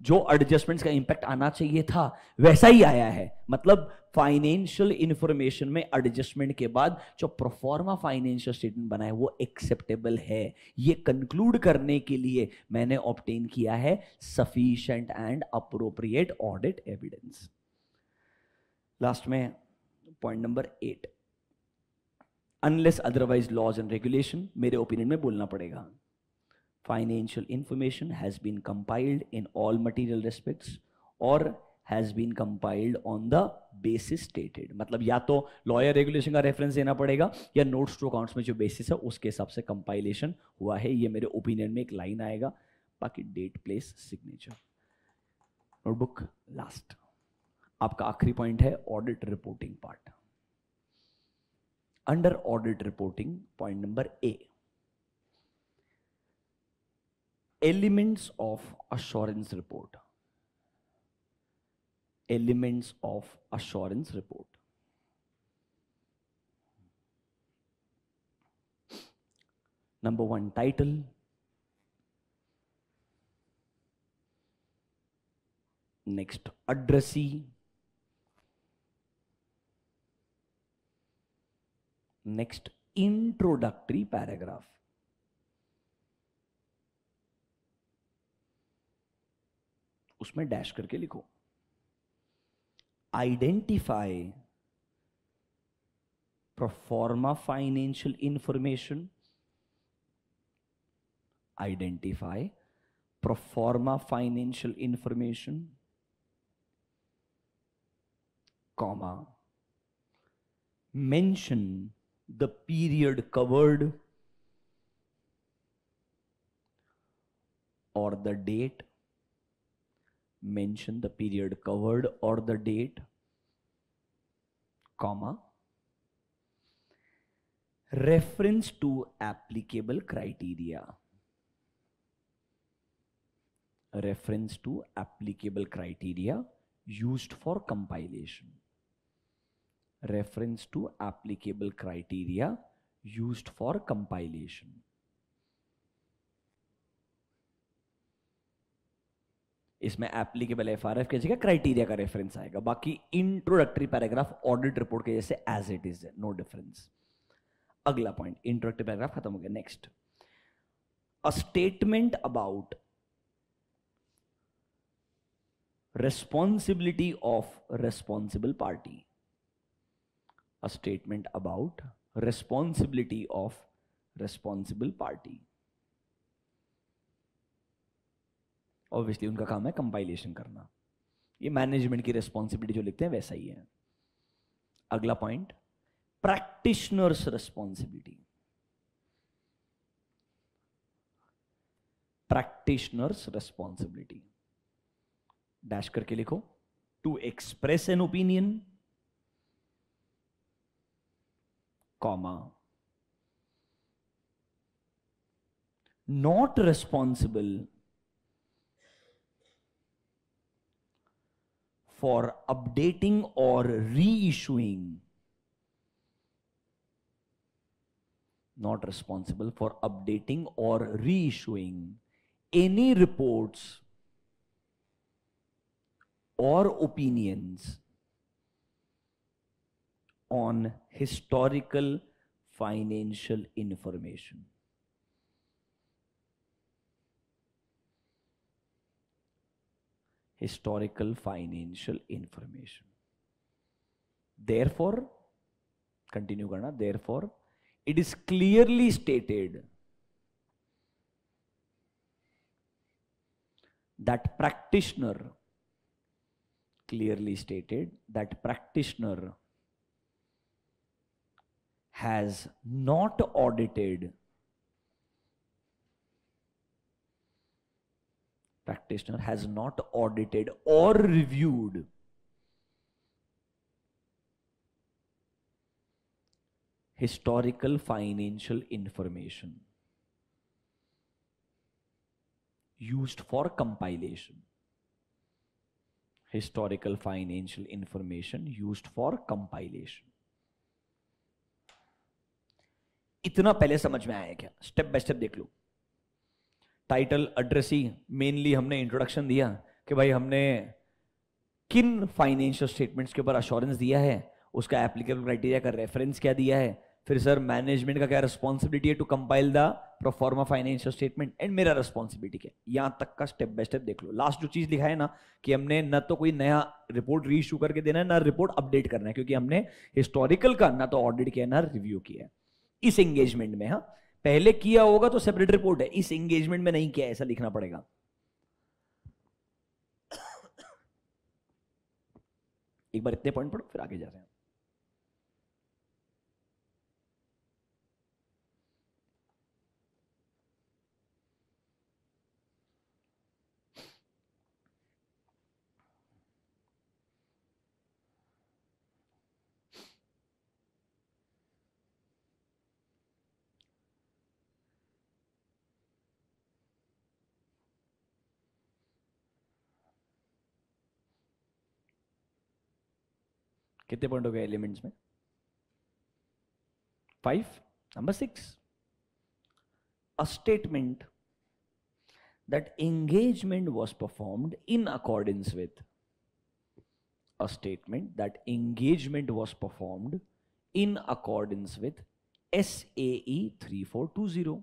जो एडजस्टमेंट्स का इंपैक्ट आना चाहिए था वैसा ही आया है मतलब फाइनेंशियल इंफॉर्मेशन में एडजस्टमेंट के बाद जो प्रोफॉर्मा फाइनेंशियल स्टेटमेंट बना है वो एक्सेप्टेबल है ये कंक्लूड करने के लिए मैंने ऑप्टेन किया है sufficient and appropriate audit evidence last में point number eight unless otherwise laws and regulation मेरे ओपिनियन में बोलना पड़ेगा financial information has been compiled in all material respects और has been compiled on the basis stated मतलब या तो लॉयर रेगुलेशन का रेफरेंस देना पड़ेगा या नोट्स टू अकाउंट्स में जो बेसिस है उसके हिसाब से कंपाइलेशन हुआ है ये मेरे ओपिनियन में एक लाइन आएगा बाकी date place signature notebook last आपका आखिरी पॉइंट है audit reporting part under audit reporting point number A elements of assurance report elements of assurance report. Number 1 title. Next, addressee. Next, introductory paragraph. उसमें डैश करके लिखो identify pro forma financial information identify pro forma financial information comma mention the period covered or the date mention the period covered or the date, comma, reference to applicable criteria. reference to applicable criteria used for compilation. Reference to applicable criteria used for compilation. इसमें एप्लीकेबल एफ आर एफ की जगह क्राइटेरिया का रेफरेंस आएगा बाकी इंट्रोडक्टरी पैराग्राफ ऑडिट रिपोर्ट के जैसे as it is no difference अगला पॉइंट इंट्रोडक्टरी पैराग्राफ खत्म हो गया next a statement about responsibility of responsible party a statement about responsibility of responsible party obviously उनका काम है कंपाइलेशन करना ये मैनेजमेंट की रिस्पॉन्सिबिलिटी जो लिखते हैं वैसा ही है अगला point practitioners responsibility practitioners responsibility dash करके लिखो to express an opinion comma not responsible for updating or reissuing. Not responsible for updating or reissuing any reports or opinions on historical financial information. historical financial information. Therefore, continue Gana, therefore, it is clearly stated that practitioner clearly stated that practitioner has not audited practitioner has not audited or reviewed historical financial information used for compilation historical financial information used for compilation इतना पहले समझ में आया क्या स्टेप बाय स्टेप देख लो टाइटल एड्रेस ही मेनली हमने इंट्रोडक्शन दिया कि भाई हमने किन फाइनेंशियल स्टेटमेंट्स के ऊपर अश्योरेंस दिया है उसका एप्लीकेबल क्राइटेरिया का रेफरेंस क्या दिया है फिर सर मैनेजमेंट का क्या रिस्पॉन्सिबिलिटी है to compile the proforma financial statement and मेरा रिस्पॉन्सिबिलिटी क्या यहाँ तक का स्टेप बाय स्टेप देख लो लास्ट जो चीज लिखा है ना कि हमने ना तो कोई नया रिपोर्ट री इशू करके देना है ना रिपोर्ट अपडेट करना है क्योंकि हमने हिस्टोरिकल का ना तो ऑडिट किया ना रिव्यू किया है इस एंगेजमेंट में हाँ पहले किया होगा तो सेपरेट रिपोर्ट है इस एंगेजमेंट में नहीं किया ऐसा लिखना पड़ेगा एक बार इतने पॉइंट पढ़ो फिर आगे जा रहे हैं कितने पॉइंट हो गए एलिमेंट्स में five number six a statement that engagement was performed in according with a statement that engagement was performed in according with S A three four two zero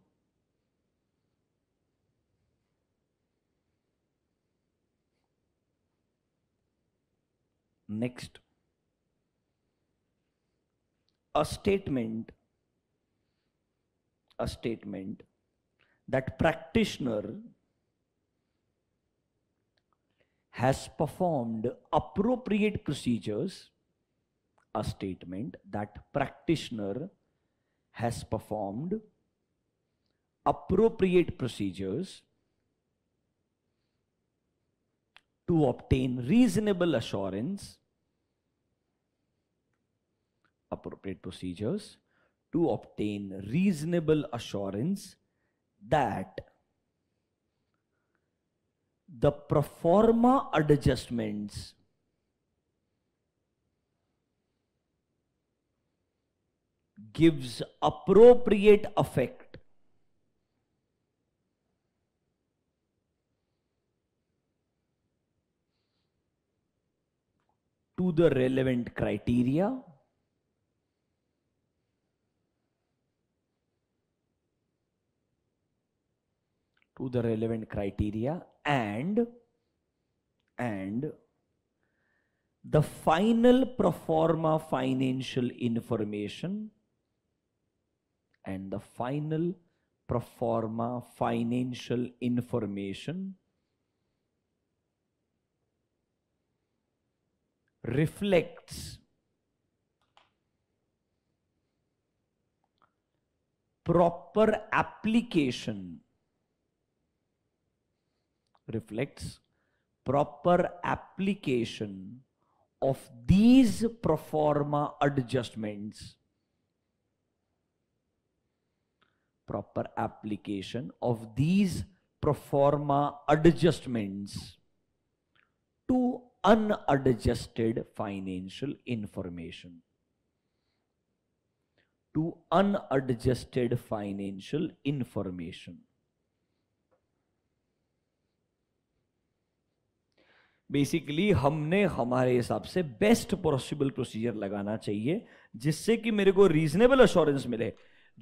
next a statement a statement that practitioner has performed appropriate procedures a statement that practitioner has performed appropriate procedures to obtain reasonable assurance appropriate procedures to obtain reasonable assurance that the proforma adjustments gives appropriate effect to the relevant criteria the relevant criteria and and the final pro forma financial information and the final pro forma financial information reflects proper application reflects proper application of these pro forma adjustments. Proper application of these pro forma adjustments to unadjusted financial information to unadjusted financial information. Basically हमने हमारे हिसाब से बेस्ट पॉसिबल प्रोसीजर लगाना चाहिए जिससे कि मेरे को रीजनेबल अश्योरेंस मिले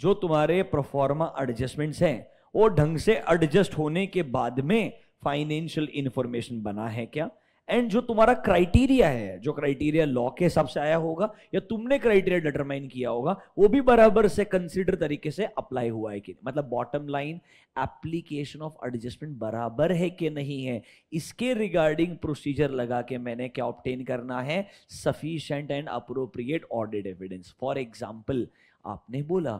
जो तुम्हारे परफॉर्मा एडजस्टमेंट्स हैं वो ढंग से एडजस्ट होने के बाद में फाइनेंशियल इंफॉर्मेशन बना है क्या एंड जो तुम्हारा क्राइटेरिया है जो क्राइटेरिया लॉ के हिसाब से आया होगा या तुमने क्राइटेरिया डिटरमाइन किया होगा वो भी बराबर से कंसिडर तरीके से अप्लाई हुआ है कि नहीं मतलब bottom line application of adjustment बराबर है कि नहीं है इसके रिगार्डिंग प्रोसीजर लगा के मैंने क्या ऑप्टेन करना है sufficient and appropriate audit evidence for example आपने बोला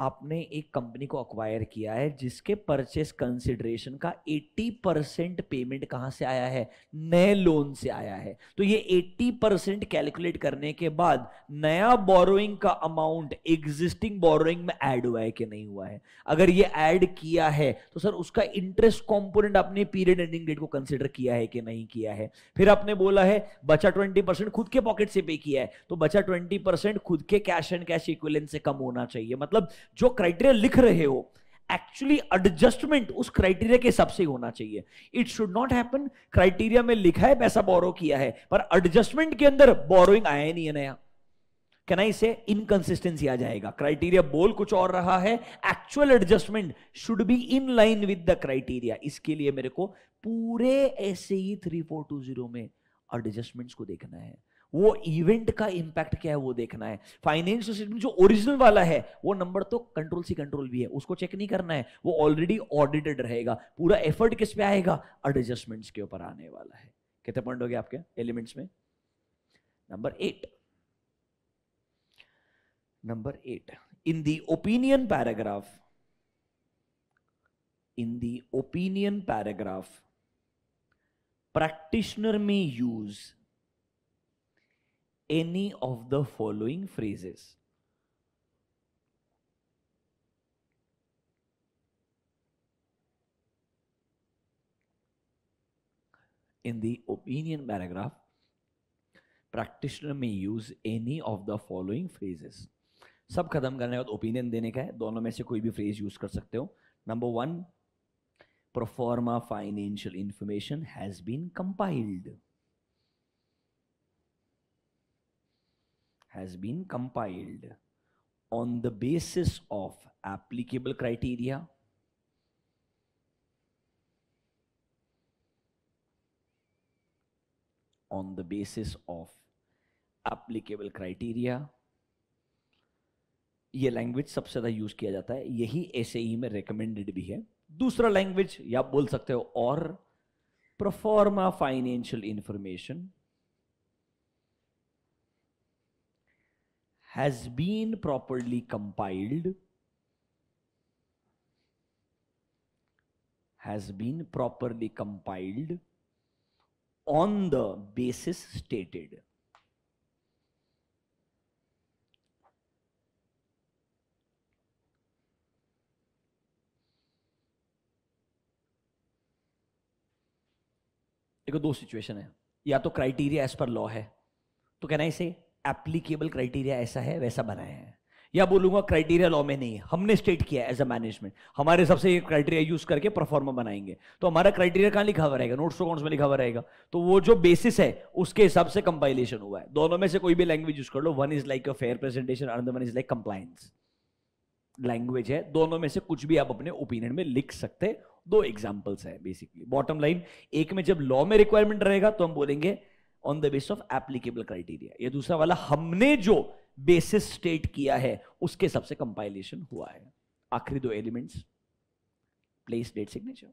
आपने एक कंपनी को अक्वायर किया है जिसके परचेस कंसिडरेशन का 80 परसेंट पेमेंट कहां से आया है नए लोन से आया है तो ये 80 परसेंट कैलकुलेट करने के बाद नया बोरोइंग का अमाउंट एग्जिस्टिंग बोरोइंग में ऐड हुआ है कि नहीं हुआ है अगर ये ऐड किया है तो सर उसका इंटरेस्ट कॉम्पोनेंट आपने पीरियड एंडिंग डेट को कंसिडर किया है कि नहीं किया है फिर आपने बोला है बचा ट्वेंटी खुद के पॉकेट से पे किया है तो बचा ट्वेंटी खुद के कैश एंड कैश इक्विलेंस से कम होना चाहिए मतलब जो क्राइटेरिया लिख रहे हो एक्चुअली एडजस्टमेंट उस क्राइटेरिया के हिसाब से होना चाहिए it should not happen criteria में लिखा है पैसा बोरो किया है पर एडजस्टमेंट के अंदर बोरोइंग आया ही नहीं है नया क्या ना इसे इनकंसिस्टेंसी आ जाएगा क्राइटेरिया बोल कुछ और रहा है actual adjustment should be in line with the criteria इसके लिए मेरे को पूरे ऐसे ही थ्री फोर टू जीरो में एडजस्टमेंट्स को देखना है वो इवेंट का इंपैक्ट क्या है वो देखना है फाइनेंशियल स्टेटमेंट जो ओरिजिनल वाला है वो नंबर तो कंट्रोल सी कंट्रोल भी है उसको चेक नहीं करना है वो ऑलरेडी ऑडिटेड रहेगा पूरा एफर्ट किस पे आएगा एडजस्टमेंट्स के ऊपर आने वाला है कितने पॉइंट हो गए आपके एलिमेंट्स में number eight number eight in the opinion paragraph in the opinion paragraph practitioner में use any of the following phrases. In the opinion paragraph, practitioner may use any of the following phrases. सब खत्म करने के बाद ओपिनियन देने का है दोनों में से कोई भी फ्रेज यूज कर सकते हो number one proforma financial information has been compiled has been compiled on the basis of applicable criteria on the basis of applicable criteria ये लैंग्वेज सबसे ज़्यादा यूज किया जाता है यही ऐसे ही में रिकमेंडेड भी है दूसरा लैंग्वेज या बोल सकते हो और proforma financial information has been properly compiled has been properly compiled on the basis stated. देखो दो सिचुएशन है या तो क्राइटेरिया एज पर लॉ है तो कैन आई से एप्लीकेबल क्राइटेरिया ऐसा है वैसा बनाया है या बोलूंगा क्राइटेरिया लॉ में नहीं है हमने स्टेट किया एज अ मैनेजमेंट हमारे सबसे ये क्राइटेरिया यूज करके परफॉर्मा बनाएंगे तो हमारा क्राइटेरिया कहाँ लिखा हुआ रहेगा नोट्स अकाउंट्स में लिखा हुआ रहेगा तो वो जो बेसिस है उसके हिसाब से कंपाइलेशन हुआ है दोनों में से कोई भी लैंग्वेज यूज कर लो one is like a fair presentation another one is like compliance language है दोनों में से कुछ भी आप अपने ओपिनियन में लिख सकते दो एग्जाम्पल्स है बेसिकली बॉटम लाइन एक में जब लॉ में रिक्वायरमेंट रहेगा तो हम बोलेंगे on the base of applicable criteria ये दूसरा वाला हमने जो बेसिस स्टेट किया है उसके सबसे कंपाइलेशन हुआ है आखिरी दो elements place date signature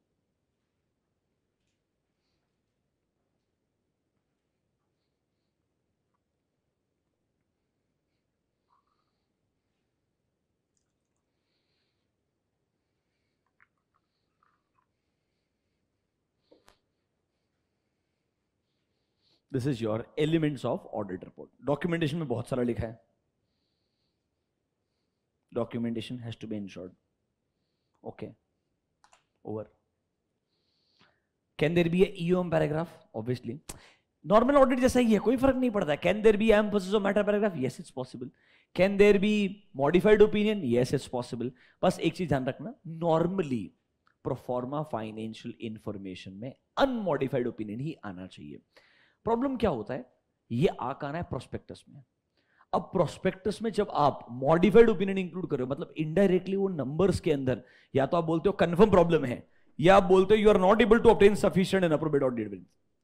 this is your elements of audit report documentation में बहुत सारा लिखा है documentation has to be ensured okay over can there be EM paragraph obviously normal audit जैसा ही है कोई फर्क नहीं पड़ता can there be EM of matter paragraph yes it's possible can there be modified opinion yes it's possible बस एक चीज ध्यान रखना नॉर्मली प्रोफॉर्मा फाइनेंशियल इंफॉर्मेशन में अनमॉडिफाइड ओपिनियन ही आना चाहिए प्रॉब्लम क्या होता है ये आक आना है प्रोस्पेक्टस में अब प्रोस्पेक्टस में जब आप मॉडिफाइड ओपिनियन इंक्लूड कर रहे हो मतलब इनडायरेक्टली वो नंबर्स के अंदर या तो आप बोलते हो कन्फर्म प्रॉब्लम है या आप बोलते हो you are not able to obtain sufficient and appropriate of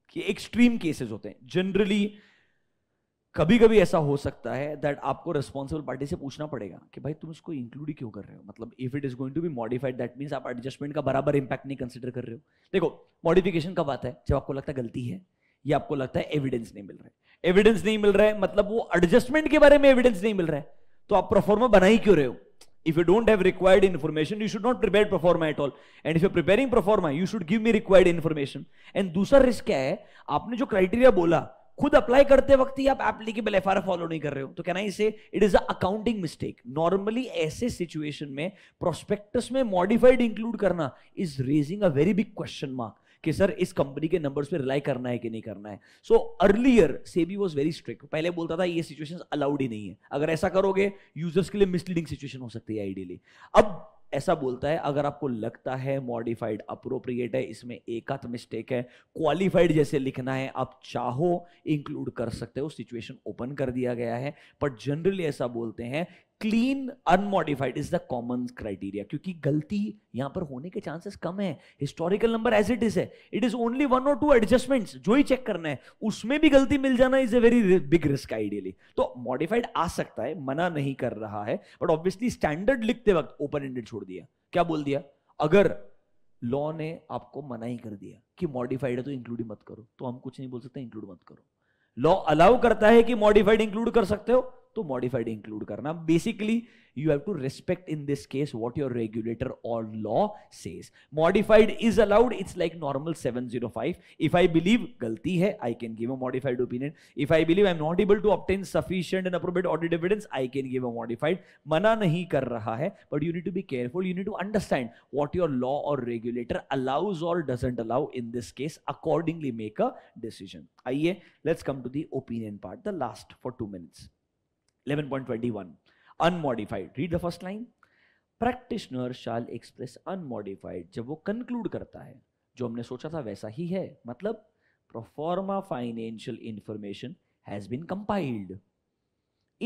कि एक्सट्रीम केसेस होते हैं जनरली कभी कभी ऐसा हो सकता है दैट आपको रिस्पॉन्सिबल पार्टी से पूछना पड़ेगा कि भाई तुम इसको इंक्लूड क्यों कर रहे हो मतलब if it is going to be modified that means आप एडजस्टमेंट का बराबर इंपैक्ट नहीं कंसिडर कर रहे हो देखो मॉडिफिकेशन का बात है जब आपको लगता है गलती है ये आपको लगता है एविडेंस नहीं मिल रहा है एविडेंस नहीं मिल रहा है मतलब वो एडजस्टमेंट के बारे में एविडेंस नहीं मिल रहा है तो आप प्रोफॉर्मा बना ही क्यों रहे हो if you don't have required information you should not prepare proforma at all and if you preparing proforma you should give me required information and दूसरा रिस्क क्या है आपने जो क्राइटेरिया बोला खुद अप्लाई करते वक्त ही आप एप्लीकेबल एफ आर फॉलो नहीं कर रहे हो तो कहना इसे it is accounting mistake normally ऐसे सिचुएशन में प्रोस्पेक्टस में मॉडिफाइड इंक्लूड करना is raising a very big question mark कि सर इस कंपनी के नंबर्स पे रिलाई करना है कि नहीं करना है so earlier SEBI was very strict पहले बोलता था ये सिचुएशन अलाउड ही नहीं है अगर ऐसा करोगे यूजर्स के लिए मिसलीडिंग सिचुएशन हो सकती है आइडियली अब ऐसा बोलता है अगर आपको लगता है मॉडिफाइड अप्रोप्रिएट है इसमें एक आध मिस्टेक है क्वालिफाइड जैसे लिखना है आप चाहो इंक्लूड कर सकते हो सिचुएशन ओपन कर दिया गया है बट जनरली ऐसा बोलते हैं clean unmodified is the common criteria क्योंकि गलती यहां पर होने के चांसेस कम है historical number as it is है इट इज ओनली वन और टू एडजस्टमेंट्स जो ही चेक करना है उसमें भी गलती मिल जाना is a very big risk ideally तो मॉडिफाइड आ सकता है मना नहीं कर रहा है बट ऑब्वियसली स्टैंडर्ड लिखते वक्त ओपन एंडेड छोड़ दिया क्या बोल दिया अगर लॉ ने आपको मना ही कर दिया कि मॉडिफाइड है तो इंक्लूड मत करो तो हम कुछ नहीं बोल सकते इंक्लूड मत करो लॉ अलाउ करता है कि मॉडिफाइड इंक्लूड कर सकते हो तो मॉडिफाइड इंक्लूड करना basically you have to respect in this case what your regulator और law says modified is allowed it's like normal 705 if I believe गलती है I can give a modified opinion if I believe I am not able to obtain sufficient and appropriate audit evidence I can give a modified मना नहीं कर रहा है but you need to be careful you need to understand what your law और रेगुलेटर अलाउज और doesn't allow in this case accordingly make a decision आइए let's come to the opinion part the last for two minutes 11.21 unmodified read the first line practitioner shall express unmodified जब वो कंक्लूड करता है जो हमने सोचा था वैसा ही है मतलब proforma financial information has been compiled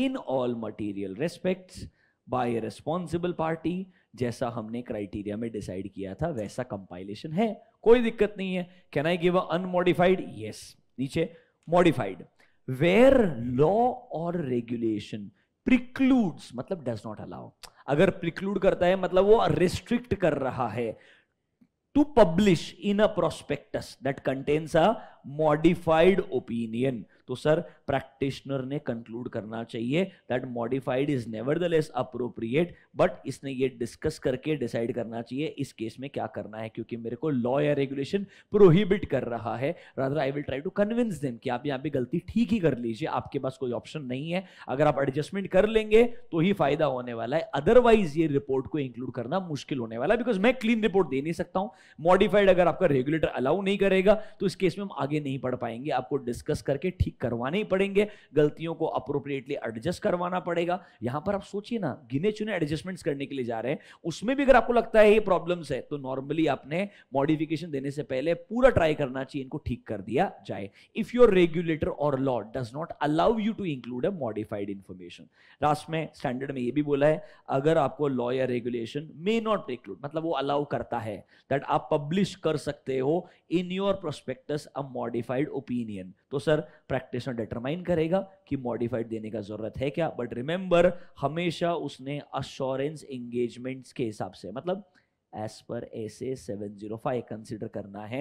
in all material respects by responsible party जैसा हमने क्राइटेरिया में डिसाइड किया था वैसा कंपाइलेशन है कोई दिक्कत नहीं है can I give unmodified yes नीचे मॉडिफाइड वेयर लॉ और रेगुलेशन प्रिक्लूड्स मतलब डज नॉट अलाउ अगर प्रिक्लूड करता है मतलब वो रिस्ट्रिक्ट कर रहा है to publish in a prospectus that contains a modified opinion तो सर प्रैक्टिशनर ने कंक्लूड करना चाहिए that modified is nevertheless appropriate but इसने ये डिस्कस करके डिसाइड करना चाहिए इस केस में क्या करना है क्योंकि मेरे को लॉ या रेगुलेशन प्रोहिबिट कर रहा है rather I will try to convince them कि आप यहाँ पे गलती ठीक ही कर लीजिए आपके पास कोई ऑप्शन नहीं है अगर आप एडजस्टमेंट कर लेंगे तो ही फायदा होने वाला है अदरवाइज ये रिपोर्ट को इंक्लूड करना मुश्किल होने वाला है बिकॉज मैं क्लीन रिपोर्ट दे नहीं सकता हूँ मॉडिफाइड अगर आपका रेगुलेटर अलाउ नहीं करेगा तो इस केस में हम आगे आगे नहीं पढ़ पाएंगे आपको डिस्कस करके ठीक करवाने ही पड़ेंगे गलतियों को अप्रोप्रिएटली एडजस्ट करवाना पड़ेगा यहां पर आप सोचिए ना गिने चुने एडजस्टमेंट्स करने के लिए जा रहे हैं उसमें भी अगर आपको लगता है ये प्रॉब्लम्स है तो नॉर्मली आपने मॉडिफिकेशन देने से पहले पूरा ट्राई करना चाहिए इनको ठीक कर दिया जाए इफ योर रेगुलेटर और law does not allow you to include a modified information last में स्टैंडर्ड में ये भी बोला है अगर आपको लॉ या रेगुलेशन मे नॉट इंक्लूड मतलब वो अलाउ करता है दैट आप पब्लिश कर सकते हो in your prospectus a modified opinion तो सर प्रैक्टिशनर डिटरमाइन करेगा कि मॉडिफाइड देने का जरूरत है क्या बट रिमेंबर हमेशा उसने अश्योरेंस एंगेजमेंट्स के हिसाब से मतलब एज पर ऐसे 705 कंसीडर करना है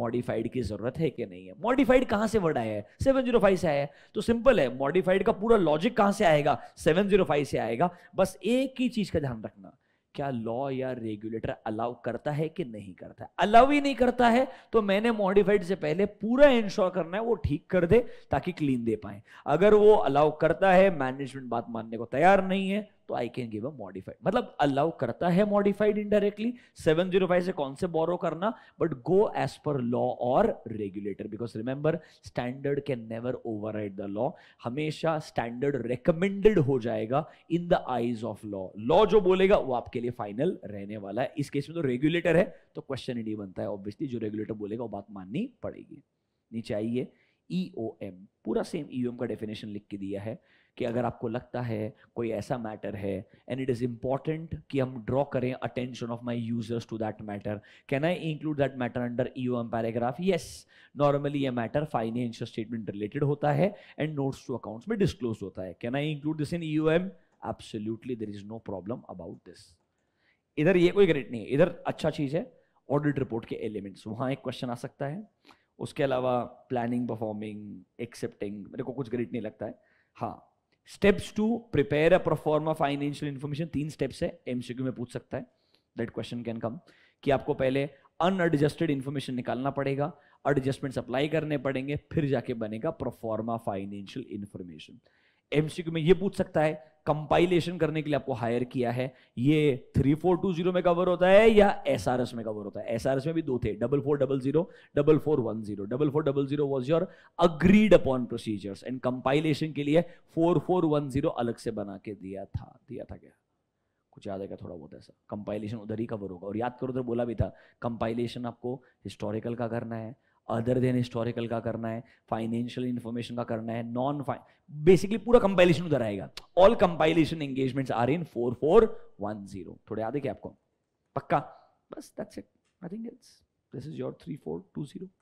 मॉडिफाइड की जरूरत है कि नहीं है मॉडिफाइड कहां से वर्ड आया है 705 से आया है तो सिंपल है मॉडिफाइड का पूरा लॉजिक कहां से आएगा 705 से आएगा बस एक ही चीज का ध्यान रखना क्या लॉ या रेगुलेटर अलाउ करता है कि नहीं करता है अलाउ ही नहीं करता है तो मैंने मॉडिफाइड से पहले पूरा इंश्योर करना है वो ठीक कर दे ताकि क्लीन दे पाए अगर वो अलाउ करता है मैनेजमेंट बात मानने को तैयार नहीं है तो I can give a modified मतलब अलाउ करता है मॉडिफाइड इनडायरेक्टली 705 से कौन से बोरो करना बट गो एज पर लॉ और regulator because remember standard can never over the law हमेशा स्टैंडर्ड रिकमेंडेड हो जाएगा in the eyes of law law जो बोलेगा वो आपके लिए फाइनल रहने वाला है इस केस में तो रेगुलेटर है तो क्वेश्चन ही नहीं बनता है ऑब्वियसली जो रेगुलेटर बोलेगा वो बात माननी पड़ेगी नीचे आइए ई e पूरा सेम ई e का डेफिनेशन लिख के दिया है कि अगर आपको लगता है कोई ऐसा मैटर है एंड इट इज़ इंपॉर्टेंट कि हम ड्रॉ करें attention of my users to that matter can I include that matter under E M paragraph yes normally ये मैटर फाइनेंशियल स्टेटमेंट रिलेटेड होता है एंड नोट्स टू अकाउंट्स में डिस्क्लोज होता है can I include this in E M absolutely there is no problem about this इधर ये कोई ग्रेट नहीं है इधर अच्छा चीज़ है ऑडिट रिपोर्ट के एलिमेंट्स वहां एक क्वेश्चन आ सकता है उसके अलावा प्लानिंग परफॉर्मिंग एक्सेप्टिंग मेरे को कुछ ग्रेट नहीं लगता है हाँ steps to prepare a proforma financial information तीन स्टेप्स है एमसीक्यू में पूछ सकता है दैट क्वेश्चन कैन कम कि आपको पहले अनएडजस्टेड इन्फॉर्मेशन निकालना पड़ेगा एडजस्टमेंट्स अप्लाई करने पड़ेंगे फिर जाके बनेगा प्रोफॉर्मा फाइनेंशियल इन्फॉर्मेशन एमसीक्यू में ये पूछ सकता है कंपाइलेशन करने के लिए आपको हायर किया है ये थ्री फोर टू जीरो में कवर होता है या एस आर एस में कवर होता है एस आर एस में भी दो थे double four double zero double four one zero double four double zero was your agreed upon procedures and compilation के लिए फोर फोर वन जीरो अलग से बना के दिया था दिया था क्या कुछ याद आएगा थोड़ा बहुत ऐसा कंपाइलेशन उधर ही कवर होगा और याद करो उधर बोला भी था कंपाइलेशन आपको हिस्टोरिकल का करना है अदर देन हिस्टोरिकल का करना है फाइनेंशियल इन्फॉर्मेशन का करना है नॉन बेसिकली पूरा कंपाइलेशन उधर आएगा all compilation engagements are in four four one zero थोड़े याद है क्या आपको पक्का बस that's it nothing else this is your three four two zero